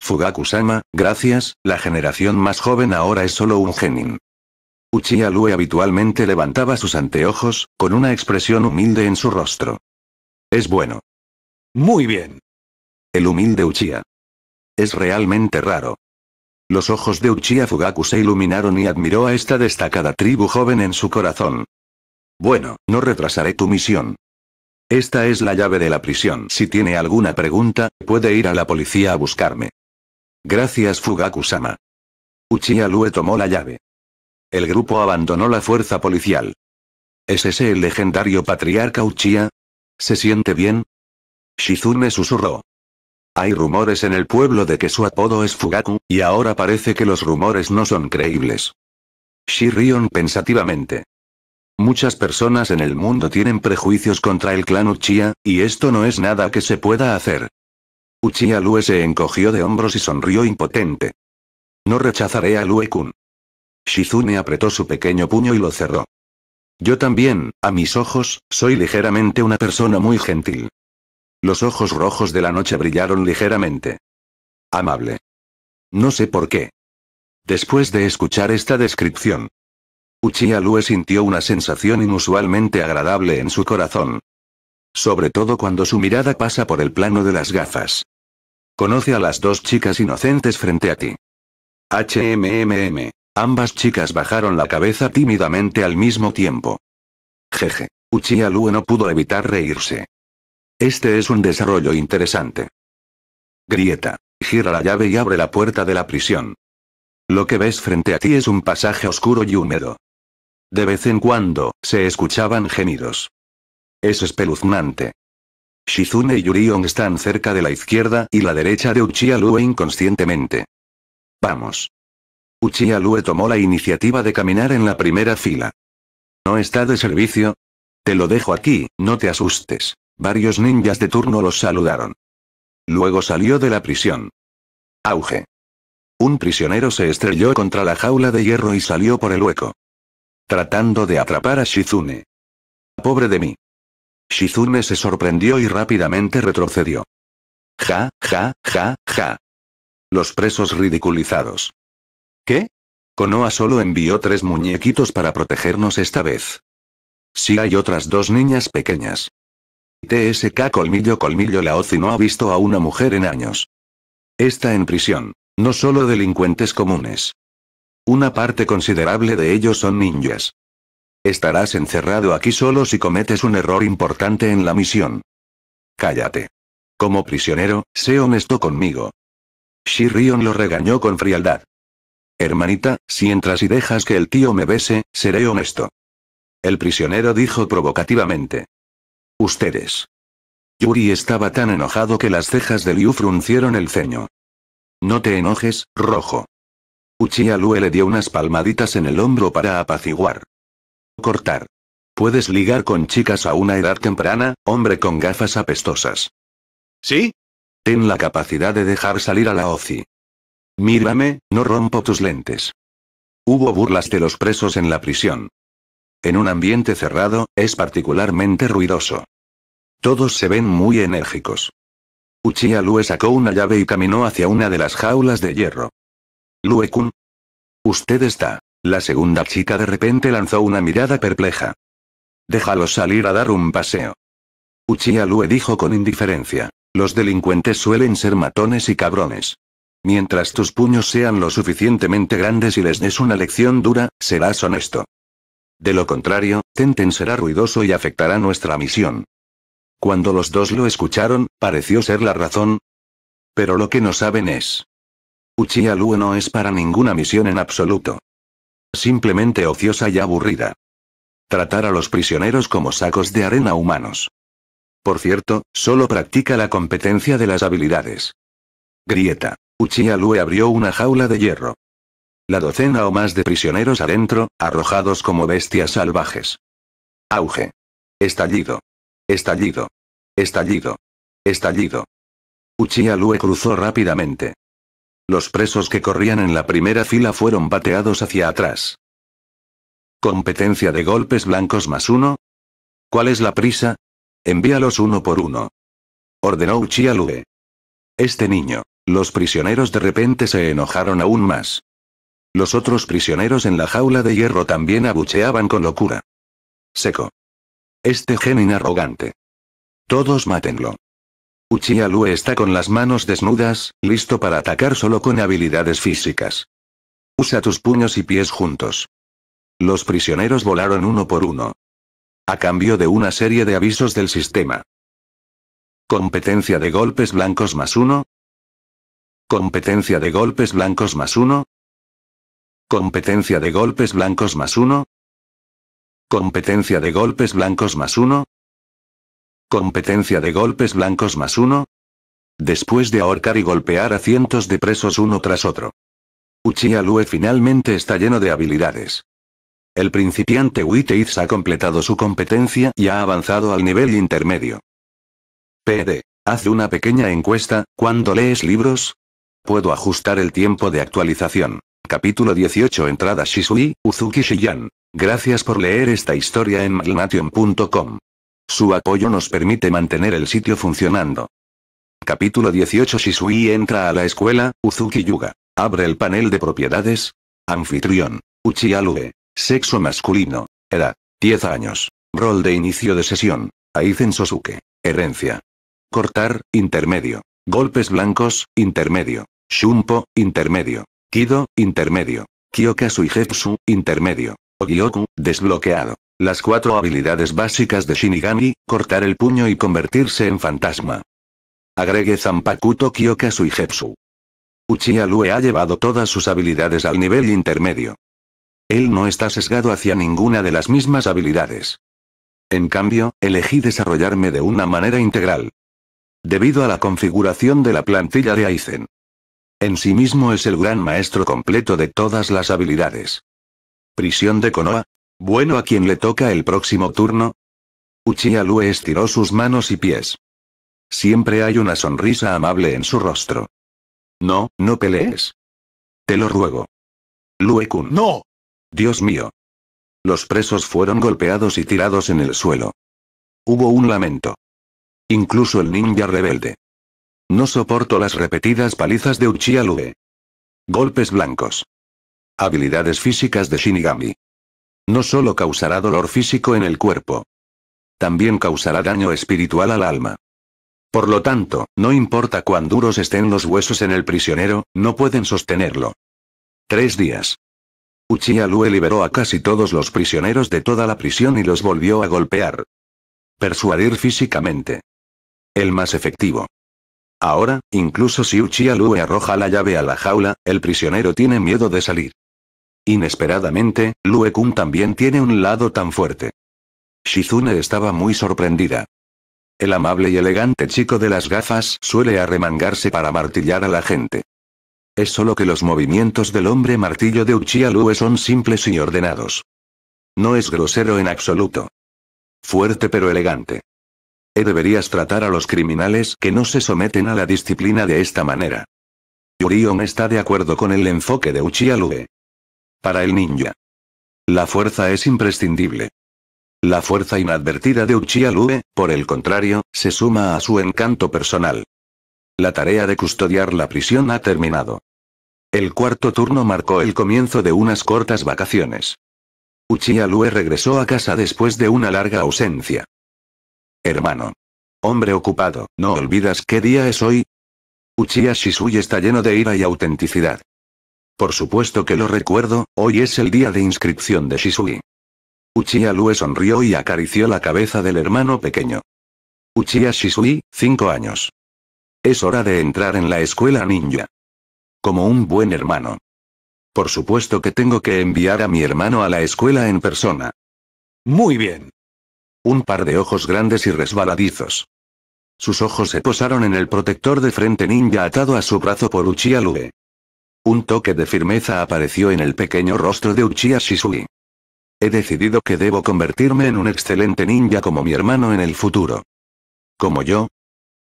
Fugaku-sama, gracias, la generación más joven ahora es solo un genin. Uchiha Lue habitualmente levantaba sus anteojos, con una expresión humilde en su rostro. Es bueno. Muy bien. El humilde Uchiha. Es realmente raro. Los ojos de Uchiha Fugaku se iluminaron y admiró a esta destacada tribu joven en su corazón. Bueno, no retrasaré tu misión. Esta es la llave de la prisión. Si tiene alguna pregunta, puede ir a la policía a buscarme. Gracias Fugaku-sama. Uchiha Lue tomó la llave. El grupo abandonó la fuerza policial. ¿Es ese el legendario patriarca Uchiha? ¿Se siente bien? Shizune susurró. Hay rumores en el pueblo de que su apodo es Fugaku, y ahora parece que los rumores no son creíbles. Shirion pensativamente. Muchas personas en el mundo tienen prejuicios contra el clan Uchiha, y esto no es nada que se pueda hacer. Uchiha Lue se encogió de hombros y sonrió impotente. No rechazaré a Lue-kun. Shizune apretó su pequeño puño y lo cerró. Yo también, a mis ojos, soy ligeramente una persona muy gentil. Los ojos rojos de la noche brillaron ligeramente. Amable. No sé por qué. Después de escuchar esta descripción, Uchiha Lue sintió una sensación inusualmente agradable en su corazón. Sobre todo cuando su mirada pasa por el plano de las gafas. Conoce a las dos chicas inocentes frente a ti. HMMM. Ambas chicas bajaron la cabeza tímidamente al mismo tiempo. Jeje. Uchiha Lue no pudo evitar reírse. Este es un desarrollo interesante. Grieta. Gira la llave y abre la puerta de la prisión. Lo que ves frente a ti es un pasaje oscuro y húmedo. De vez en cuando, se escuchaban gemidos. Es espeluznante. Shizune y Yurion están cerca de la izquierda y la derecha de Uchiha Lue inconscientemente. Vamos. Uchiha Lue tomó la iniciativa de caminar en la primera fila. No está de servicio. Te lo dejo aquí, no te asustes. Varios ninjas de turno los saludaron. Luego salió de la prisión. Auge. Un prisionero se estrelló contra la jaula de hierro y salió por el hueco. Tratando de atrapar a Shizune. Pobre de mí. Shizune se sorprendió y rápidamente retrocedió. Ja, ja, ja, ja. Los presos ridiculizados. ¿Qué? Konoha solo envió tres muñequitos para protegernos esta vez. Sí hay otras dos niñas pequeñas. TSK Colmillo Colmillo La no ha visto a una mujer en años. Está en prisión. No solo delincuentes comunes. Una parte considerable de ellos son ninjas. Estarás encerrado aquí solo si cometes un error importante en la misión. Cállate. Como prisionero, sé honesto conmigo. Shirion lo regañó con frialdad. Hermanita, si entras y dejas que el tío me bese, seré honesto. El prisionero dijo provocativamente. Ustedes. Yuri estaba tan enojado que las cejas de Liu fruncieron el ceño. No te enojes, rojo. Uchiha Lue le dio unas palmaditas en el hombro para apaciguar. Cortar. Puedes ligar con chicas a una edad temprana, hombre con gafas apestosas. ¿Sí? Ten la capacidad de dejar salir a la OCI. Mírame, no rompo tus lentes. Hubo burlas de los presos en la prisión. En un ambiente cerrado, es particularmente ruidoso. Todos se ven muy enérgicos. Uchiha Lue sacó una llave y caminó hacia una de las jaulas de hierro. Lue-kun. Usted está. La segunda chica de repente lanzó una mirada perpleja. Déjalo salir a dar un paseo. Uchiha Lue dijo con indiferencia. Los delincuentes suelen ser matones y cabrones. Mientras tus puños sean lo suficientemente grandes y les des una lección dura, serás honesto. De lo contrario, Tenten será ruidoso y afectará nuestra misión. Cuando los dos lo escucharon, pareció ser la razón. Pero lo que no saben es. Uchiha Lue no es para ninguna misión en absoluto. Simplemente ociosa y aburrida. Tratar a los prisioneros como sacos de arena humanos. Por cierto, solo practica la competencia de las habilidades. Grieta. Uchiha Lue abrió una jaula de hierro la docena o más de prisioneros adentro, arrojados como bestias salvajes. Auge. Estallido. Estallido. Estallido. Estallido. Uchiha cruzó rápidamente. Los presos que corrían en la primera fila fueron bateados hacia atrás. Competencia de golpes blancos más uno. ¿Cuál es la prisa? Envíalos uno por uno. Ordenó Uchiha Este niño. Los prisioneros de repente se enojaron aún más. Los otros prisioneros en la jaula de hierro también abucheaban con locura. Seco. Este gen arrogante. Todos matenlo. Uchiha está con las manos desnudas, listo para atacar solo con habilidades físicas. Usa tus puños y pies juntos. Los prisioneros volaron uno por uno. A cambio de una serie de avisos del sistema. Competencia de golpes blancos más uno. Competencia de golpes blancos más uno. Competencia de golpes blancos más uno. Competencia de golpes blancos más uno. Competencia de golpes blancos más uno. Después de ahorcar y golpear a cientos de presos uno tras otro. Uchiha Lue finalmente está lleno de habilidades. El principiante Witteitz ha completado su competencia y ha avanzado al nivel intermedio. PD. Haz una pequeña encuesta, ¿cuándo lees libros? Puedo ajustar el tiempo de actualización. Capítulo 18 Entrada Shisui, Uzuki Shiyan. Gracias por leer esta historia en malnation.com. Su apoyo nos permite mantener el sitio funcionando. Capítulo 18 Shisui entra a la escuela, Uzuki Yuga. Abre el panel de propiedades. Anfitrión. Uchiha Sexo masculino. Edad. 10 años. Rol de inicio de sesión. Aizen Sosuke. Herencia. Cortar, intermedio. Golpes blancos, intermedio. Shumpo, intermedio. Kido, intermedio. y Jetsu, intermedio. Ogyoku, desbloqueado. Las cuatro habilidades básicas de Shinigami, cortar el puño y convertirse en fantasma. Agregue Zampakuto y y Uchiha Lue ha llevado todas sus habilidades al nivel intermedio. Él no está sesgado hacia ninguna de las mismas habilidades. En cambio, elegí desarrollarme de una manera integral. Debido a la configuración de la plantilla de Aizen, en sí mismo es el gran maestro completo de todas las habilidades. Prisión de Konoha. Bueno, a quien le toca el próximo turno. Uchiha Lue estiró sus manos y pies. Siempre hay una sonrisa amable en su rostro. No, no pelees. Te lo ruego. Lue-kun. No. Dios mío. Los presos fueron golpeados y tirados en el suelo. Hubo un lamento. Incluso el ninja rebelde. No soporto las repetidas palizas de Uchiha Golpes blancos. Habilidades físicas de Shinigami. No solo causará dolor físico en el cuerpo. También causará daño espiritual al alma. Por lo tanto, no importa cuán duros estén los huesos en el prisionero, no pueden sostenerlo. Tres días. Uchiha liberó a casi todos los prisioneros de toda la prisión y los volvió a golpear. Persuadir físicamente. El más efectivo. Ahora, incluso si Uchiha Lue arroja la llave a la jaula, el prisionero tiene miedo de salir. Inesperadamente, Lue Kun también tiene un lado tan fuerte. Shizune estaba muy sorprendida. El amable y elegante chico de las gafas suele arremangarse para martillar a la gente. Es solo que los movimientos del hombre martillo de Uchiha Lue son simples y ordenados. No es grosero en absoluto. Fuerte pero elegante. E deberías tratar a los criminales que no se someten a la disciplina de esta manera. Yurion está de acuerdo con el enfoque de Uchiha Lube. Para el ninja. La fuerza es imprescindible. La fuerza inadvertida de Uchiha Lube, por el contrario, se suma a su encanto personal. La tarea de custodiar la prisión ha terminado. El cuarto turno marcó el comienzo de unas cortas vacaciones. Uchiha Lue regresó a casa después de una larga ausencia. Hermano. Hombre ocupado, ¿no olvidas qué día es hoy? Uchiha Shisui está lleno de ira y autenticidad. Por supuesto que lo recuerdo, hoy es el día de inscripción de Shisui. Uchiha Lue sonrió y acarició la cabeza del hermano pequeño. Uchiha Shisui, 5 años. Es hora de entrar en la escuela ninja. Como un buen hermano. Por supuesto que tengo que enviar a mi hermano a la escuela en persona. Muy bien un par de ojos grandes y resbaladizos. Sus ojos se posaron en el protector de frente ninja atado a su brazo por Uchiha Un toque de firmeza apareció en el pequeño rostro de Uchiha Shisui. He decidido que debo convertirme en un excelente ninja como mi hermano en el futuro. ¿Como yo?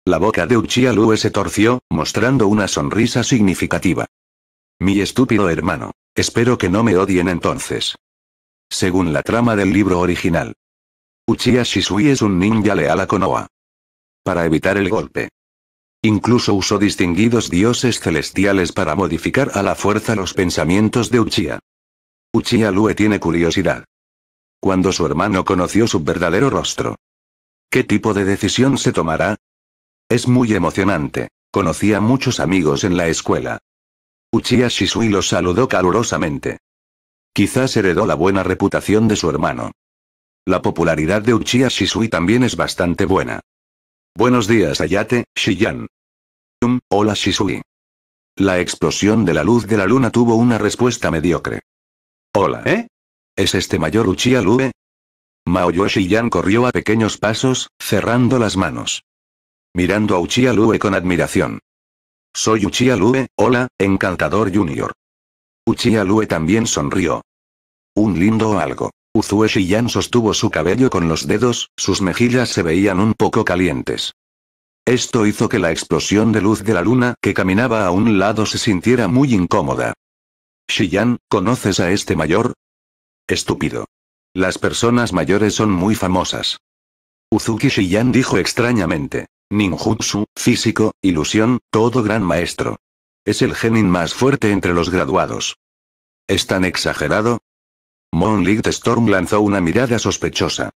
La boca de Uchiha se torció, mostrando una sonrisa significativa. Mi estúpido hermano. Espero que no me odien entonces. Según la trama del libro original, Uchiha Shisui es un ninja leal a Konoha. Para evitar el golpe. Incluso usó distinguidos dioses celestiales para modificar a la fuerza los pensamientos de Uchiha. Uchiha Lue tiene curiosidad. Cuando su hermano conoció su verdadero rostro. ¿Qué tipo de decisión se tomará? Es muy emocionante. Conocía muchos amigos en la escuela. Uchiha Shisui los saludó calurosamente. Quizás heredó la buena reputación de su hermano. La popularidad de Uchiha Shisui también es bastante buena. Buenos días Ayate, Shiyan. hola Shisui. La explosión de la luz de la luna tuvo una respuesta mediocre. Hola, ¿eh? ¿Es este mayor Uchiha Lue? Maoyoshi corrió a pequeños pasos, cerrando las manos. Mirando a Uchiha Lue con admiración. Soy Uchiha Lue, hola, encantador junior. Uchiha Lue también sonrió. Un lindo algo. Uzue Shiyan sostuvo su cabello con los dedos, sus mejillas se veían un poco calientes. Esto hizo que la explosión de luz de la luna que caminaba a un lado se sintiera muy incómoda. Shiyan, ¿conoces a este mayor? Estúpido. Las personas mayores son muy famosas. Uzuki Shiyan dijo extrañamente. Ninjutsu, físico, ilusión, todo gran maestro. Es el genin más fuerte entre los graduados. ¿Es tan exagerado? Moonlight Storm lanzó una mirada sospechosa.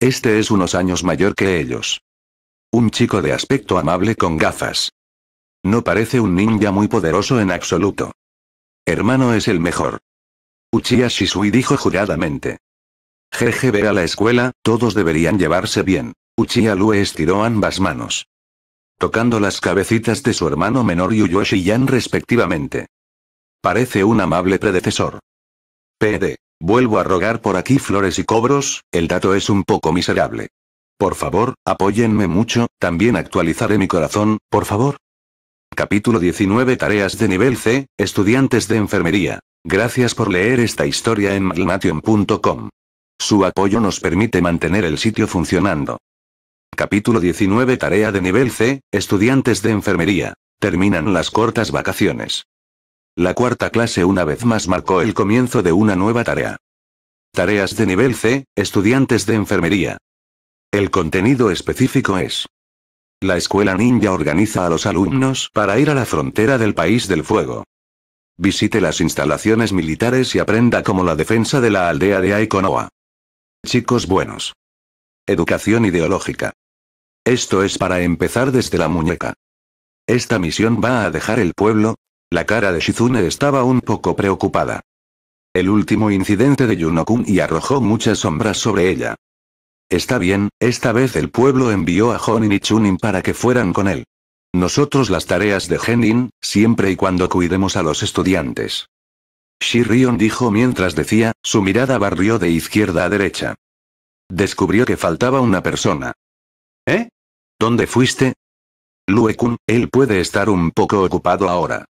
Este es unos años mayor que ellos. Un chico de aspecto amable con gafas. No parece un ninja muy poderoso en absoluto. Hermano es el mejor. Uchiha Shisui dijo juradamente. Jeje ve a la escuela, todos deberían llevarse bien. Uchiha Lue estiró ambas manos. Tocando las cabecitas de su hermano menor Yuyoshi Yan respectivamente. Parece un amable predecesor. PD. Vuelvo a rogar por aquí flores y cobros, el dato es un poco miserable. Por favor, apóyenme mucho, también actualizaré mi corazón, por favor. Capítulo 19 Tareas de nivel C, estudiantes de enfermería. Gracias por leer esta historia en malmation.com. Su apoyo nos permite mantener el sitio funcionando. Capítulo 19 Tarea de nivel C, estudiantes de enfermería. Terminan las cortas vacaciones. La cuarta clase una vez más marcó el comienzo de una nueva tarea. Tareas de nivel C, estudiantes de enfermería. El contenido específico es. La escuela ninja organiza a los alumnos para ir a la frontera del país del fuego. Visite las instalaciones militares y aprenda cómo la defensa de la aldea de Aikonoa. Chicos buenos. Educación ideológica. Esto es para empezar desde la muñeca. Esta misión va a dejar el pueblo, la cara de Shizune estaba un poco preocupada. El último incidente de Yunokun y arrojó muchas sombras sobre ella. Está bien, esta vez el pueblo envió a Honin y Chunin para que fueran con él. Nosotros las tareas de Genin, siempre y cuando cuidemos a los estudiantes. Shirion dijo mientras decía, su mirada barrió de izquierda a derecha. Descubrió que faltaba una persona. ¿Eh? ¿Dónde fuiste? Luekun, él puede estar un poco ocupado ahora.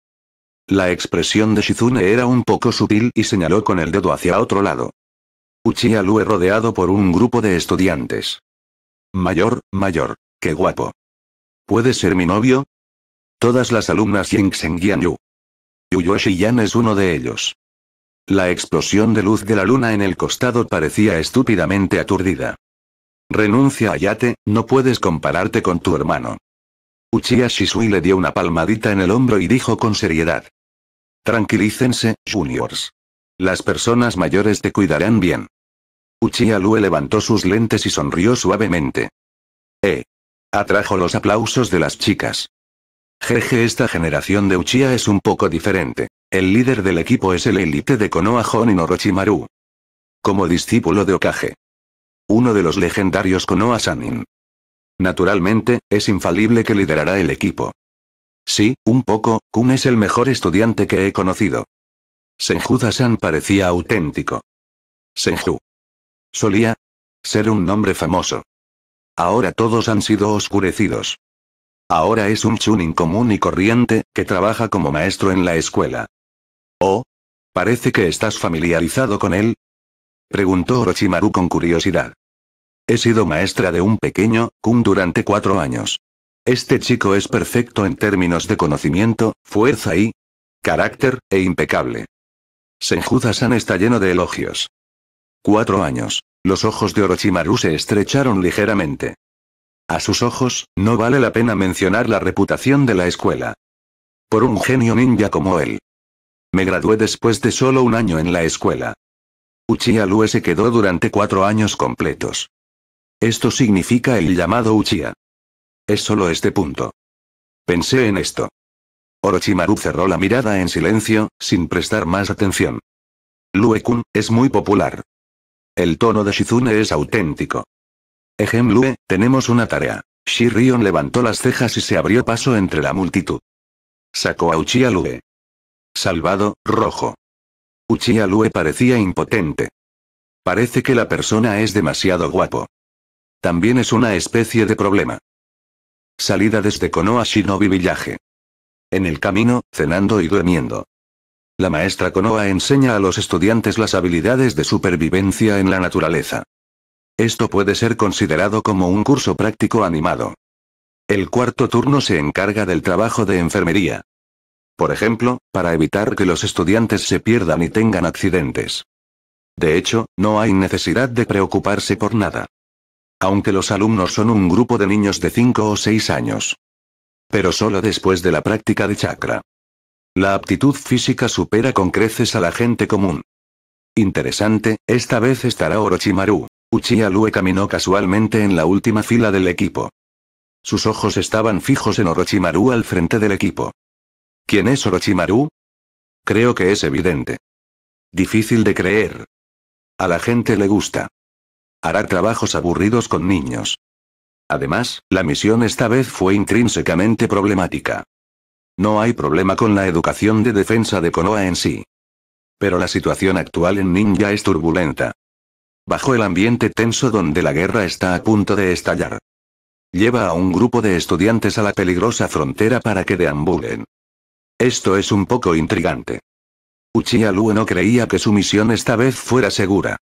La expresión de Shizune era un poco sutil y señaló con el dedo hacia otro lado. Uchiha Lu, rodeado por un grupo de estudiantes. Mayor, mayor, qué guapo. ¿Puede ser mi novio? Todas las alumnas Yan Yu. Yuyoshi Yan es uno de ellos. La explosión de luz de la luna en el costado parecía estúpidamente aturdida. Renuncia a Yate, no puedes compararte con tu hermano. Uchiha Shisui le dio una palmadita en el hombro y dijo con seriedad. Tranquilícense, juniors. Las personas mayores te cuidarán bien. Uchiha Lue levantó sus lentes y sonrió suavemente. Eh. Atrajo los aplausos de las chicas. Jeje, esta generación de Uchiha es un poco diferente. El líder del equipo es el élite de Konoha Honin Orochimaru. Como discípulo de Okage. Uno de los legendarios Konoha Sanin. Naturalmente, es infalible que liderará el equipo. Sí, un poco, Kun es el mejor estudiante que he conocido. Senju san parecía auténtico. Senju. Solía ser un nombre famoso. Ahora todos han sido oscurecidos. Ahora es un chunin común y corriente, que trabaja como maestro en la escuela. Oh. Parece que estás familiarizado con él. Preguntó Orochimaru con curiosidad. He sido maestra de un pequeño, Kun durante cuatro años. Este chico es perfecto en términos de conocimiento, fuerza y carácter, e impecable. Senjuzasan san está lleno de elogios. Cuatro años. Los ojos de Orochimaru se estrecharon ligeramente. A sus ojos, no vale la pena mencionar la reputación de la escuela. Por un genio ninja como él. Me gradué después de solo un año en la escuela. Uchiha Lue se quedó durante cuatro años completos. Esto significa el llamado Uchiha. Es solo este punto. Pensé en esto. Orochimaru cerró la mirada en silencio, sin prestar más atención. Lue-kun, es muy popular. El tono de Shizune es auténtico. Ejem Lue, tenemos una tarea. Shirion levantó las cejas y se abrió paso entre la multitud. Sacó a Uchiha Lue. Salvado, rojo. Uchiha Lue parecía impotente. Parece que la persona es demasiado guapo. También es una especie de problema. Salida desde Konoha Shinobi Villaje. En el camino, cenando y durmiendo. La maestra Konoha enseña a los estudiantes las habilidades de supervivencia en la naturaleza. Esto puede ser considerado como un curso práctico animado. El cuarto turno se encarga del trabajo de enfermería. Por ejemplo, para evitar que los estudiantes se pierdan y tengan accidentes. De hecho, no hay necesidad de preocuparse por nada aunque los alumnos son un grupo de niños de 5 o 6 años. Pero solo después de la práctica de chakra. La aptitud física supera con creces a la gente común. Interesante, esta vez estará Orochimaru. Uchiha Lue caminó casualmente en la última fila del equipo. Sus ojos estaban fijos en Orochimaru al frente del equipo. ¿Quién es Orochimaru? Creo que es evidente. Difícil de creer. A la gente le gusta. Hará trabajos aburridos con niños. Además, la misión esta vez fue intrínsecamente problemática. No hay problema con la educación de defensa de Konoha en sí. Pero la situación actual en Ninja es turbulenta. Bajo el ambiente tenso donde la guerra está a punto de estallar. Lleva a un grupo de estudiantes a la peligrosa frontera para que deambulen. Esto es un poco intrigante. Uchiha no creía que su misión esta vez fuera segura.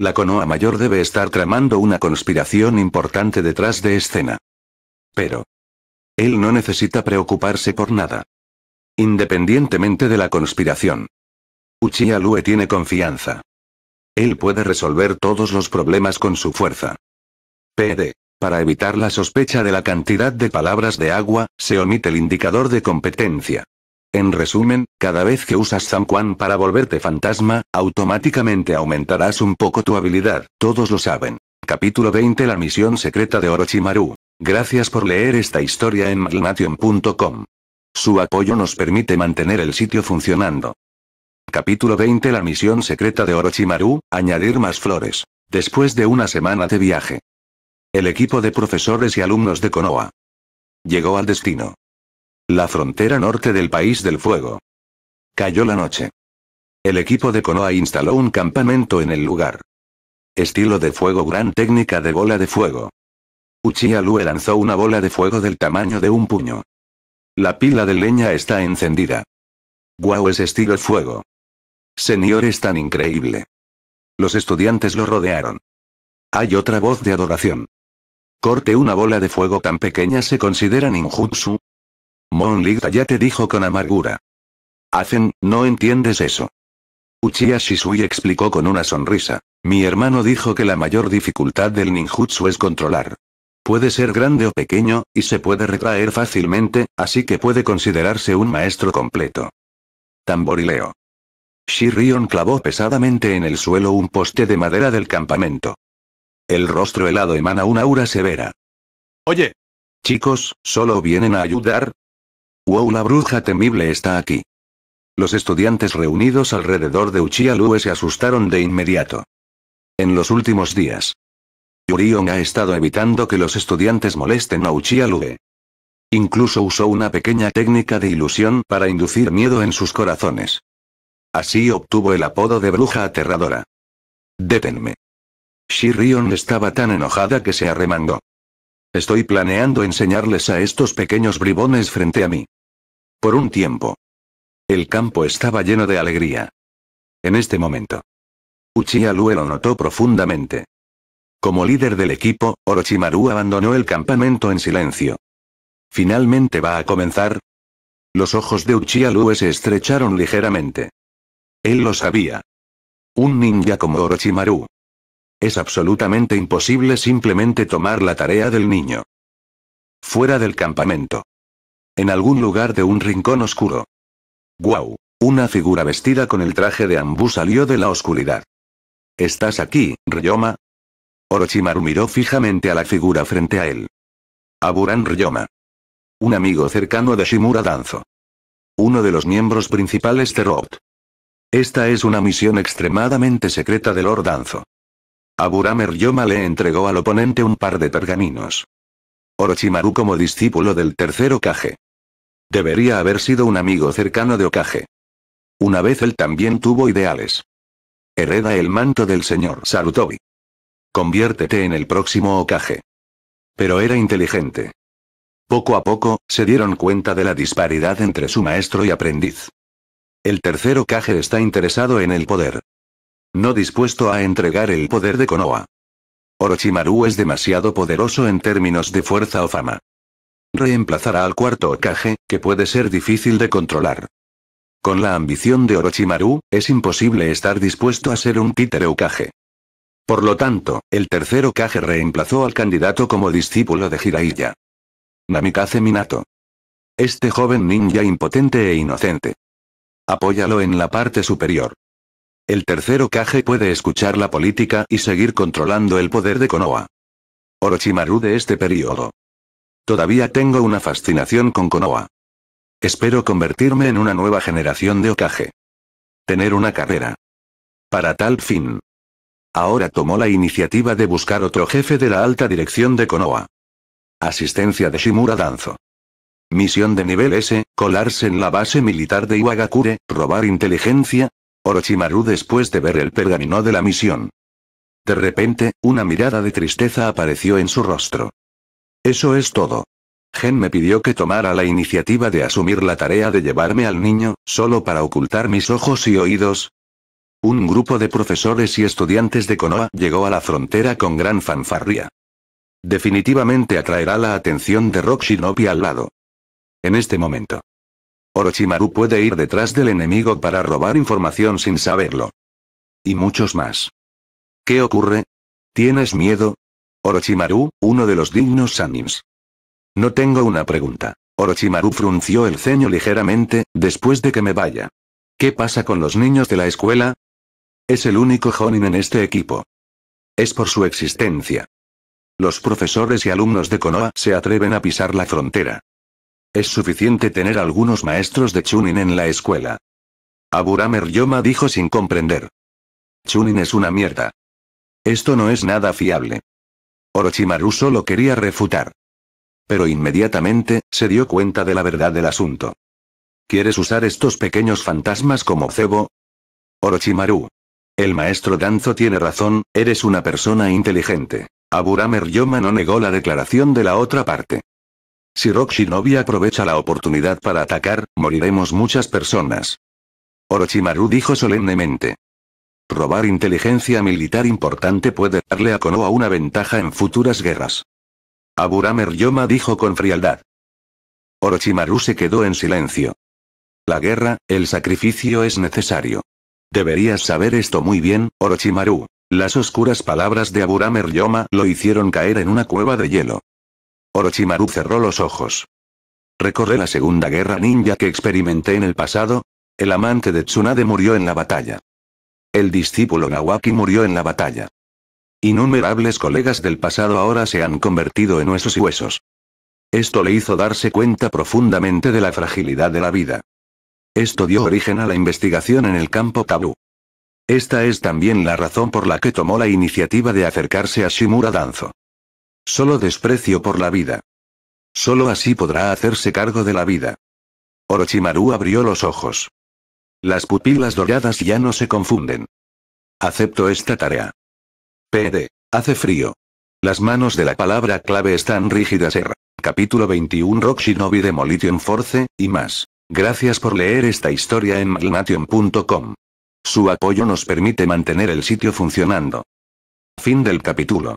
La conoa mayor debe estar tramando una conspiración importante detrás de escena. Pero. Él no necesita preocuparse por nada. Independientemente de la conspiración. Uchiha Lue tiene confianza. Él puede resolver todos los problemas con su fuerza. PD. Para evitar la sospecha de la cantidad de palabras de agua, se omite el indicador de competencia. En resumen, cada vez que usas San Juan para volverte fantasma, automáticamente aumentarás un poco tu habilidad, todos lo saben. Capítulo 20 La misión secreta de Orochimaru. Gracias por leer esta historia en Malnation.com. Su apoyo nos permite mantener el sitio funcionando. Capítulo 20 La misión secreta de Orochimaru, añadir más flores. Después de una semana de viaje. El equipo de profesores y alumnos de Konoha. Llegó al destino la frontera norte del país del fuego. Cayó la noche. El equipo de Konoha instaló un campamento en el lugar. Estilo de fuego gran técnica de bola de fuego. Uchiha Lue lanzó una bola de fuego del tamaño de un puño. La pila de leña está encendida. Guau es estilo fuego. Señor es tan increíble. Los estudiantes lo rodearon. Hay otra voz de adoración. Corte una bola de fuego tan pequeña se consideran ninjutsu, Moonligta ya te dijo con amargura. Hacen, no entiendes eso. Uchiha Shisui explicó con una sonrisa. Mi hermano dijo que la mayor dificultad del ninjutsu es controlar. Puede ser grande o pequeño, y se puede retraer fácilmente, así que puede considerarse un maestro completo. Tamborileo. Shirion clavó pesadamente en el suelo un poste de madera del campamento. El rostro helado emana una aura severa. Oye. Chicos, solo vienen a ayudar, Wow, la bruja temible está aquí. Los estudiantes reunidos alrededor de Uchiha se asustaron de inmediato. En los últimos días, Yurion ha estado evitando que los estudiantes molesten a Uchiha Incluso usó una pequeña técnica de ilusión para inducir miedo en sus corazones. Así obtuvo el apodo de bruja aterradora. Détenme. Shirion estaba tan enojada que se arremangó. Estoy planeando enseñarles a estos pequeños bribones frente a mí. Por un tiempo. El campo estaba lleno de alegría. En este momento. Uchiha lo notó profundamente. Como líder del equipo, Orochimaru abandonó el campamento en silencio. ¿Finalmente va a comenzar? Los ojos de Uchiha se estrecharon ligeramente. Él lo sabía. Un ninja como Orochimaru. Es absolutamente imposible simplemente tomar la tarea del niño. Fuera del campamento. En algún lugar de un rincón oscuro. ¡Guau! Una figura vestida con el traje de ambú salió de la oscuridad. ¿Estás aquí, Ryoma? Orochimaru miró fijamente a la figura frente a él. Aburan Ryoma. Un amigo cercano de Shimura Danzo. Uno de los miembros principales de Roth. Esta es una misión extremadamente secreta de Lord Danzo. Aburame Ryoma le entregó al oponente un par de pergaminos. Orochimaru como discípulo del tercer Okage. Debería haber sido un amigo cercano de Okage. Una vez él también tuvo ideales. Hereda el manto del señor Sarutobi. Conviértete en el próximo Okage. Pero era inteligente. Poco a poco, se dieron cuenta de la disparidad entre su maestro y aprendiz. El tercer Okage está interesado en el poder. No dispuesto a entregar el poder de Konoha. Orochimaru es demasiado poderoso en términos de fuerza o fama. Reemplazará al cuarto Okage, que puede ser difícil de controlar. Con la ambición de Orochimaru, es imposible estar dispuesto a ser un títere Okage. Por lo tanto, el tercer Okage reemplazó al candidato como discípulo de Hiraiya. Namikaze Minato. Este joven ninja impotente e inocente. Apóyalo en la parte superior. El tercer Kage puede escuchar la política y seguir controlando el poder de Konoha. Orochimaru de este periodo. Todavía tengo una fascinación con Konoha. Espero convertirme en una nueva generación de Okage. Tener una carrera. Para tal fin. Ahora tomó la iniciativa de buscar otro jefe de la alta dirección de Konoha. Asistencia de Shimura Danzo. Misión de nivel S, colarse en la base militar de Iwagakure, robar inteligencia, Orochimaru después de ver el pergamino de la misión. De repente, una mirada de tristeza apareció en su rostro. Eso es todo. Gen me pidió que tomara la iniciativa de asumir la tarea de llevarme al niño, solo para ocultar mis ojos y oídos. Un grupo de profesores y estudiantes de Konoha llegó a la frontera con gran fanfarria. Definitivamente atraerá la atención de Rock al lado. En este momento. Orochimaru puede ir detrás del enemigo para robar información sin saberlo. Y muchos más. ¿Qué ocurre? ¿Tienes miedo? Orochimaru, uno de los dignos Sanims. No tengo una pregunta. Orochimaru frunció el ceño ligeramente, después de que me vaya. ¿Qué pasa con los niños de la escuela? Es el único Jonin en este equipo. Es por su existencia. Los profesores y alumnos de Konoha se atreven a pisar la frontera. Es suficiente tener algunos maestros de Chunin en la escuela. Aburamer Yoma dijo sin comprender. Chunin es una mierda. Esto no es nada fiable. Orochimaru solo quería refutar. Pero inmediatamente, se dio cuenta de la verdad del asunto. ¿Quieres usar estos pequeños fantasmas como cebo? Orochimaru. El maestro Danzo tiene razón, eres una persona inteligente. Aburamer Yoma no negó la declaración de la otra parte. Si Rock aprovecha la oportunidad para atacar, moriremos muchas personas. Orochimaru dijo solemnemente. Robar inteligencia militar importante puede darle a Konoha una ventaja en futuras guerras. Aburamer Yoma dijo con frialdad. Orochimaru se quedó en silencio. La guerra, el sacrificio es necesario. Deberías saber esto muy bien, Orochimaru. Las oscuras palabras de Aburamer Yoma lo hicieron caer en una cueva de hielo. Orochimaru cerró los ojos. Recorré la segunda guerra ninja que experimenté en el pasado. El amante de Tsunade murió en la batalla. El discípulo Nawaki murió en la batalla. Innumerables colegas del pasado ahora se han convertido en huesos y huesos. Esto le hizo darse cuenta profundamente de la fragilidad de la vida. Esto dio origen a la investigación en el campo tabú. Esta es también la razón por la que tomó la iniciativa de acercarse a Shimura Danzo. Solo desprecio por la vida. Solo así podrá hacerse cargo de la vida. Orochimaru abrió los ojos. Las pupilas doradas ya no se confunden. Acepto esta tarea. PD. Hace frío. Las manos de la palabra clave están rígidas. R. Capítulo 21 Rock Shinobi Demolition Force, y más. Gracias por leer esta historia en Malmation.com. Su apoyo nos permite mantener el sitio funcionando. Fin del capítulo.